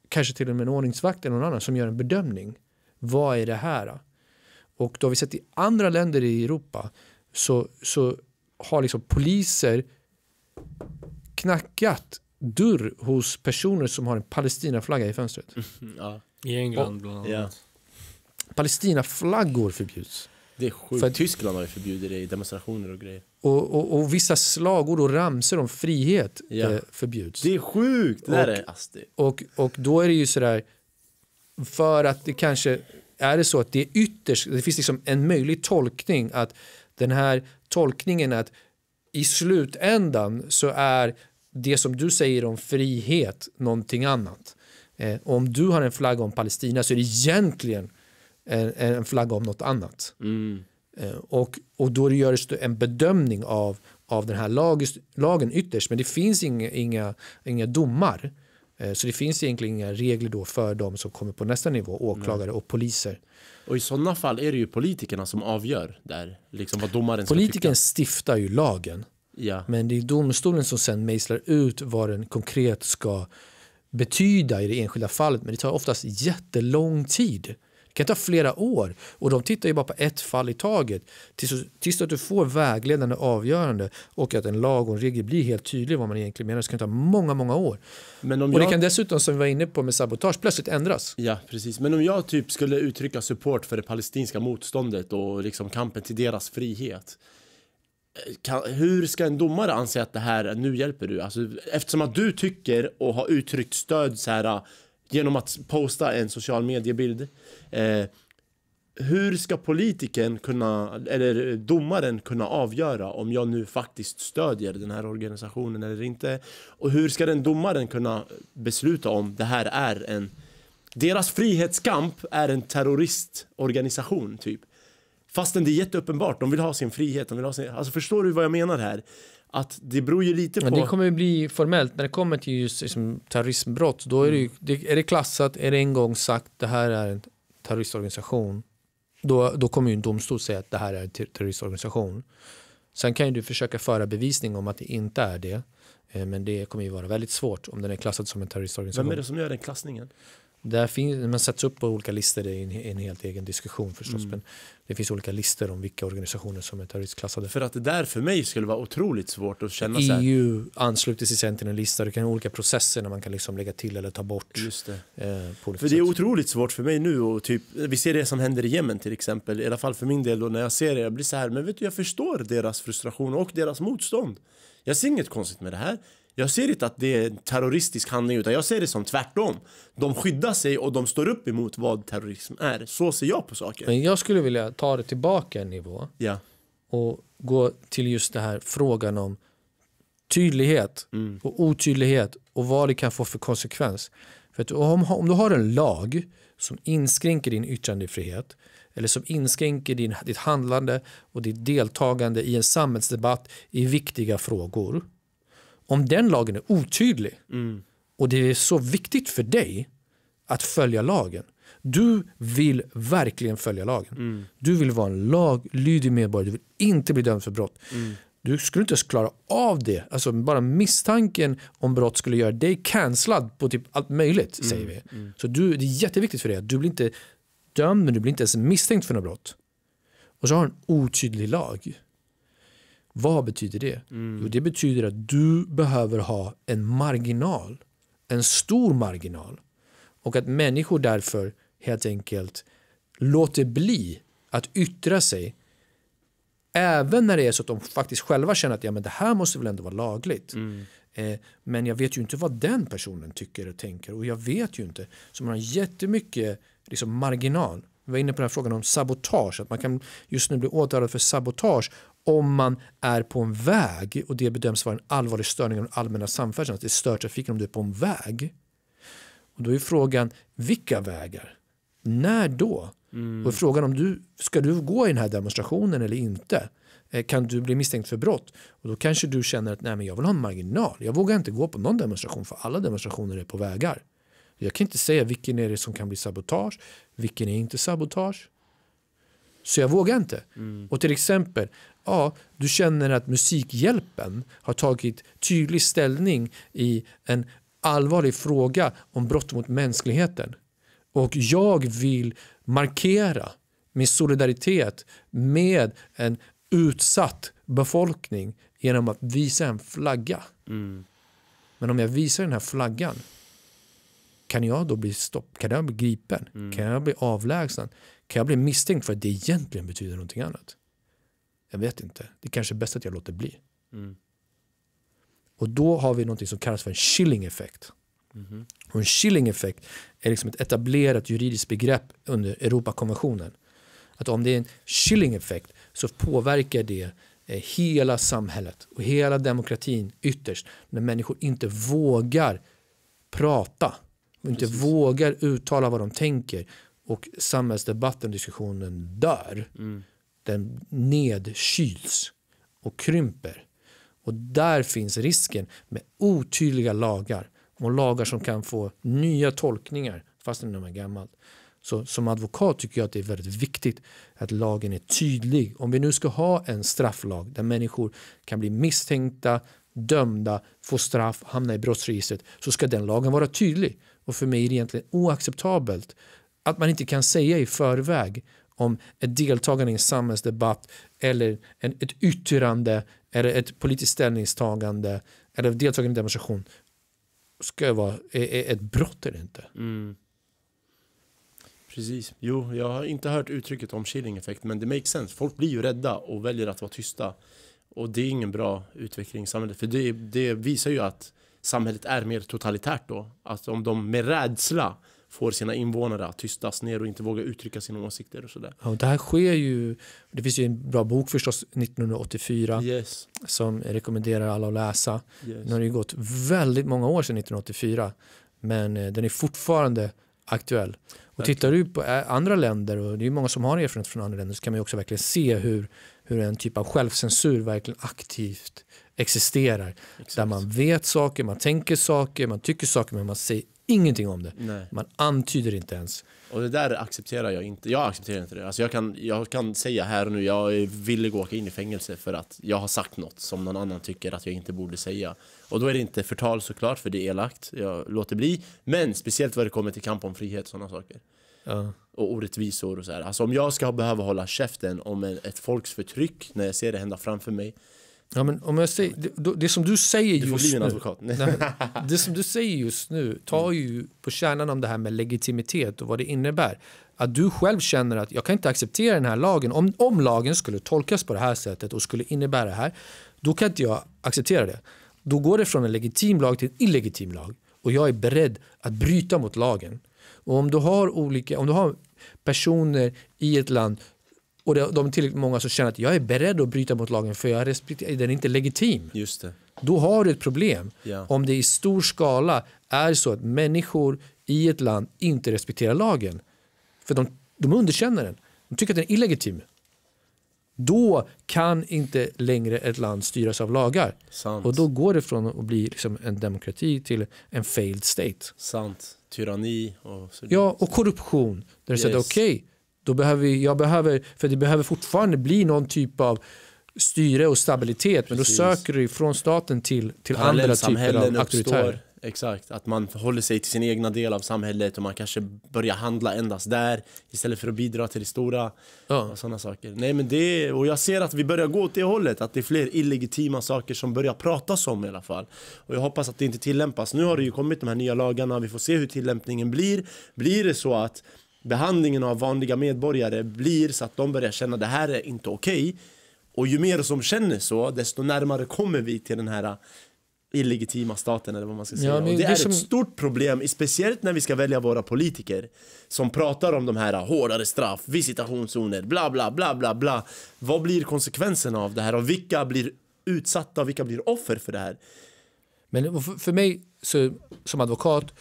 kanske till och med en ordningsvakt eller någon annan som gör en bedömning. Vad är det här? Och då har vi sett i andra länder i Europa så, så har liksom poliser knackat dörr hos personer som har en Palestinaflagga i fönstret.
Mm, [LAUGHS] ja. I England bland
annat. Ja. Palestinaflaggor förbjuds.
Det är sjukt. För, Tyskland har ju förbjudit det i demonstrationer och grejer.
Och, och, och vissa slagord och ramsor om frihet ja. Eh, förbjuds. Det är sjukt! Det och, är asti. Och, och då är det ju sådär, för att det kanske är det så att det är ytterst, det finns liksom en möjlig tolkning att den här tolkningen att i slutändan så är det som du säger om frihet någonting annat. Eh, om du har en flagga om Palestina så är det egentligen en, en flagga om något annat. Mm. Eh, och, och då görs en bedömning av, av den här lag, lagen ytterst, men det finns inga, inga, inga domar. Eh, så det finns egentligen inga regler då för de som kommer på nästa nivå, åklagare och poliser.
Och i sådana fall är det ju politikerna som avgör där, liksom vad domaren
Politiken stiftar ju lagen, ja. men det är domstolen som sen mejslar ut vad den konkret ska betyda i det enskilda fallet, men det tar oftast jättelång tid. Det kan ta flera år och de tittar ju bara på ett fall i taget tills, tills att du får vägledande avgörande och att en lag och en regel blir helt tydlig vad man egentligen menar. Det kan ta många, många år. Men om och jag... det kan dessutom, som vi var inne på med sabotage, plötsligt ändras. Ja, precis. Men om jag
typ skulle uttrycka support för det palestinska motståndet och liksom kampen till deras frihet. Eh, kan, hur ska en domare anse att det här, nu hjälper du? Alltså, eftersom att du tycker och har uttryckt stöd så här genom att posta en social mediebild. Eh, hur ska politikern kunna, eller domaren kunna avgöra om jag nu faktiskt stödjer den här organisationen eller inte? Och hur ska den domaren kunna besluta om det här är en... Deras frihetskamp är en terroristorganisation typ. Fastän det är jätteuppenbart, de vill ha sin frihet, de vill ha sin... Alltså förstår du vad jag menar här? att det beror ju lite på... Men det
kommer bli formellt, när det kommer till just liksom, terrorismbrott, då är det, ju, mm. är det klassat, är det en gång sagt det här är en terroristorganisation, då, då kommer ju en domstol säga att det här är en terroristorganisation. Sen kan ju du försöka föra bevisning om att det inte är det, eh, men det kommer ju vara väldigt svårt om den är klassad som en terroristorganisation. Vem är det som
gör den klassningen?
Där finns, man sätts upp på olika listor, det är en, en helt egen diskussion förstås. Mm. Men det finns olika listor om vilka organisationer som är terroristklassade. För att det där för mig skulle vara otroligt svårt att känna EU så EU ansluter sig sen till en lista, det kan olika processer när man kan liksom lägga till eller ta bort. Just det. Eh, för sätt.
är otroligt svårt för mig nu och typ, vi ser det som händer i Jemen. till exempel, i alla fall för min del då när jag ser det, jag blir så här, men vet du jag förstår deras frustration och deras motstånd. Jag ser inget konstigt med det här. Jag ser inte att det är en terroristisk handling utan jag ser det som tvärtom. De skyddar sig och de står upp emot vad
terrorism är. Så ser jag på saker. Men jag skulle vilja ta det tillbaka en nivå ja. och gå till just den här frågan om tydlighet mm. och otydlighet och vad det kan få för konsekvens. För att om, om du har en lag som inskränker din yttrandefrihet eller som inskränker din, ditt handlande och ditt deltagande i en samhällsdebatt i viktiga frågor om den lagen är otydlig mm. och det är så viktigt för dig att följa lagen. Du vill verkligen följa lagen. Mm. Du vill vara en laglydig medborgare. Du vill inte bli dömd för brott. Mm. Du skulle inte ens klara av det. Alltså bara misstanken om brott skulle göra dig cancellad på typ allt möjligt. Mm. säger vi. Mm. Så du, det är jätteviktigt för dig att du blir inte dömd men du blir inte ens misstänkt för något brott. Och så har du en otydlig lag. Vad betyder det? Mm. Jo, det betyder att du behöver ha en marginal, en stor marginal. Och att människor därför helt enkelt låter bli att yttra sig även när det är så att de faktiskt själva känner att ja, men det här måste väl ändå vara lagligt. Mm. Eh, men jag vet ju inte vad den personen tycker och tänker och jag vet ju inte. Så man har jättemycket liksom, marginal. Vi var inne på den frågan om sabotage, att man kan just nu bli åtalad för sabotage om man är på en väg och det bedöms vara en allvarlig störning av den allmänna samfärdseln, att det stör trafiken om du är på en väg. Och då är frågan, vilka vägar? När då? Mm. Och frågan om du ska du gå i den här demonstrationen eller inte? Eh, kan du bli misstänkt för brott? Och då kanske du känner att Nej, men jag vill ha en marginal. Jag vågar inte gå på någon demonstration för alla demonstrationer är på vägar. Jag kan inte säga vilken är det som kan bli sabotage, vilken är inte sabotage. Så jag vågar inte. Mm. Och till exempel Ja, du känner att Musikhjälpen har tagit tydlig ställning i en allvarlig fråga om brott mot mänskligheten. Och jag vill markera min solidaritet med en utsatt befolkning genom att visa en flagga. Mm. Men om jag visar den här flaggan, kan jag då bli stopp? Kan jag bli gripen? Mm. Kan jag bli avlägsen? Kan jag bli misstänkt för att det egentligen betyder någonting annat? Jag vet inte. Det är kanske är bäst att jag låter bli. Mm. Och då har vi något som kallas för en chilling-effekt. Mm. Och en chilling-effekt är liksom ett etablerat juridiskt begrepp under Europakonventionen. Att om det är en chilling-effekt så påverkar det eh, hela samhället och hela demokratin ytterst när människor inte vågar prata, och inte Precis. vågar uttala vad de tänker och samhällsdebatten och diskussionen dör. Mm den nedkyls och krymper. Och där finns risken med otydliga lagar och lagar som kan få nya tolkningar fastän de är gammalt. Så som advokat tycker jag att det är väldigt viktigt att lagen är tydlig. Om vi nu ska ha en strafflag där människor kan bli misstänkta, dömda, få straff, hamna i brottsregistret så ska den lagen vara tydlig. Och för mig är det egentligen oacceptabelt att man inte kan säga i förväg om ett deltagande i en samhällsdebatt eller en, ett yttrande eller ett politiskt ställningstagande eller deltagande i en demonstration ska vara ett brott eller inte. Mm.
Precis. Jo, jag har inte hört uttrycket om chilling-effekt, men det makes sense. Folk blir ju rädda och väljer att vara tysta. Och det är ingen bra utveckling i samhället, för det, det visar ju att samhället är mer totalitärt då. Alltså om de med rädsla får sina invånare att tystas ner och inte våga uttrycka sina åsikter. Och sådär.
Ja, och det här sker ju, det finns ju en bra bok förstås, 1984, yes. som rekommenderar alla att läsa. Yes. Nu har det ju gått väldigt många år sedan 1984, men eh, den är fortfarande aktuell. Och tittar du på eh, andra länder, och det är ju många som har erfarenhet från andra länder, så kan man ju också verkligen se hur, hur en typ av självcensur verkligen aktivt existerar. Exakt. Där man vet saker, man tänker saker, man tycker saker men man säger ingenting om det. Nej. Man antyder inte ens.
Och det där accepterar jag inte. Jag accepterar inte det. Alltså jag, kan, jag kan säga här och nu, jag ville gå åka in i fängelse för att jag har sagt något som någon annan tycker att jag inte borde säga. Och då är det inte förtal såklart, för det är elakt. Jag låter bli. Men speciellt vad det kommer till kamp om frihet, och sådana saker. Ja. Och orättvisor och sådär. Alltså om jag ska behöva hålla käften om ett folks förtryck när jag ser det hända
framför mig Ja, men om jag säger, det, det som du säger du just nu, nej, det som du säger just nu tar ju på kärnan om det här med legitimitet och vad det innebär. Att du själv känner att jag kan inte acceptera den här lagen. Om, om lagen skulle tolkas på det här sättet och skulle innebära det här, då kan inte jag acceptera det. Då går det från en legitim lag till en illegitim lag och jag är beredd att bryta mot lagen. Och om du har olika, om du har personer i ett land och de, är tillräckligt många som känner att jag är beredd att bryta mot lagen för jag respekterar, den är inte legitim. Just det. Då har du ett problem. Ja. Om det i stor skala är så att människor i ett land inte respekterar lagen. För de, de underkänner den. De tycker att den är illegitim. Då kan inte längre ett land styras av lagar. Sant. Och då går det från att bli liksom en demokrati till en failed state. Sant.
Tyranni och... Ja, och
korruption. Där du säger okej, okay, då behöver, jag behöver, för det behöver fortfarande bli någon typ av styre och stabilitet. Men Precis. då söker du från staten till, till andra typer av auktoritärer.
Exakt, att man håller sig till sin egna del av samhället och man kanske börjar handla endast där istället för att bidra till det stora. Ja. Och sådana saker. Nej, men det, och jag ser att vi börjar gå åt det hållet, att det är fler illegitima saker som börjar pratas om i alla fall. Och jag hoppas att det inte tillämpas. Nu har det ju kommit de här nya lagarna, vi får se hur tillämpningen blir. Blir det så att behandlingen av vanliga medborgare blir så att de börjar känna det här är inte okej. Okay. Och ju mer som känner så, desto närmare kommer vi till den här eh, illegitima staten eller vad man ska säga. Ja, det, det, är som... ett stort problem, speciellt när vi ska välja våra politiker som pratar om de här eh, hårdare straff, visitationszoner, bla bla bla bla bla. Vad blir konsekvenserna av det här och
vilka blir utsatta och vilka blir offer för det här? Men för mig så, som advokat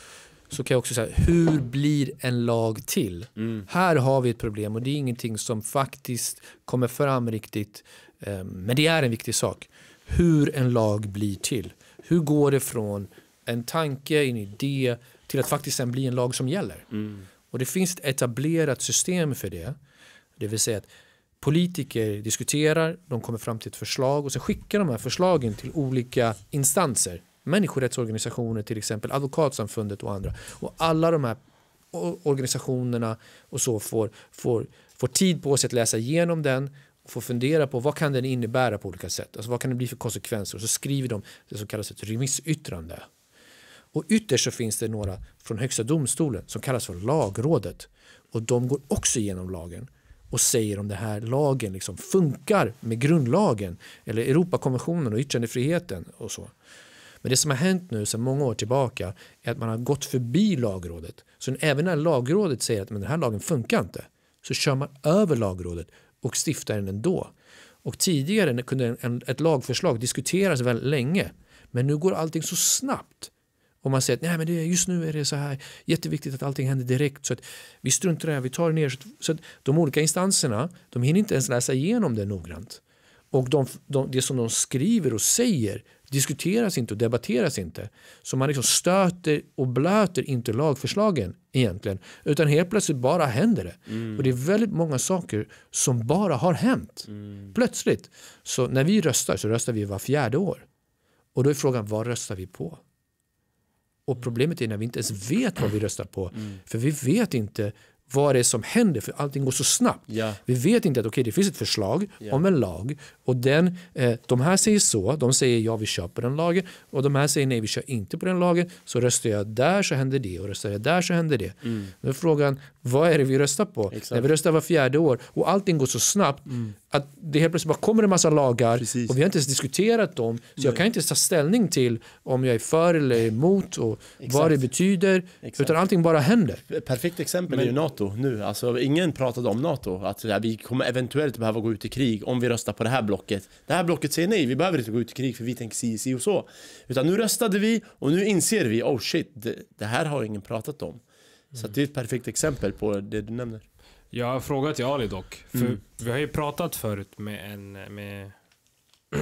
så kan jag också säga, hur blir en lag till? Mm. Här har vi ett problem och det är ingenting som faktiskt kommer fram riktigt. Eh, men det är en viktig sak. Hur en lag blir till. Hur går det från en tanke, en idé till att faktiskt sen bli en lag som gäller? Mm. Och det finns ett etablerat system för det. Det vill säga att politiker diskuterar, de kommer fram till ett förslag och sen skickar de här förslagen till olika instanser människorättsorganisationer till exempel, Advokatsamfundet och andra. Och alla de här organisationerna och så får, får, får tid på sig att läsa igenom den och får fundera på vad kan den innebära på olika sätt. Alltså vad kan det bli för konsekvenser? Och så skriver de det som kallas ett remissyttrande. Och ytterst så finns det några från Högsta domstolen som kallas för lagrådet. Och de går också igenom lagen och säger om den här lagen liksom funkar med grundlagen eller Europakonventionen och yttrandefriheten och så. Men det som har hänt nu sedan många år tillbaka är att man har gått förbi lagrådet. Så även när lagrådet säger att men den här lagen funkar inte så kör man över lagrådet och stiftar den ändå. Och tidigare kunde en, ett lagförslag diskuteras väldigt länge. Men nu går allting så snabbt. Och man säger att Nej, men det, just nu är det så här jätteviktigt att allting händer direkt. Så att vi struntar i det här, vi tar det ner. Så, att, så att de olika instanserna de hinner inte ens läsa igenom det noggrant. Och de, de, det som de skriver och säger diskuteras inte och debatteras inte. Så man liksom stöter och blöter inte lagförslagen egentligen. Utan helt plötsligt bara händer det. Mm. Och det är väldigt många saker som bara har hänt. Mm. Plötsligt. Så när vi röstar så röstar vi var fjärde år. Och då är frågan, vad röstar vi på? Och mm. problemet är när vi inte ens vet vad vi röstar på. Mm. För vi vet inte vad det är som händer, för allting går så snabbt. Ja. Vi vet inte att okay, det finns ett förslag ja. om en lag och den, eh, de här säger så, de säger ja vi kör på den lagen och de här säger nej vi kör inte på den lagen, så röstar jag där så händer det och röstar jag där så händer det. Mm. Då är frågan, vad är det vi röstar på? Exakt. När vi röstar var fjärde år och allting går så snabbt mm. att det helt plötsligt bara kommer en massa lagar Precis. och vi har inte ens diskuterat dem, så nej. jag kan inte ta ställning till om jag är för eller emot och Exakt. vad det betyder, Exakt. utan allting bara händer. Perfekt exempel Men, är ju NATO NATO nu. Alltså,
ingen pratade om NATO. Att vi kommer eventuellt behöva gå ut i krig om vi röstar på det här blocket. Det här blocket säger nej, vi behöver inte gå ut i krig för vi tänker si, si och så. Utan nu röstade vi och nu inser vi, oh shit, det, det här har ingen pratat om. Så det är ett perfekt exempel på det du nämner.
Jag har frågat till Ali dock. För mm. Vi har ju pratat förut med en, med, [CLEARS THROAT]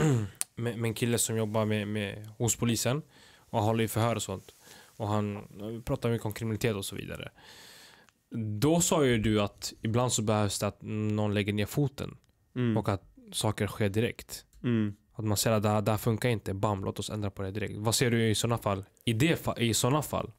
med, med en kille som jobbar med, med, hos polisen och håller i förhör och sånt. Och han pratar mycket om kriminalitet och så vidare. Då sa ju du att ibland så behövs det att någon lägger ner foten. Mm. Och att saker sker direkt. Mm. Att man säger att det här, det här, funkar inte, bam låt oss ändra på det direkt. Vad ser du i sådana fall? I, det, i sådana fall?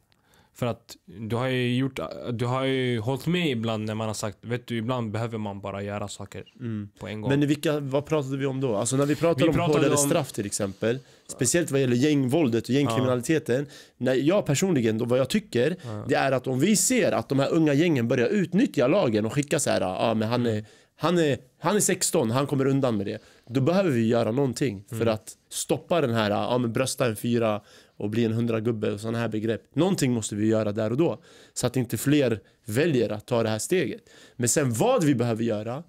För att du har ju gjort, du har ju hållit med ibland när man har sagt, vet du ibland behöver man bara göra saker mm. på en gång. Men
vilka, vad pratade vi om då? Alltså när vi pratade om hårdare om... straff till exempel. Alltså. Speciellt vad gäller gängvåldet och gängkriminaliteten. Ja. När jag personligen, då, vad jag tycker, ja. det är att om vi ser att de här unga gängen börjar utnyttja lagen och skicka så här, ah, men han är, han, är, han är 16, han kommer undan med det. Då behöver vi göra någonting mm. för att stoppa den här, ah, men brösta en fyra och bli en hundragubbe och sådana här begrepp. Någonting måste vi göra där och då så att inte fler väljer att ta det här steget. Men sen vad vi behöver göra,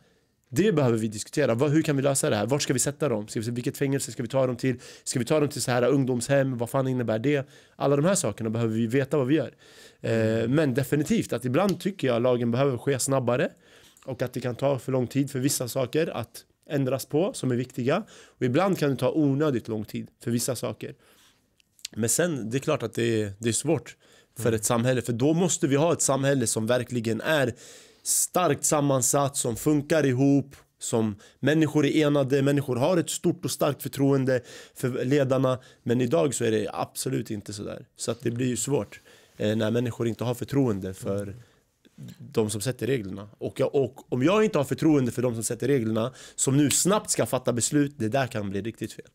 det behöver vi diskutera. Vad, hur kan vi lösa det här? Vart ska vi sätta dem? Ska vi, vilket fängelse ska vi ta dem till? Ska vi ta dem till så här ungdomshem? Vad fan innebär det? Alla de här sakerna behöver vi veta vad vi gör. Eh, mm. men definitivt att ibland tycker jag lagen behöver ske snabbare och att det kan ta för lång tid för vissa saker att ändras på som är viktiga. Och ibland kan det ta onödigt lång tid för vissa saker. Men sen, det är klart att det är, det är svårt för mm. ett samhälle. För då måste vi ha ett samhälle som verkligen är starkt sammansatt, som funkar ihop, som människor är enade, människor har ett stort och starkt förtroende för ledarna. Men idag så är det absolut inte sådär. Så att det blir ju svårt eh, när människor inte har förtroende för de som sätter reglerna. Och, jag, och, om jag inte har förtroende för de som sätter reglerna, som nu snabbt ska fatta beslut, det där
kan bli riktigt fel.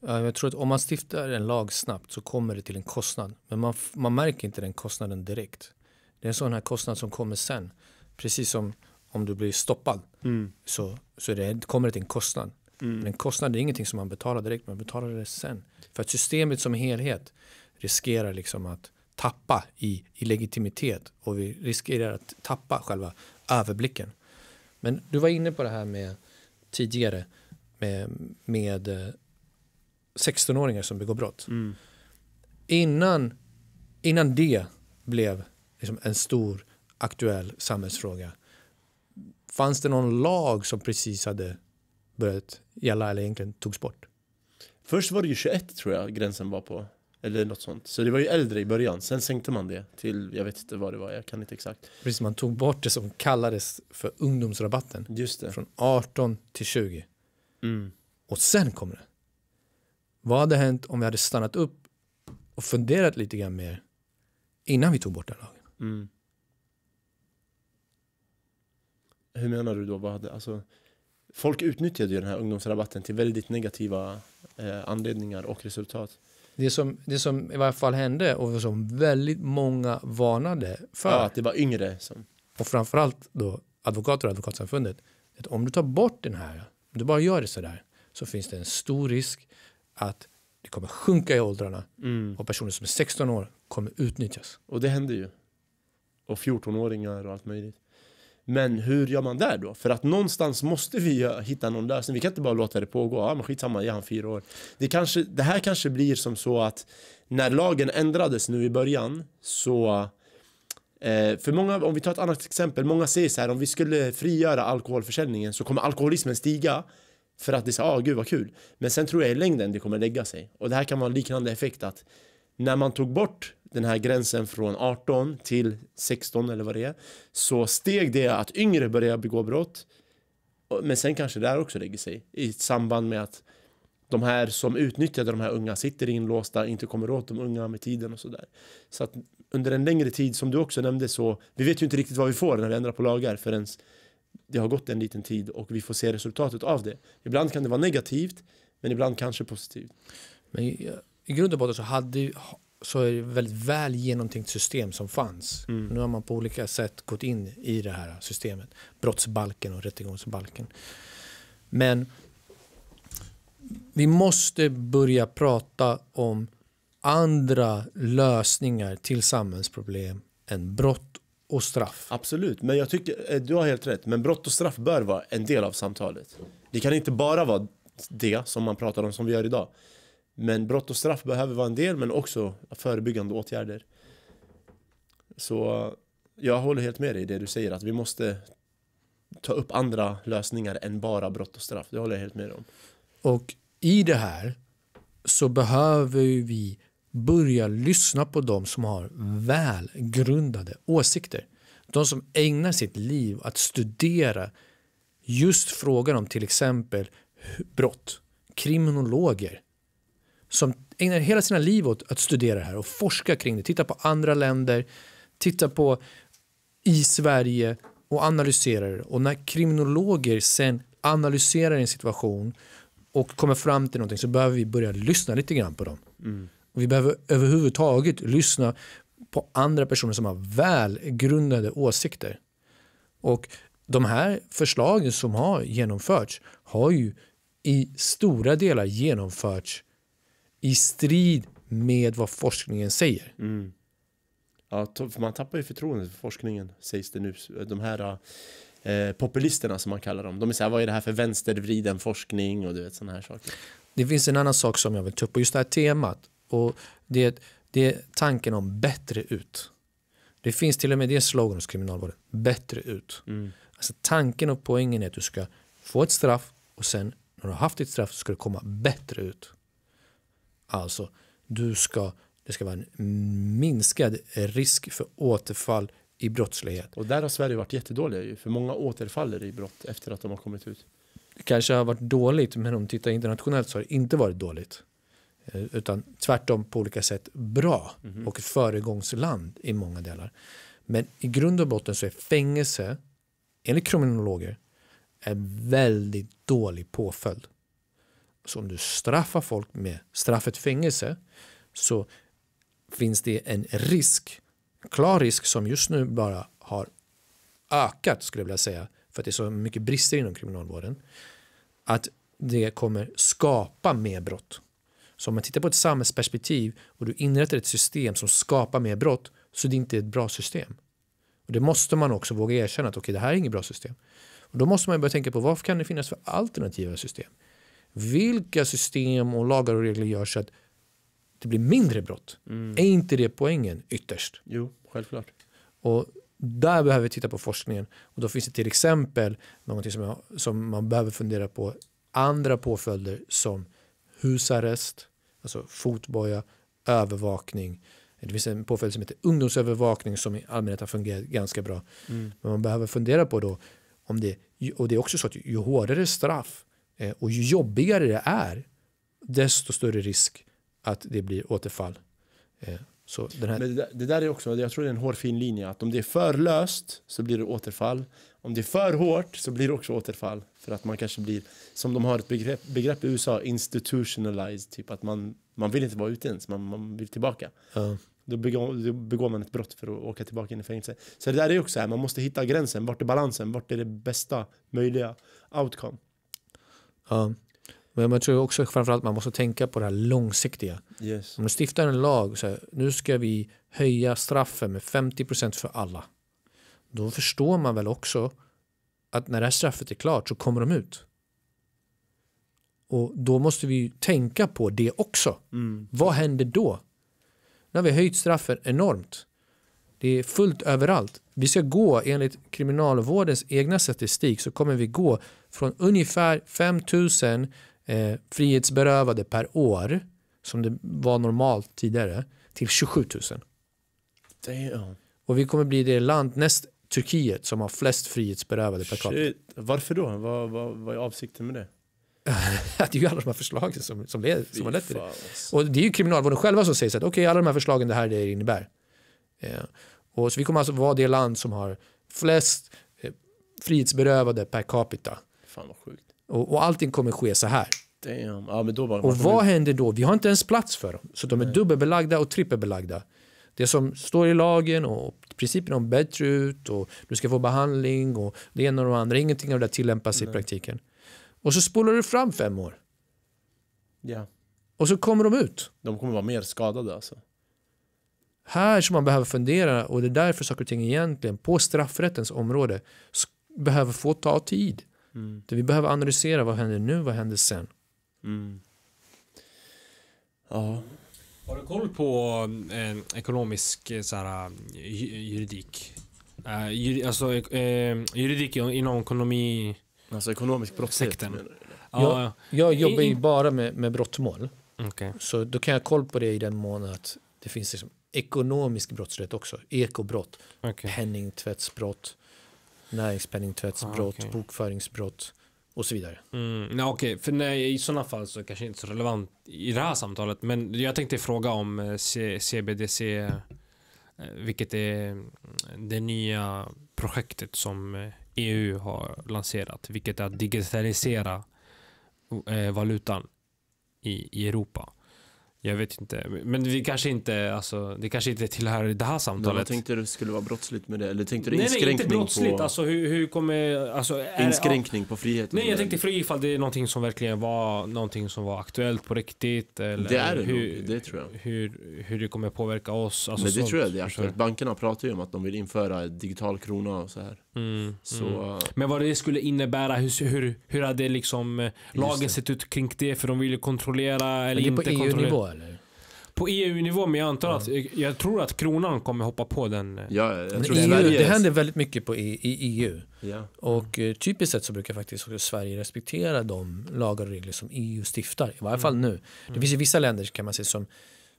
Jag tror att om man stiftar en lag snabbt så kommer det till en kostnad. Men man, man märker inte den kostnaden direkt. Det är en sån här kostnad som kommer sen. Precis som om du blir stoppad mm. så, så det, kommer det en kostnad. Mm. Men en kostnad är ingenting som man betalar direkt, man betalar det sen. För att systemet som helhet riskerar liksom att tappa i, i legitimitet och vi riskerar att tappa själva överblicken. Men du var inne på det här med tidigare med, med 16-åringar eh, som begår brott. Mm. Innan, innan det blev liksom en stor aktuell samhällsfråga. Fanns det någon lag som precis hade börjat gälla eller egentligen togs bort? Först var det ju 21
tror jag gränsen var på. Eller något sånt. Så det var ju äldre i början. Sen sänkte man det till, jag vet inte vad det var, jag kan inte exakt.
Precis, man tog bort det som kallades för ungdomsrabatten. Just det. Från 18 till 20. Mm. Och sen kom det. Vad hade hänt om vi hade stannat upp och funderat lite grann mer innan vi tog bort den lagen? Mm.
Hur menar du då? Vad hade, alltså, folk utnyttjade ju den här ungdomsrabatten till
väldigt negativa eh, anledningar och resultat. Det som, det som i varje fall hände och som väldigt många varnade för. Ja, att det var yngre som... Och framförallt då advokater och advokatsamfundet. Att om du tar bort den här, om du bara gör det sådär, så finns det en stor risk att det kommer sjunka i åldrarna mm. och personer som är 16 år kommer utnyttjas.
Och det händer ju och 14-åringar och allt möjligt. Men hur gör man där då? För att någonstans måste vi hitta någon lösning. Vi kan inte bara låta det pågå. Ja, men skitsamma, ge han fyra år. Det, kanske, det här kanske blir som så att när lagen ändrades nu i början så eh, för många, om vi tar ett annat exempel, många säger så här om vi skulle frigöra alkoholförsäljningen så kommer alkoholismen stiga för att det är så, ah gud vad kul. Men sen tror jag i längden det kommer lägga sig. Och det här kan vara en liknande effekt att när man tog bort den här gränsen från 18 till 16 eller vad det är, så steg det att yngre började begå brott. Men sen kanske det där också lägger sig i samband med att de här som utnyttjade de här unga sitter inlåsta, inte kommer åt de unga med tiden och sådär. Så att under en längre tid, som du också nämnde, så vi vet ju inte riktigt vad vi får när vi ändrar på lagar förrän det har gått en liten tid och vi får se resultatet av det. Ibland kan det vara negativt,
men ibland kanske positivt. Men i grund och botten så hade, så är det väldigt väl genomtänkt system som fanns. Mm. Nu har man på olika sätt gått in i det här systemet. Brottsbalken och rättegångsbalken. Men vi måste börja prata om andra lösningar till samhällsproblem än brott och straff.
Absolut, men jag tycker eh, du har helt rätt. Men brott och straff bör vara en del av samtalet. Det kan inte bara vara det som man pratar om som vi gör idag. Men brott och straff behöver vara en del, men också förebyggande åtgärder. Så jag håller helt med dig i det du säger, att vi måste ta upp andra lösningar än bara brott och straff. Det håller jag helt med om.
Och i det här så behöver vi börja lyssna på de som har välgrundade åsikter. De som ägnar sitt liv att studera just frågan om till exempel brott. Kriminologer som ägnar hela sina liv åt att studera det här och forska kring det, titta på andra länder, titta på i Sverige och analysera det. Och när kriminologer sen analyserar en situation och kommer fram till någonting så behöver vi börja lyssna lite grann på dem. Mm. vi behöver överhuvudtaget lyssna på andra personer som har välgrundade åsikter. Och de här förslagen som har genomförts har ju i stora delar genomförts i strid med vad forskningen säger.
Mm. Ja, man tappar ju förtroendet för forskningen, sägs det nu. De här eh, populisterna som man kallar dem. De är så här, vad är det här för vänstervriden forskning och du vet sådana här
saker. Det finns en annan sak som jag vill ta upp på just det här temat. Och det, det är tanken om bättre ut. Det finns till och med det slogan hos kriminalvården. Bättre ut. Mm. Alltså tanken och poängen är att du ska få ett straff och sen när du har haft ditt straff så ska du komma bättre ut. Alltså, du ska, det ska vara en minskad risk för återfall i brottslighet. Och där har Sverige varit jättedåliga ju, för många återfaller i brott efter att de har kommit ut. Det kanske har varit dåligt, men om du tittar internationellt så har det inte varit dåligt. Eh, utan tvärtom på olika sätt bra mm och ett föregångsland i många delar. Men i grund och botten så är fängelse, enligt kriminologer, en väldigt dålig påföljd. Så om du straffar folk med straffet fängelse så finns det en risk, klar risk som just nu bara har ökat skulle jag vilja säga för att det är så mycket brister inom kriminalvården att det kommer skapa mer brott. Så om man tittar på ett samhällsperspektiv och du inrättar ett system som skapar mer brott så det är inte ett bra system. Och Det måste man också våga erkänna att okay, det här är inget bra system. Och Då måste man börja tänka på vad kan det finnas för alternativa system? vilka system och lagar och regler gör så att det blir mindre brott? Mm. Är inte det poängen ytterst? Jo, självklart. Och där behöver vi titta på forskningen. Och då finns det till exempel någonting som, jag, som man behöver fundera på. Andra påföljder som husarrest, alltså fotboja, övervakning. Det finns en påföljd som heter ungdomsövervakning som i allmänhet har fungerat ganska bra. Mm. Men man behöver fundera på då om det, och det är också så att ju hårdare straff Eh, och ju jobbigare det är, desto större risk att det blir återfall. Eh, så den här...
Men det, där är också, jag tror det är en hårfin linje. Att om det är för löst så blir det återfall. Om det är för hårt så blir det också återfall. För att man kanske blir, som de har ett begrepp, begrepp i USA, institutionalized. Typ att man, man vill inte vara ute ens, man, man vill tillbaka. Uh. Då, begår, då begår man ett brott för att åka tillbaka in i fängelse. Så det där är också här, man måste hitta gränsen. Vart är balansen? Vart är det bästa möjliga outcome?
Ja. Men jag tror också framförallt man måste tänka på det här långsiktiga. Yes. Om man stiftar en lag, så här, nu ska vi höja straffen med 50% för alla. Då förstår man väl också att när det här straffet är klart så kommer de ut. Och då måste vi tänka på det också. Mm. Vad händer då? Nu har vi höjt straffen enormt. Det är fullt överallt. Vi ska gå, enligt kriminalvårdens egna statistik, så kommer vi gå från ungefär 5000 eh, frihetsberövade per år som det var normalt tidigare till 27 000. Damn. Och vi kommer bli det land näst Turkiet som har flest frihetsberövade per capita.
Varför då? Vad, vad, vad är avsikten med det? [LAUGHS]
det är ju alla de här förslagen som, som, led, som har lett till det. Alltså. Och det är ju kriminalvården själva som säger så att okej, okay, alla de här förslagen, det här det innebär. Eh, och så vi kommer alltså vara det land som har flest eh, frihetsberövade per capita Fan vad sjukt. Och, och allting kommer ske så här. Ja, men då var och vad händer då? Vi har inte ens plats för dem. Så de är Nej. dubbelbelagda och trippelbelagda. Det som står i lagen och principen om bättre ut och du ska få behandling och det ena och det andra. Ingenting av det tillämpas Nej. i praktiken. Och så spolar du fram fem år. Ja. Och så kommer de ut. De kommer vara mer skadade alltså. Här som man behöver fundera och det är därför saker och ting egentligen på straffrättens område behöver få ta tid. Mm. Vi behöver analysera vad händer nu, vad händer sen? Mm. Ja.
Har du koll på eh, ekonomisk eh, så här, juridik? Eh, jur, alltså eh,
juridik inom ekonomi... Alltså ekonomisk brottslighet? Ja. Jag, jag jobbar ju bara med, med brottmål. Okay. Så då kan jag koll på det i den mån att det finns liksom ekonomisk brottslighet också. Ekobrott, okay. penningtvättsbrott, näringspenningtvättsbrott, ah, okay. bokföringsbrott och så vidare.
Mm, nej, okej, för nej, i sådana fall så kanske inte så relevant i det här samtalet. Men jag tänkte fråga om eh, C CBDC, eh, vilket är mm, det nya projektet som EU eh, e har lanserat, vilket är att digitalisera valutan i, i Europa. Jag vet inte. Men vi kanske inte, alltså, det kanske inte tillhör det här samtalet. Men vad tänkte du skulle vara brottsligt med det? Eller tänkte du nej, inskränkning på... Nej, inte brottsligt. På... Alltså hur, hur kommer... Alltså, inskränkning på friheten? Nej, jag tänkte fri ifall det är någonting som verkligen var någonting som var aktuellt på riktigt. Eller det är det hur, det tror jag. Hur, hur det kommer påverka oss. Alltså, Men det sånt, tror jag det är aktuellt.
Bankerna pratar ju om att de vill införa digital krona och så här. Mm, så... Mm.
Men vad det skulle innebära, hur, hur, hur hade liksom eh, lagen sett ut kring det? För de ville kontrollera eller inte kontrollera. Det är på EU-nivå e eller? På EU-nivå, men jag antar att, jag
tror att kronan kommer hoppa på den. Eh. Ja, jag tror EU, det händer väldigt mycket på e, i, i e EU. Ja. Och eh, typiskt sett så brukar faktiskt Sverige respektera de lagar och regler som EU stiftar. I varje mm. fall nu. Det mm. finns ju vissa länder kan man säga som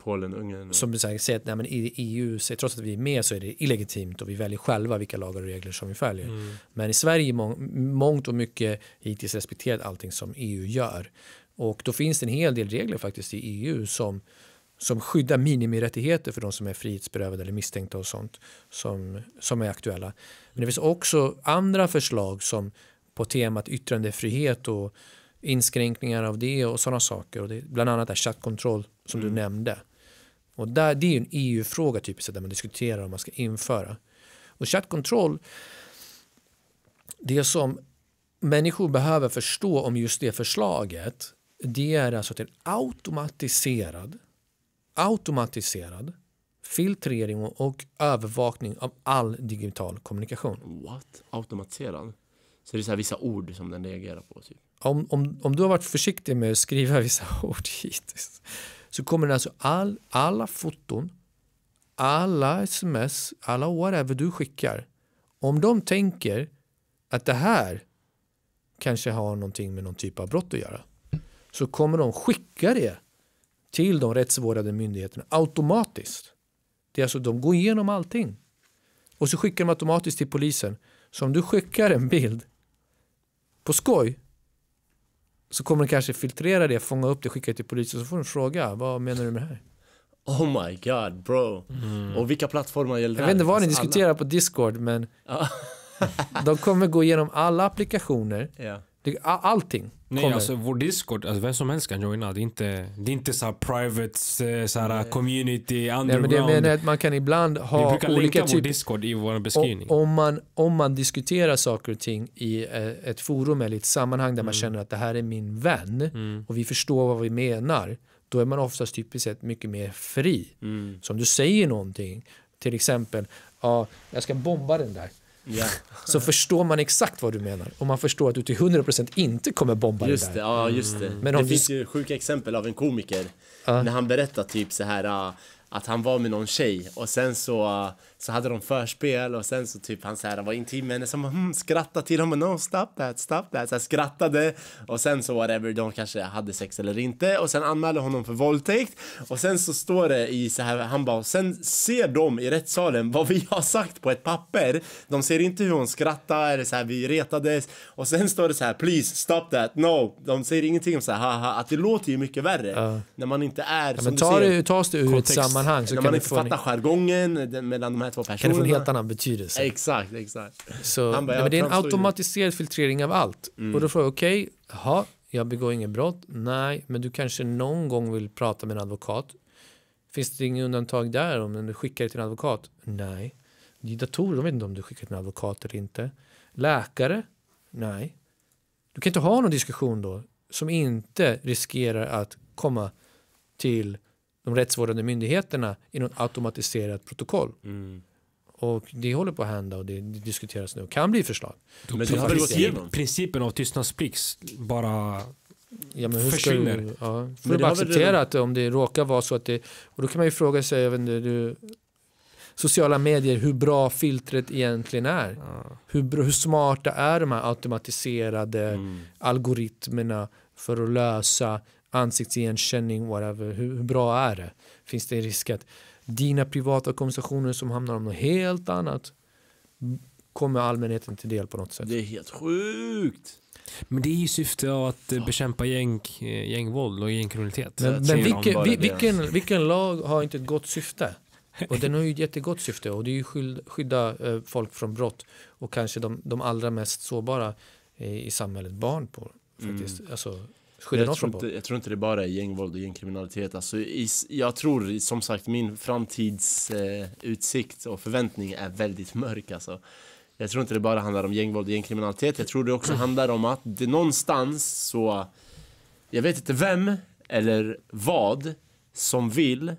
Polen, Ungern. Som du säkert nej, men i EU, trots att vi är med så är det illegitimt och vi väljer själva vilka lagar och regler som vi följer. Mm. Men i Sverige mång, mångt och mycket hittills respekterat allting som EU gör. Och då finns det en hel del regler faktiskt i EU som, som skyddar minimirättigheter för de som är frihetsberövade eller misstänkta och sånt som, som är aktuella. Men det finns också andra förslag som på temat yttrandefrihet och inskränkningar av det och sådana saker. Och det, är bland annat chattkontroll som mm. du nämnde. Och där, det är ju en EU-fråga typiskt där man diskuterar om man ska införa. Och control... det som människor behöver förstå om just det förslaget, det är alltså att en automatiserad, automatiserad filtrering och övervakning av all digital kommunikation. What? Automatiserad? Så det är så vissa ord som den reagerar på? Typ. Om, om, om du har varit försiktig med att skriva vissa [LAUGHS] ord hittills så kommer det alltså all, alla foton, alla sms, alla whatever du skickar. Om de tänker att det här kanske har någonting med någon typ av brott att göra så kommer de skicka det till de rättsvårdande myndigheterna automatiskt. Det är alltså, de går igenom allting. Och så skickar de automatiskt till polisen. Så om du skickar en bild på skoj så kommer de kanske filtrera det, fånga upp det, skicka det till polisen och så får de fråga vad menar du med det här? Oh my god bro. Mm. Och vilka plattformar gäller det här? Jag vet inte vad ni alltså, diskuterar alla. på Discord men [LAUGHS] de kommer gå igenom alla applikationer, yeah. allting. Nej, kommer. alltså
vår Discord, alltså vem som helst kan joina. Det är inte, det är inte så private, eh, så här community, underground. Nej, men det menar
att man kan ibland ha olika typer. Vi brukar länka vår typ- Discord i vår beskrivning. Om, om, man, om man diskuterar saker och ting i eh, ett forum eller ett sammanhang där mm. man känner att det här är min vän mm. och vi förstår vad vi menar, då är man oftast typiskt sett mycket mer fri. Mm. Så om du säger någonting, till exempel, ja, jag ska bomba den där yeah. så förstår man exakt vad du menar. Och man förstår att du till 100% inte kommer bomba just det där. Ja, just det. Men det finns
ju sjuka exempel av en komiker. Uh. När han berättar typ så här ah, att han var med någon tjej och sen så uh, så hade de förspel och sen så typ han så här, var intim med henne som mm, skrattade till honom. No stop that, stop that. Så här, skrattade och sen så whatever, de kanske hade sex eller inte och sen anmälde honom för våldtäkt och sen så står det i så här, han bara, sen ser de i rättssalen vad vi har sagt på ett papper. De ser inte hur hon skrattar eller så här, vi retades och sen står det så här, please stop that, no. De säger ingenting om så här, haha, att det låter ju mycket värre ja. när man inte är ja, men som du ser. Det, tas det ur kontext. ett sammanhang så när kan man inte fattar en... jargongen eh, mellan de här här två personerna. Kan det få en helt annan betydelse? Exakt, exakt. Så, bara, nej, men det är en
automatiserad filtrering av allt. Mm. Och då frågar jag, okej, okay, jag begår inget brott. Nej, men du kanske någon gång vill prata med en advokat. Finns det inget undantag där om du skickar det till en advokat? Nej. Datorer, de vet inte om du skickar till en advokat eller inte. Läkare? Nej. Du kan inte ha någon diskussion då som inte riskerar att komma till de rättsvårdande myndigheterna i något automatiserat protokoll. Mm. Och det håller på att hända och det diskuteras nu och kan bli förslag. Men det har gått Principen av tystnadsplikt bara ja, men hur försvinner. Ska du, ja, får du bara acceptera det... att om det råkar vara så att det, och då kan man ju fråga sig, även du, sociala medier, hur bra filtret egentligen är. Ja. Hur, hur smarta är de här automatiserade mm. algoritmerna för att lösa ansiktsigenkänning, whatever, hur, hur bra är det? Finns det en risk att dina privata konversationer som hamnar om något helt annat kommer allmänheten till del på något sätt? Det är helt
sjukt!
Men det är ju syfte av att ja. Eh, bekämpa gäng, eh,
gängvåld och gängkriminalitet. Men, men vilken, vilken,
vilken lag har inte ett gott syfte? Och den har ju ett jättegott syfte och det är ju skydda, skydda eh, folk från brott och kanske de, de allra mest sårbara i, i samhället, barn på mm. faktiskt. Mm. Alltså, jag oss Inte, jag tror
inte det bara är gängvåld och gängkriminalitet. Alltså, jag tror som sagt min framtidsutsikt eh, och förväntning är väldigt mörk. Alltså. Jag tror inte det bara handlar om gängvåld och gängkriminalitet. Jag tror det också handlar om att det någonstans så, jag vet inte vem eller vad som vill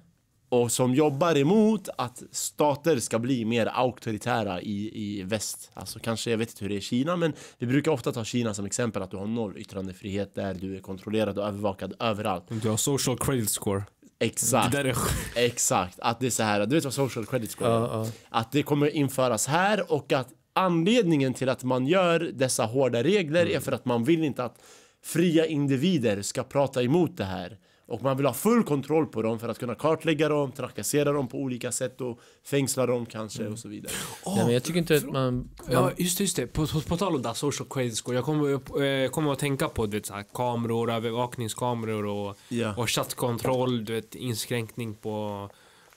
och som jobbar emot att stater ska bli mer auktoritära i, i väst. Alltså kanske, jag vet inte hur det är i Kina, men vi brukar ofta ta Kina som exempel att du har noll yttrandefrihet där, du är kontrollerad och övervakad överallt. Du har social credit score. Exakt. Är... Exakt. Att det är så här, du vet vad social credit score är? Uh, uh. Att det kommer införas här och att anledningen till att man gör dessa hårda regler mm. är för att man vill inte att fria individer ska prata emot det här. Och man vill ha full kontroll på dem för att kunna kartlägga dem, trakassera dem på olika sätt
och fängsla dem kanske mm. och så vidare.
Oh, Nej, men jag tycker inte att man... man... Ja, just det, just det. På, på, på
tal om social credit score. Jag kommer, jag eh, kommer att tänka på du vet, så här, kameror, övervakningskameror och, yeah. och chattkontroll, du vet, inskränkning på,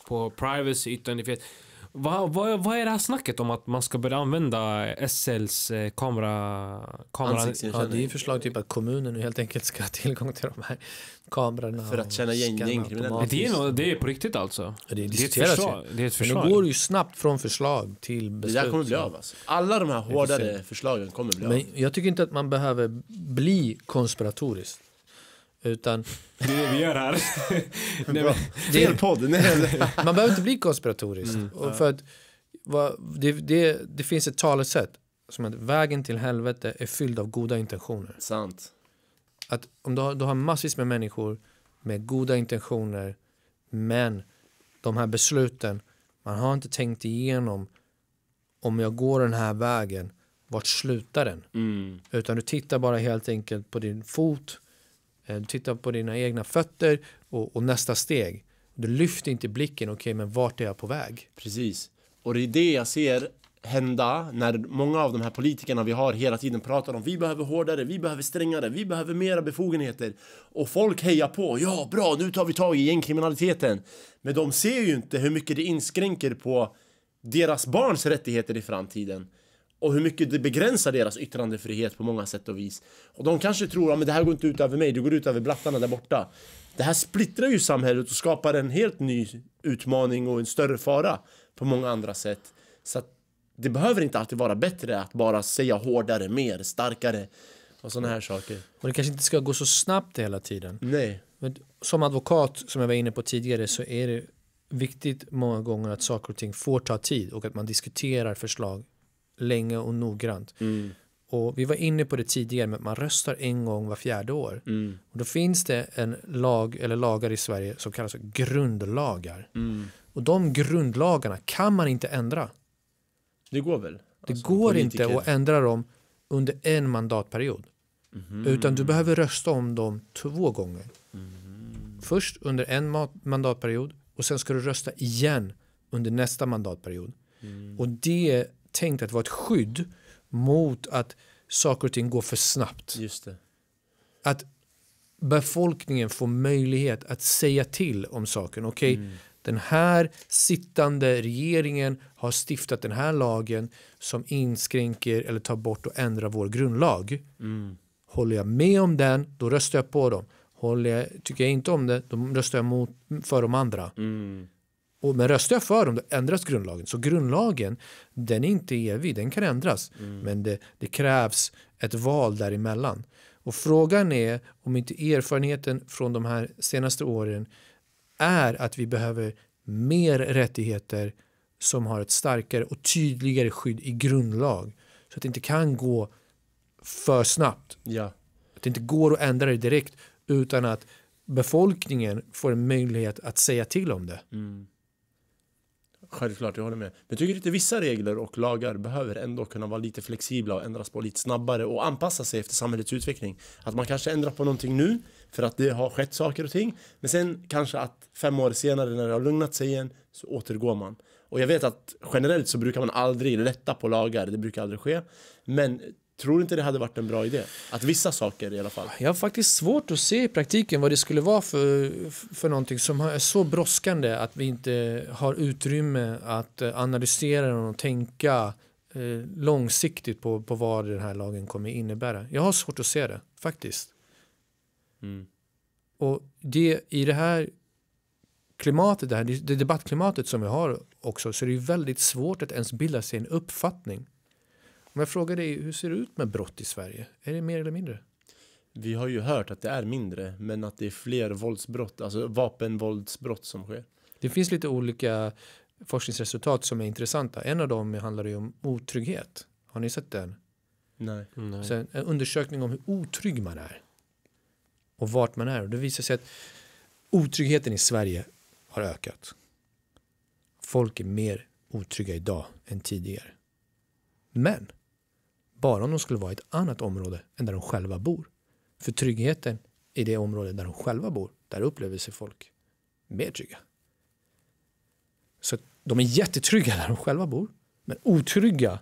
på privacy, yttrandefrihet. Vad va, va är det här snacket om att man ska börja använda SLs eh,
kamera... kamera ja, det är förslag typ att kommunen helt enkelt ska ha tillgång till de här kamerorna. För att känna igen gängkriminella. Det, är
det är på riktigt alltså? Ja, det, det, är ett det är ett förslag. Men det
går ju snabbt från förslag till beslut. Det där kommer bli av alltså.
Alla de här hårdare förslagen
kommer bli av. Men jag tycker inte att man behöver bli konspiratorisk. Utan... Det är det vi gör här. [LAUGHS] Nej, men, Fel podd. [LAUGHS] man behöver inte bli konspiratorisk. Mm, ja. för att, vad, det, det, det, finns ett talesätt som att vägen till helvete är fylld av goda intentioner. Sant. Att om du har, du har massvis med människor med goda intentioner men de här besluten, man har inte tänkt igenom om jag går den här vägen, vart slutar den? Mm. Utan du tittar bara helt enkelt på din fot du eh, tittar på dina egna fötter och, och nästa steg. Du lyfter inte blicken, okej okay, men vart är jag på
väg? Precis, och det är det jag ser hända när många av de här politikerna vi har hela tiden pratar om vi behöver hårdare, vi behöver strängare, vi behöver mera befogenheter och folk hejar på, ja bra nu tar vi tag i gängkriminaliteten men de ser ju inte hur mycket det inskränker på deras barns rättigheter i framtiden och hur mycket det begränsar deras yttrandefrihet på många sätt och vis. Och de kanske tror att ah, det här går inte ut över mig, det går ut över blattarna där borta. Det här splittrar ju samhället och skapar en helt ny utmaning och en större fara på många andra sätt. Så det behöver inte alltid vara bättre att bara säga hårdare, mer, starkare och sådana här
saker. Och det kanske inte ska gå så snabbt hela tiden. Nej. Men som advokat, som jag var inne på tidigare, så är det viktigt många gånger att saker och ting får ta tid och att man diskuterar förslag länge och noggrant. Mm. Och vi var inne på det tidigare, med att man röstar en gång var fjärde år. Mm. Och då finns det en lag eller lagar i Sverige som kallas grundlagar. Mm. Och de grundlagarna kan man inte ändra. Det går väl? Det alltså, går politiker. inte att ändra dem under en mandatperiod. Mm. Utan du behöver rösta om dem två gånger. Mhm. Först under en mandatperiod och sen ska du rösta igen under nästa mandatperiod. Mm. Och det tänkt att vara ett skydd mot att saker och ting går för snabbt. Att befolkningen får möjlighet att säga till om saken. Okej, okay, mm. den här sittande regeringen har stiftat den här lagen som inskränker eller tar bort och ändrar vår grundlag. Mm. Håller jag med om den, då röstar jag på dem. Håller jag, tycker jag inte om det, då röstar jag mot, för de andra. Mm. Och, men röstar jag för dem då ändras grundlagen. Så grundlagen den är inte evig, den kan ändras. Mm. Men det, det, krävs ett val däremellan. Och frågan är om inte erfarenheten från de här senaste åren är att vi behöver mer rättigheter som har ett starkare och tydligare skydd i grundlag. Så att det inte kan gå för snabbt. Ja. Att det inte går att ändra det direkt utan att befolkningen får en möjlighet att säga till om det. Mm.
Självklart, jag håller med. Men tycker du inte vissa regler och lagar behöver ändå kunna vara lite flexibla och ändras på lite snabbare och anpassa sig efter samhällets utveckling? Att man kanske ändrar på någonting nu för att det har skett saker och ting. Men sen kanske att fem år senare när det har lugnat sig igen så återgår man. Och jag vet att generellt så brukar man aldrig lätta på lagar, det brukar aldrig ske. Men Tror du inte det hade varit en bra idé? Att vissa saker i alla fall.
Jag har faktiskt svårt att se i praktiken vad det skulle vara för, för någonting som är så brådskande att vi inte har utrymme att eh, analysera och tänka eh, långsiktigt på, på vad den här lagen kommer innebära. Jag har svårt att se det, faktiskt. Mm. Och det i det här klimatet, det, här, det debattklimatet som vi har också, så är det är väldigt svårt att ens bilda sig en uppfattning. Om jag frågar dig, hur ser det ut med brott i Sverige? Är det mer eller mindre? Vi har ju hört att det är mindre, men att det är fler våldsbrott, alltså vapenvåldsbrott som sker. Det finns lite olika forskningsresultat som är intressanta. En av dem handlar ju om otrygghet. Har ni sett den? Nej. Nej. Sen, en undersökning om hur otrygg man är och vart man är. Och det visar sig att otryggheten i Sverige har ökat. Folk är mer otrygga idag än tidigare. Men bara om de skulle vara i ett annat område än där de själva bor. För tryggheten i det område där de själva bor, där upplever sig folk mer trygga. Så de är jättetrygga där de själva bor, men otrygga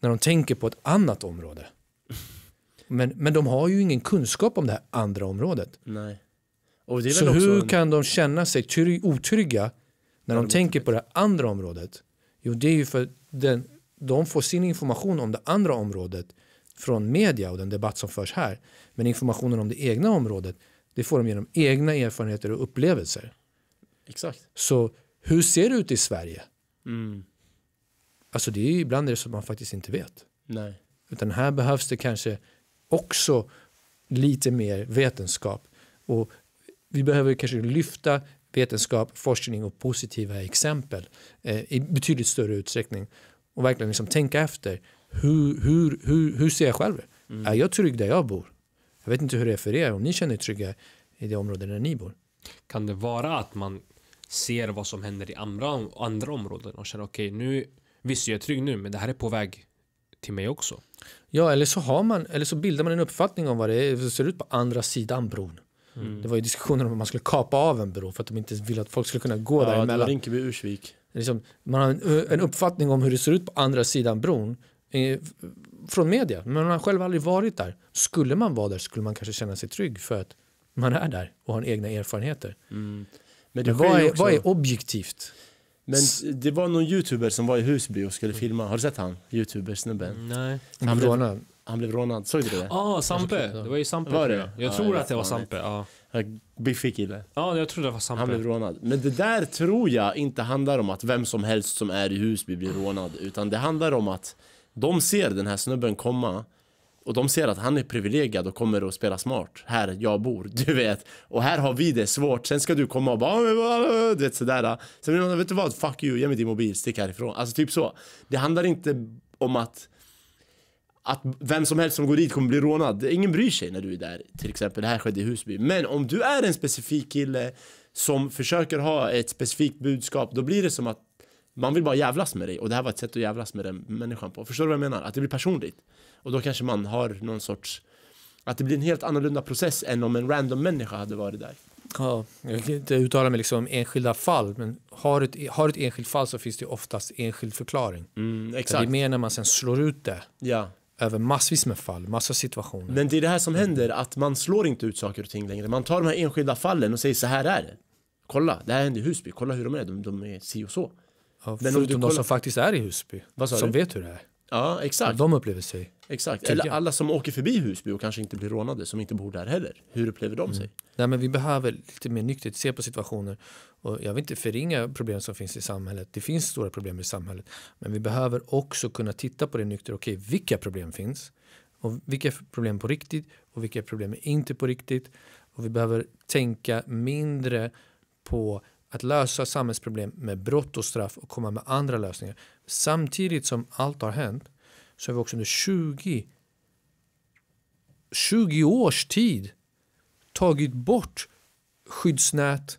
när de tänker på ett annat område. Men, men de har ju ingen kunskap om det här andra området. Nej. Så hur en... kan de känna sig otrygga när de tänker på det andra området? Jo, det är ju för den de får sin information om det andra området från media och den debatt som förs här. Men informationen om det egna området det får de genom egna erfarenheter och upplevelser. Exakt. Så hur ser det ut i Sverige? Mm. Alltså det är ju ibland är det som man faktiskt inte vet. Nej. Utan här behövs det kanske också lite mer vetenskap. Och vi behöver kanske lyfta vetenskap, forskning och positiva exempel eh, i betydligt större utsträckning och verkligen liksom tänka efter. Hur, hur, hur, hur ser jag själv? Mm. Är jag trygg där jag bor? Jag vet inte hur det är för er, om ni känner er trygga i det område där ni bor.
Kan det vara att man ser vad som händer i andra, andra områden och känner okej, okay, nu visst jag är trygg nu, men det här är på väg till mig också.
Ja, eller så, har man, eller så bildar man en uppfattning om vad det är, det ser ut på andra sidan bron. Mm. Det var ju diskussioner om att man skulle kapa av en bro för att de inte ville att folk skulle kunna gå ja, däremellan. Ja,
Rinkeby-Ursvik
liksom, man har en, en, uppfattning om hur det ser ut på andra sidan bron eh, från media, men man har själv aldrig varit där. Skulle man vara där skulle man kanske känna sig trygg för att man är där och har egna erfarenheter. Mm. Men, men vad, är, också... vad är objektivt? Men
det var någon youtuber som var i Husby och skulle filma. Har du sett han? youtuber mm, Nej. Han blev rånad. Han blev rånad, såg du det? Ja,
ah, Sampe. Det var ju Sampe. Var det? Jag tror ja, att det var Sampe,
ja. Biffig kille.
Ja, jag trodde det var Sampe. Han blev
rånad. Men det där tror jag inte handlar om att vem som helst som är i Husby blir rånad. Utan det handlar om att de ser den här snubben komma. Och de ser att han är privilegierad och kommer att spela smart. Här jag bor, [LAUGHS] du vet. Och här har vi det svårt. Sen ska du komma och bara... Du vet sådär. Sen vet du vad? Fuck you, ge mig din mobil, stick härifrån. Alltså typ så. Det handlar inte om att att vem som helst som går dit kommer bli rånad. Ingen bryr sig när du är där. Till exempel, det här skedde i Husby. Men om du är en specifik kille som försöker ha ett specifikt budskap, då blir det som att man vill bara jävlas med dig och det här var ett sätt att jävlas med den människan på. Förstår du vad jag menar? Att det blir personligt. Och då kanske man har någon sorts, att det blir en helt annorlunda process än om en random människa hade varit där.
Ja, jag kan inte uttala mig liksom om enskilda fall, men har ett, har ett enskilt fall så finns det oftast enskild förklaring. Mm, exakt. Det är mer när man sen slår ut det. Ja över massvis med fall, massa situationer. Men det
är det här som händer, att man slår inte ut saker och ting längre. Man tar de här enskilda fallen och säger så här är det. Kolla, det här händer i Husby, kolla hur de är, de, de är si och så. Ja, förutom de som faktiskt
är i Husby, som du? vet hur det är.
Ja, exakt.
De upplever sig. Exakt, eller alla som åker förbi Husby och kanske inte blir rånade, som inte bor där heller. Hur upplever de sig? Mm. Nej, men vi behöver lite mer nyktert se på situationer. Och jag vill inte förringa problem som finns i samhället. Det finns stora problem i samhället. Men vi behöver också kunna titta på det nykter. Okej, okay, vilka problem finns? Och vilka problem på riktigt och vilka problem är inte på riktigt? Och vi behöver tänka mindre på att lösa samhällsproblem med brott och straff och komma med andra lösningar. Samtidigt som allt har hänt så har vi också under 20, 20 års tid tagit bort skyddsnät,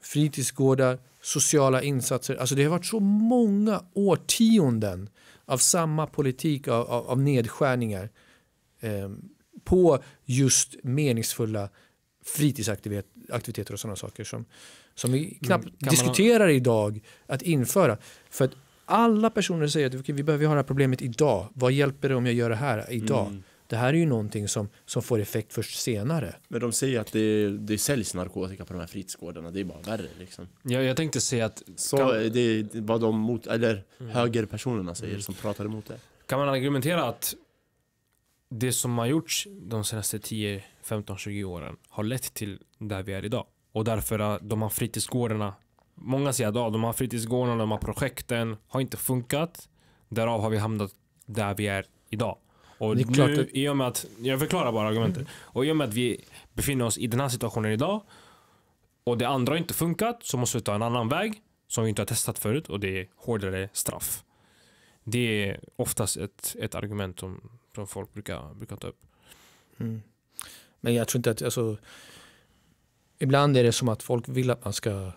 fritidsgårdar, sociala insatser. Alltså det har varit så många årtionden av samma politik av, av, av nedskärningar eh, på just meningsfulla fritidsaktiviteter och sådana saker som, som vi knappt diskuterar ha... idag att införa. För att alla personer säger att okay, vi behöver ha det här problemet idag. Vad hjälper det om jag gör det här idag? Mm. Det här är ju någonting som, som får effekt först senare.
Men de säger att det, det säljs narkotika på de här fritidsgårdarna, det är bara värre liksom.
Ja, jag
tänkte säga att... Så kan... Eh, det är
vad de mot, eller mm. högerpersonerna säger mm. som pratar emot det.
Kan man argumentera att det som har gjorts de senaste 10, 15, 20 åren har lett till där vi är idag? Och därför att de här fritidsgårdarna Många säger att ah, de här fritidsgårdarna, de här projekten har inte funkat. Därav har vi hamnat där vi är idag. Och det är klart i och med att, jag förklarar bara argumentet. Mm. Och i och med att vi befinner oss i den här situationen idag och det andra har inte funkat så måste vi ta en annan väg som vi inte har testat förut och det är hårdare straff. Det är oftast ett, ett argument som,
som folk brukar, brukar ta upp. Mm. Men jag tror inte att, alltså, ibland är det som att folk vill att man ska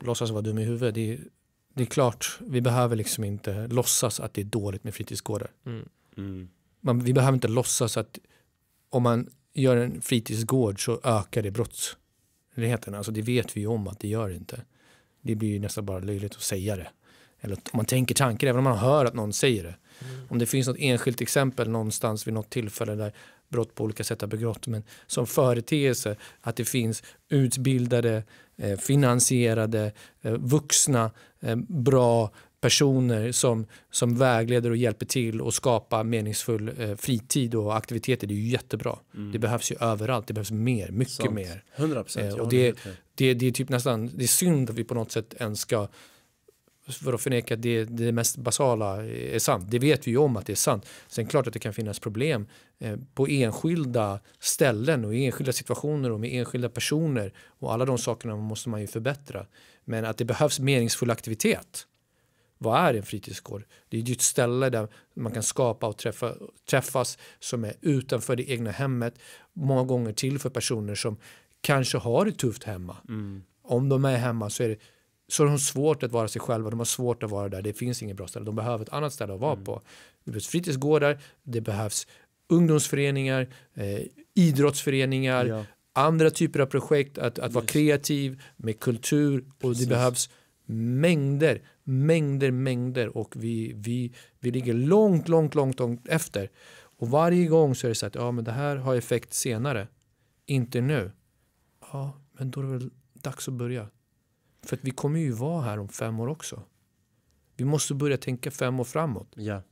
låtsas vara dum i huvudet. Det är, det är klart, vi behöver liksom inte låtsas att det är dåligt med fritidsgårdar. Mm. Mm. Man, vi behöver inte låtsas att om man gör en fritidsgård så ökar det brottsligheten. Alltså det vet vi ju om att det gör det inte. Det blir ju nästan bara löjligt att säga det. Eller om man tänker tankar, även om man hör att någon säger det. Mm. Om det finns något enskilt exempel någonstans vid något tillfälle där brott på olika sätt har begått, men som företeelse att det finns utbildade, eh, finansierade, eh, vuxna, eh, bra personer som, som vägleder och hjälper till och skapar meningsfull eh, fritid och aktiviteter. Det är ju jättebra. Mm. Det behövs ju överallt. Det behövs mer, mycket Sant. mer. 100 Eh, och det, det, det, är typ nästan, det är synd att vi på något sätt ens ska för att förneka att det, det mest basala är sant. Det vet vi ju om att det är sant. Sen klart att det kan finnas problem eh, på enskilda ställen och i enskilda situationer och med enskilda personer och alla de sakerna måste man ju förbättra. Men att det behövs meningsfull aktivitet. Vad är en fritidsgård? Det är ju ett ställe där man kan skapa och träffa, träffas som är utanför det egna hemmet. Många gånger till för personer som kanske har det tufft hemma. Mm. Om de är hemma så är det så har de svårt att vara sig själva, de har svårt att vara där, det finns inget bra ställe, de behöver ett annat ställe att vara mm. på. Det behövs fritidsgårdar, det behövs ungdomsföreningar, eh, idrottsföreningar, ja. andra typer av projekt, att, att vara kreativ med kultur och det behövs mängder, mängder, mängder och vi, vi, vi ligger långt, långt, långt, långt efter. Och varje gång så är det så att ja, men det här har effekt senare, inte nu. Ja, men då är det väl dags att börja. För att vi kommer ju vara här om fem år också. Vi måste börja tänka fem år framåt. Ja,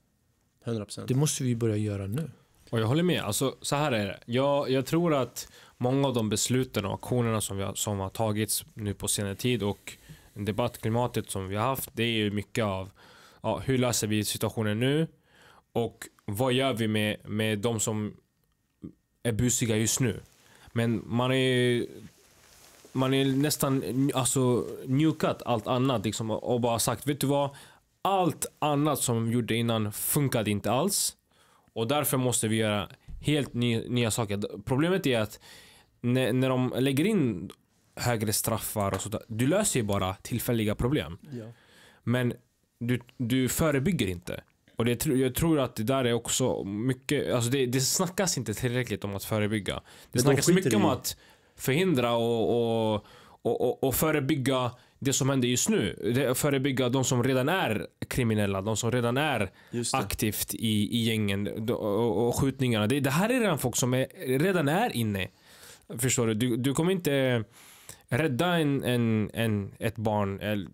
100%. Det måste vi börja göra nu.
Och jag håller med. Alltså, så här är det. Jag, jag tror att många av de besluten och aktionerna som, har, som har tagits nu på senare tid och debattklimatet som vi har haft, det är ju mycket av ja, hur löser vi situationen nu och vad gör vi med, med de som är busiga just nu? Men man är ju man är nästan alltså, nukat allt annat liksom, och bara sagt vet du vad? Allt annat som vi gjorde innan funkade inte alls. Och därför måste vi göra helt ny, nya saker. Problemet är att när, när de lägger in högre straffar och sådär. Du löser ju bara tillfälliga problem. Ja. Men du, du förebygger inte. Och det, jag tror att det där är också mycket, alltså det, det snackas inte tillräckligt om att förebygga. Det Men snackas mycket om att förhindra och, och, och, och förebygga det som händer just nu. förebygga de som redan är kriminella, de som redan är aktivt i, i gängen och, och skjutningarna. Det, det, här är redan folk som är, redan är inne. Förstår du? Du, du kommer inte rädda en, en, en, ett barn, en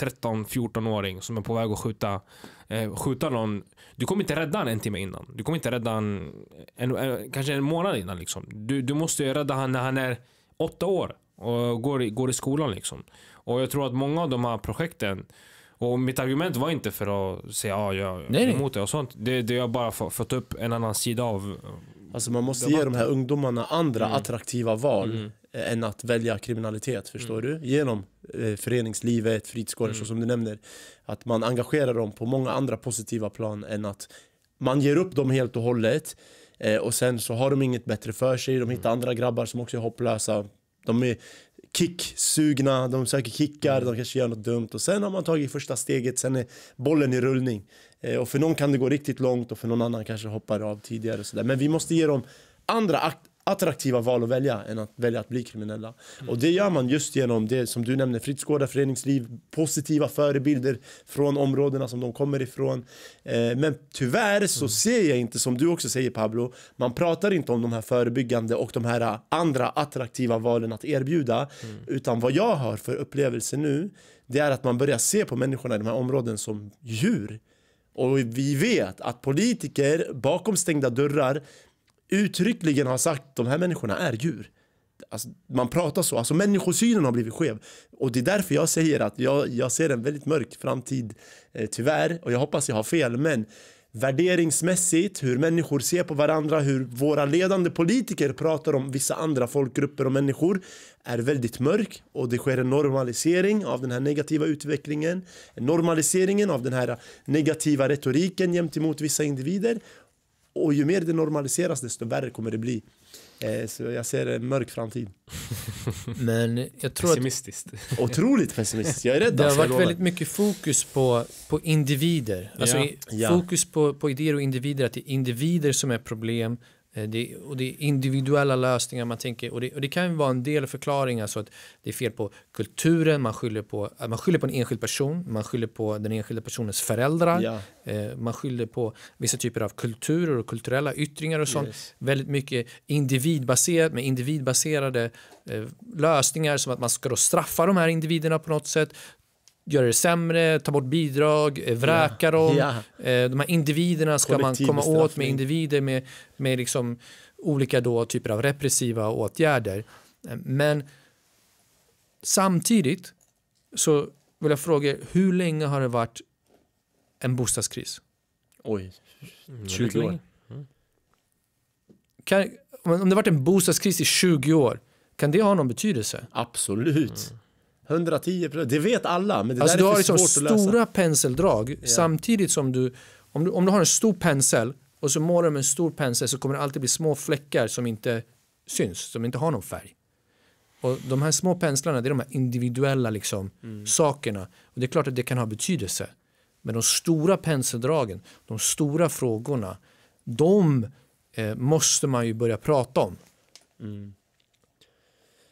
13-14-åring som är på väg att skjuta eh, skjuta någon. Du kommer inte rädda han en timme innan. Du kommer inte rädda han en, en, kanske en månad innan. Liksom. Du, du måste rädda han när han är åtta år och går i, går i skolan. Liksom. Och jag tror att många av de här projekten och mitt argument var inte för att säga ja, ah, jag är emot det och sånt. Det, det är bara för, fått upp en annan sida av Alltså man måste ge de här ungdomarna andra mm. attraktiva val mm.
Eh, än att välja kriminalitet, förstår mm. du? Genom eh, föreningslivet, fritidsgården. mm. som du nämner. Att man engagerar dem på många andra positiva plan än att man ger upp dem helt och hållet eh, och sen så har de inget bättre för sig. De hittar mm. andra grabbar som också är hopplösa. De är kicksugna, de söker kickar, mm. de kanske gör något dumt och sen har man tagit första steget, sen är bollen i rullning. Eh, och för någon kan det gå riktigt långt och för någon annan kanske hoppar av tidigare och sådär. Men vi måste ge dem andra attraktiva val att välja än att välja att bli kriminella. Mm. Och det gör man just genom det som du nämner fritidsgårdar, föreningsliv, positiva förebilder från områdena som de kommer ifrån. Eh, men tyvärr så mm. ser jag inte, som du också säger Pablo, man pratar inte om de här förebyggande och de här andra attraktiva valen att erbjuda. Mm. Utan vad jag har för upplevelse nu, det är att man börjar se på människorna i de här områdena som djur. Och vi vet att politiker bakom stängda dörrar uttryckligen har sagt att de här människorna är djur. Alltså, man pratar så, alltså människosynen har blivit skev. Och det är därför jag säger att jag, jag ser en väldigt mörk framtid, eh, tyvärr. Och jag hoppas jag har fel, men värderingsmässigt, hur människor ser på varandra, hur våra ledande politiker pratar om vissa andra folkgrupper och människor är väldigt mörk och det sker en normalisering av den här negativa utvecklingen, normaliseringen av den här negativa retoriken gentemot vissa individer och ju mer det normaliseras desto värre kommer det bli. Eh, så jag ser en mörk framtid.
[LAUGHS] Men jag tror pessimistiskt. Att, otroligt pessimistiskt. Jag är rädd. Det har alltså, varit väldigt mycket fokus på, på individer. Alltså ja. Fokus på, på idéer och individer. Att det är individer som är problem Eh, det, och det är individuella lösningar man tänker och det, och det kan vara en del förklaringar så alltså att det är fel på kulturen, man skyller på, eh, man skyller på en enskild person, man skyller på den enskilda personens föräldrar, ja. eh, man skyller på vissa typer av kulturer och kulturella yttringar och sånt. Yes. Väldigt mycket individbaserat med individbaserade eh, lösningar som att man ska straffa de här individerna på något sätt, göra det sämre, ta bort bidrag, eh, vräka ja. dem. Ja. Eh, de här individerna ska man komma åt med individer med, med liksom olika då typer av repressiva åtgärder. Eh, men samtidigt så vill jag fråga er, hur länge har det varit en bostadskris?
Oj, 20 mm, år.
Mm.
Kan, om det varit en bostadskris i 20 år, kan det ha någon betydelse? Absolut. Mm. 110 procent, det vet alla men det alltså, där är för liksom svårt liksom att lösa. Du har stora penseldrag yeah. samtidigt som du om, du, om du har en stor pensel och så målar du med en stor pensel så kommer det alltid bli små fläckar som inte syns, som inte har någon färg. Och de här små penslarna, det är de här individuella liksom, mm. sakerna. Och det är klart att det kan ha betydelse. Men de stora penseldragen, de stora frågorna, de eh, måste man ju börja prata om. Mm.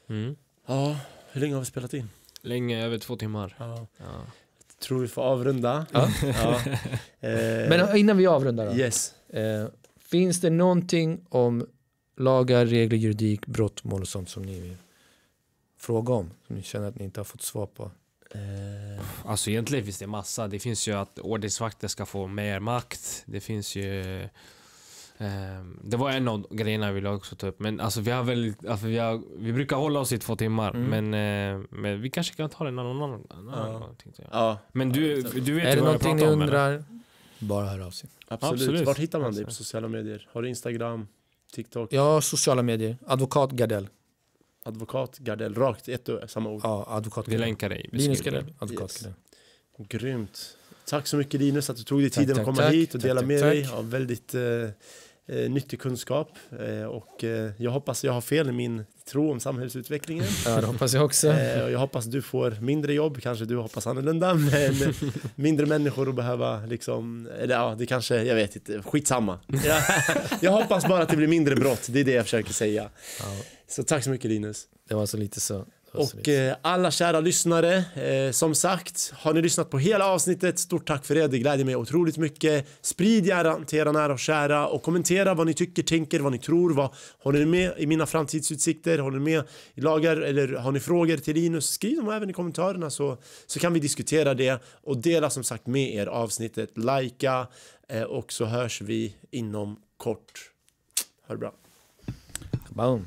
Mm. Ja, hur länge har vi spelat in? Länge, över två timmar. Ja. Jag
tror vi får avrunda. [LAUGHS] Eh, Men innan vi avrundar då. Yes.
Eh, finns det någonting om lagar, regler, juridik, brottmål och sånt som ni vill fråga om? Som ni känner att ni inte har fått svar på? Eh. Alltså egentligen
finns det massa. Det finns ju att ordningsvakter ska få mer makt. Det finns ju Ehm, det var en av grejerna jag ville också ta upp. Men alltså, vi, har väl, alltså, vi, har, vi brukar hålla oss i två timmar. Mm. Men, eh, men vi kanske kan ta det någon annan gång. Ja. Men du,
du vet Är det någonting ni undrar? Eller? Bara hör av sig. Absolut. Absolut. Vart hittar man dig på
sociala medier? Har du Instagram? TikTok?
Ja, sociala medier. Advokat Gardell. Advokat
Gardell. Rakt ett och samma ord.
Ja, advokat Gardell. Vi länkar dig Linus Gardell.
Advokat yes. Gardell. Grymt. Tack så mycket Linus att du tog dig tiden tack, att komma tack, hit och dela med dig av väldigt eh, eh, nyttig kunskap eh, och eh, jag hoppas jag har fel i min tro om samhällsutvecklingen. [LAUGHS] Ja, det hoppas jag också. Eh, och jag hoppas du får mindre jobb, kanske du hoppas annorlunda, men [LAUGHS] mindre människor att behöva liksom, eller ja, det kanske, jag vet inte, skitsamma. [LAUGHS] Jag, jag hoppas bara att det blir mindre brott, det är det jag försöker säga. Ja. Så tack så mycket Linus.
Det var så lite så.
Och eh, alla kära lyssnare, eh, som sagt, har ni lyssnat på hela avsnittet, stort tack för det. Det gläder mig otroligt mycket. Sprid gärna till era nära och kära och kommentera vad ni tycker, tänker, vad ni tror. Vad, håller ni med i mina framtidsutsikter? Håller ni med i lagar? Eller har ni frågor till Linus? Skriv dem även i kommentarerna så, så kan vi diskutera det. Och dela som sagt med er avsnittet, likea eh, och så hörs vi inom kort. Ha det bra. Boom.